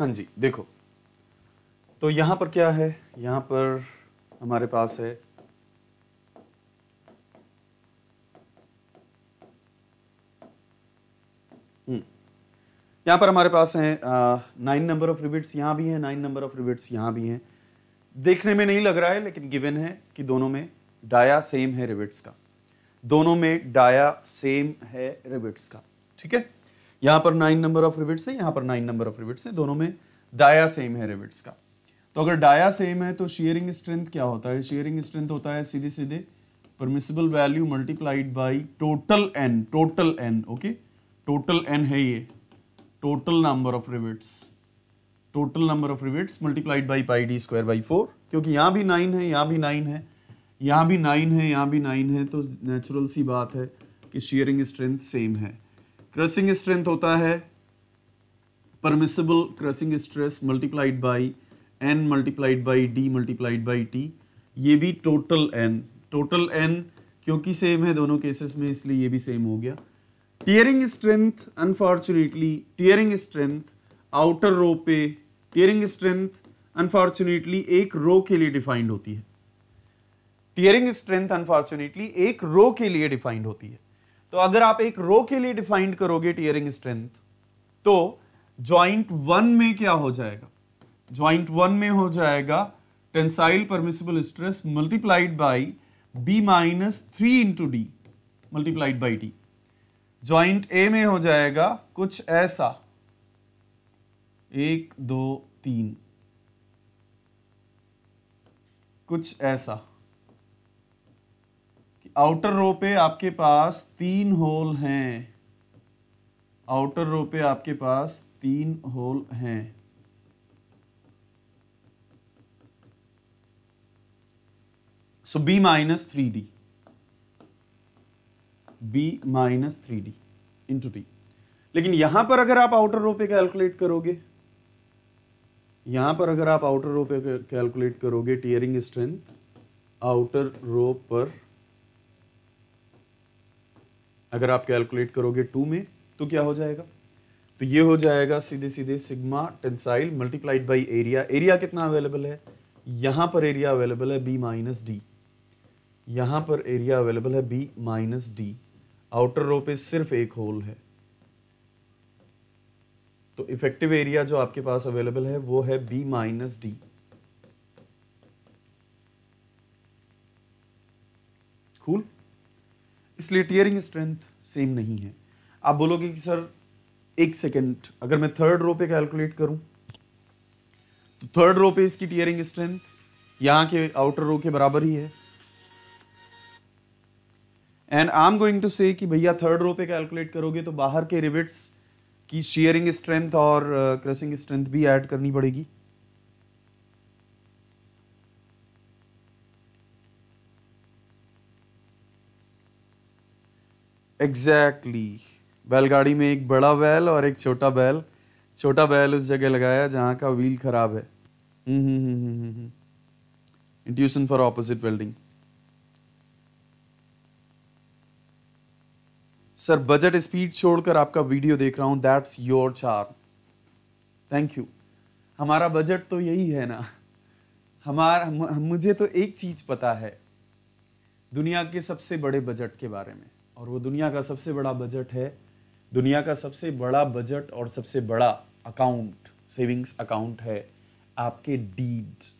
हाँ जी देखो तो यहां पर क्या है यहां पर हमारे पास है यहाँ पर हमारे पास हैं नाइन नंबर ऑफ रिबिट्स यहाँ भी हैं नाइन नंबर ऑफ रिबिट्स यहाँ भी हैं देखने में नहीं लग रहा है लेकिन गिवन है कि दोनों में डाया सेम है रिबिट्स का दोनों में डाया सेम है रिबिट्स का ठीक है यहाँ पर नाइन नंबर ऑफ रिबिट्स है यहाँ पर नाइन नंबर ऑफ रिबिट्स है दोनों में डाया सेम है रिबिट्स का तो अगर डाया सेम है तो शेयरिंग स्ट्रेंथ क्या होता है शेयरिंग स्ट्रेंथ होता है सीधे सीधे permissible value multiplied by total N total N okay total N है ये total number of rivets total number of rivets multiplied by pi D square by four क्योंकि यहाँ भी नाइन है यहाँ भी नाइन है यहाँ भी नाइन है यहाँ भी नाइन है तो नेचुरल सी बात है कि शेयरिंग स्ट्रेंथ सेम है क्रसिंग स्ट्रेंथ होता है permissible crushing stress multiplied by N multiplied by D multiplied by T ये भी टोटल एन टोटल एन क्योंकि सेम है दोनों केसेस में इसलिए ये भी सेम हो गया tearing strength unfortunately tearing strength outer row पे टीयरिंग स्ट्रेंथ अनफॉर्चुनेटली एक रो के लिए डिफाइंड होती है टीयरिंग स्ट्रेंथ अनफॉर्चुनेटली एक रो के लिए डिफाइंड होती है तो अगर आप एक रो के लिए डिफाइंड करोगे टीयरिंग स्ट्रेंथ तो ज्वाइंट वन में क्या हो जाएगा ज्वाइंट वन में हो जाएगा tensile permissible stress multiplied by B minus three into D multiplied by D joint A में हो जाएगा कुछ ऐसा एक दो तीन कुछ ऐसा कि आउटर रो पे आपके पास तीन होल हैं आउटर रो पे आपके पास तीन होल हैं so B minus three D B minus three D into T लेकिन यहां पर अगर आप आउटर रो पे कैलकुलेट करोगे यहां पर अगर आप आउटर रो पे कैलकुलेट करोगे टीयरिंग स्ट्रेंथ आउटर रो पर अगर आप कैलकुलेट करोगे टू में तो क्या हो जाएगा तो ये हो जाएगा सीधे सीधे sigma tensile multiplied by area area कितना अवेलेबल है यहां पर एरिया अवेलेबल है बी माइनस डी यहां पर एरिया अवेलेबल है B minus D outer row पे सिर्फ एक होल है तो इफेक्टिव एरिया जो आपके पास अवेलेबल है वो है बी माइनस डी कूल इसलिए टीयरिंग स्ट्रेंथ सेम नहीं है आप बोलोगे कि सर एक सेकेंड अगर मैं थर्ड रो पे कैलकुलेट करूं तो थर्ड रो पे इसकी टीयरिंग स्ट्रेंथ यहां के आउटर रो के बराबर ही है and I am going to say कि भैया थर्ड रो पे कैलकुलेट करोगे तो बाहर के रिविट्स की शेयरिंग स्ट्रेंथ और क्रशिंग uh, स्ट्रेंथ भी ऐड करनी पड़ेगी एग्जैक्टली exactly. बैलगाड़ी में एक बड़ा बैल और एक छोटा बैल छोटा बैल उस जगह लगाया जहाँ का व्हील खराब है intuition for opposite welding sir budget speed छोड़कर आपका वीडियो देख रहा हूँ दैट्स योर चार थैंक यू हमारा बजट तो यही है ना हमारा मुझे तो एक चीज़ पता है दुनिया के सबसे बड़े बजट के बारे में और वो दुनिया का सबसे बड़ा बजट है दुनिया का सबसे बड़ा बजट और सबसे बड़ा अकाउंट सेविंग्स अकाउंट है आपके डीड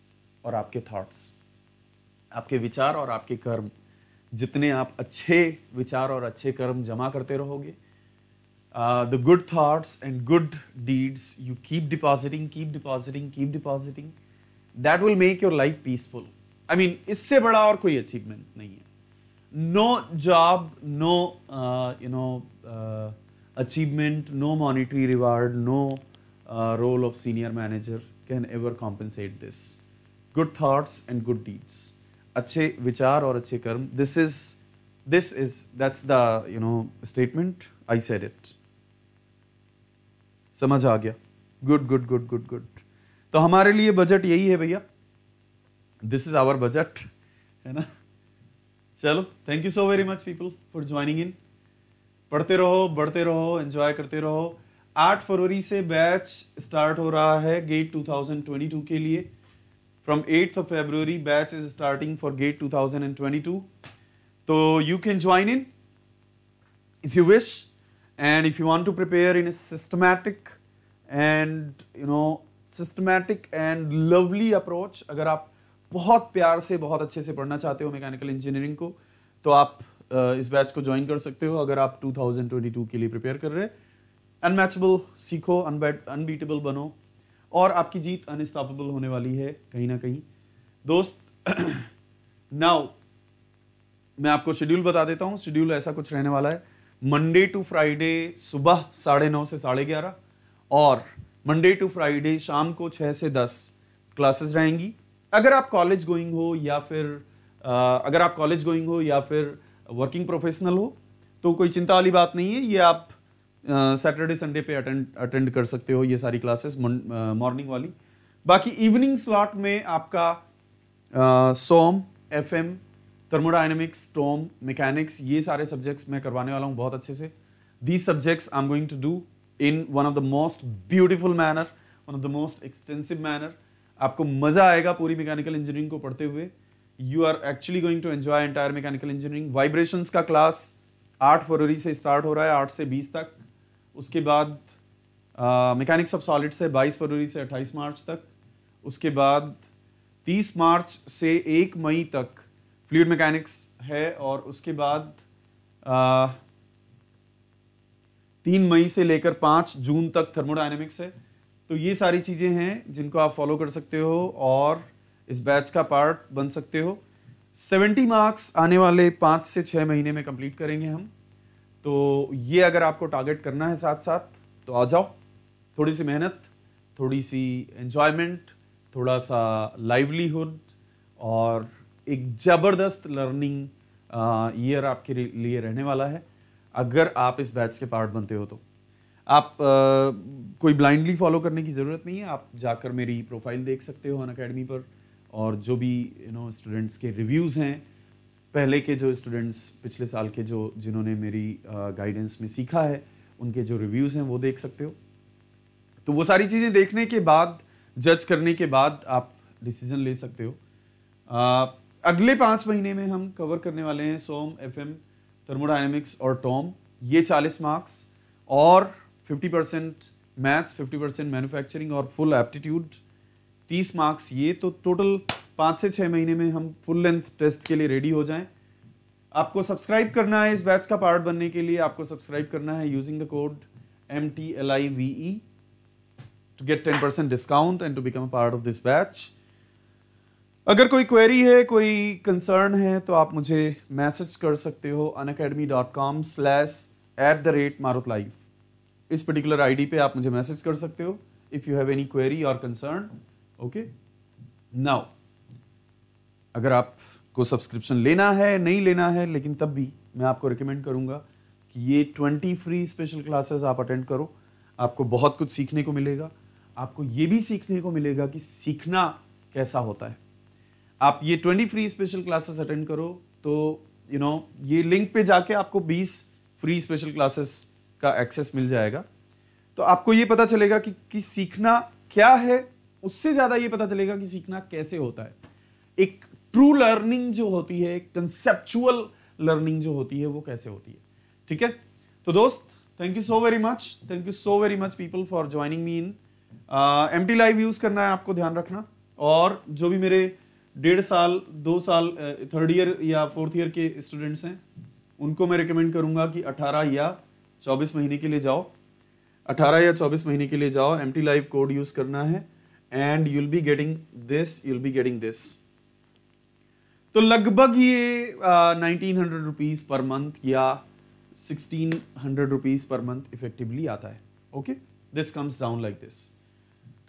और आपके थॉट्स आपके विचार और आपके कर्म जितने आप अच्छे विचार और अच्छे कर्म जमा करते रहोगे the good thoughts and good deeds you keep depositing keep depositing keep depositing that will make your life peaceful I mean इससे बड़ा और कोई अचीवमेंट नहीं है no job no you know achievement no monetary reward no role of senior manager can ever compensate this good thoughts and good deeds अच्छे विचार और अच्छे कर्म this is this is that's the you know statement I said it समझ आ गया good good good good good तो हमारे लिए बजट यही है भैया दिस इज आवर बजट है ना चलो thank you so very much people for joining in पढ़ते रहो बढ़ते रहो एंजॉय करते रहो 8 फरवरी से बैच स्टार्ट हो रहा है गेट 2022 के लिए from eighth of February batch is starting for GATE 2022 तो you can join in if you wish and if you want to prepare in systematic and you know systematic and lovely approach अगर आप बहुत प्यार से बहुत अच्छे से पढ़ना चाहते हो मैकेनिकल इंजीनियरिंग को तो आप इस बैच को ज्वाइन कर सकते हो अगर आप टू थाउजेंड ट्वेंटी टू के लिए प्रिपेयर कर रहे हैं अनमैचबल सीखो अनबीटेबल बनो और आपकी जीत अनस्टॉपेबल होने वाली है कहीं ना कहीं दोस्त नाउ *clears throat* मैं आपको शेड्यूल बता देता हूं शेड्यूल ऐसा कुछ रहने वाला है मंडे टू फ्राइडे सुबह साढ़े नौ से साढ़े ग्यारह और मंडे टू फ्राइडे शाम को छः से दस क्लासेस रहेंगी अगर आप कॉलेज गोइंग हो या फिर अगर आप कॉलेज गोइंग हो या फिर वर्किंग प्रोफेशनल हो तो कोई चिंता वाली बात नहीं है ये आप सैटरडे संडे पे अटेंड अटेंड कर सकते हो ये सारी क्लासेस मॉर्निंग वाली बाकी इवनिंग स्लॉट में आपका SOM F M thermodynamics TOM mechanics ये सारे सब्जेक्ट्स मैं करवाने वाला हूँ बहुत अच्छे से these subjects I am going to do in one of the most beautiful manner one of the most extensive manner आपको मजा आएगा पूरी मैकेनिकल इंजीनियरिंग को पढ़ते हुए you are actually going to enjoy entire mechanical engineering vibrations का class 8 फरवरी से स्टार्ट हो रहा है 8 से 20 तक उसके बाद मैकेनिक्स ऑफ सॉलिड से 22 फरवरी से 28 मार्च तक उसके बाद 30 मार्च से 1 मई तक फ्लूड मैकेनिक्स है और उसके बाद तीन मई से लेकर पाँच जून तक थर्मोडाइनमिक्स है तो ये सारी चीज़ें हैं जिनको आप फॉलो कर सकते हो और इस बैच का पार्ट बन सकते हो 70 मार्क्स आने वाले पाँच से छः महीने में कंप्लीट करेंगे हम तो ये अगर आपको टारगेट करना है साथ साथ तो आ जाओ थोड़ी सी मेहनत थोड़ी सी एन्जॉयमेंट थोड़ा सा लाइवलीहुड और एक ज़बरदस्त लर्निंग ईयर आपके लिए रहने वाला है अगर आप इस बैच के पार्ट बनते हो तो आप आ, कोई ब्लाइंडली फॉलो करने की ज़रूरत नहीं है आप जाकर मेरी प्रोफाइल देख सकते हो अन अकेडमी पर और जो भी यू नो स्टूडेंट्स के रिव्यूज़ हैं पहले के जो स्टूडेंट्स पिछले साल के जो जिन्होंने मेरी गाइडेंस में सीखा है उनके जो रिव्यूज़ हैं वो देख सकते हो तो वो सारी चीज़ें देखने के बाद जज करने के बाद आप डिसीजन ले सकते हो आ, अगले पाँच महीने में हम कवर करने वाले हैं सोम एफ एम थर्मोडाइनमिक्स और टॉम ये चालीस मार्क्स और fifty percent maths fifty percent manufacturing और फुल एप्टीट्यूड तीस मार्क्स ये तो टोटल पाँच से छः महीने में हम फुल लेंथ टेस्ट के लिए रेडी हो जाए आपको सब्सक्राइब करना है इस बैच का पार्ट बनने के लिए आपको सब्सक्राइब करना है using the code M T L I V E to get ten percent discount and to become a part of this batch अगर कोई क्वेरी है कोई कंसर्न है तो आप मुझे मैसेज कर सकते हो Unacademy dot com slash at the rate Marut live इस पर्टिकुलर आई डी पे आप मुझे मैसेज कर सकते हो if you have any query और कंसर्न ओके नाउ अगर आपको सब्सक्रिप्शन लेना है नहीं लेना है लेकिन तब भी मैं आपको रिकमेंड करूँगा कि ये ट्वेंटी फ्री स्पेशल क्लासेस आप अटेंड करो आपको बहुत कुछ सीखने को मिलेगा आपको ये भी सीखने को मिलेगा कि सीखना कैसा होता है आप ये twenty free special classes attend करो तो यू you नो know, ये लिंक पे जाके आपको बीस फ्री स्पेशल क्लासेस का एक्सेस मिल जाएगा तो आपको ये पता चलेगा कि, कि सीखना क्या है उससे ज़्यादा ये पता चलेगा कि सीखना कैसे होता है एक ट्रू लर्निंग जो होती है कंसेप्चुअल लर्निंग जो होती है वो कैसे होती है ठीक है तो दोस्त thank you so very much thank you so very much people for joining me in M T live use करना है आपको ध्यान रखना और जो भी मेरे डेढ़ साल दो साल थर्ड uh, ईयर या फोर्थ ईयर के स्टूडेंट्स हैं उनको मैं रिकमेंड करूंगा कि 18 या 24 महीने के लिए जाओ 18 या 24 महीने के लिए जाओ M T live code use करना है and you'll be getting this you'll be getting this तो लगभग ये nineteen hundred rupees per month या sixteen hundred rupees per month effectively आता है okay this comes down like this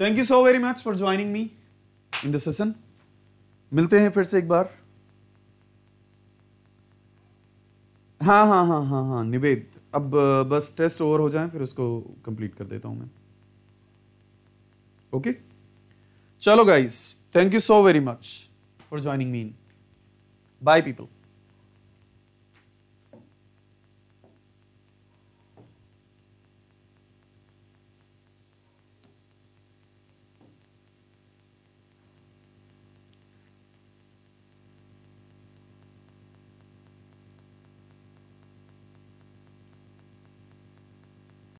thank you so very much for joining me in the session मिलते हैं फिर से एक बार हाँ हाँ हाँ हाँ हाँ निवेद अब बस टेस्ट ओवर हो जाए फिर उसको कंप्लीट कर देता हूं मैं ओके okay? चलो guys thank you so very much for joining me by people.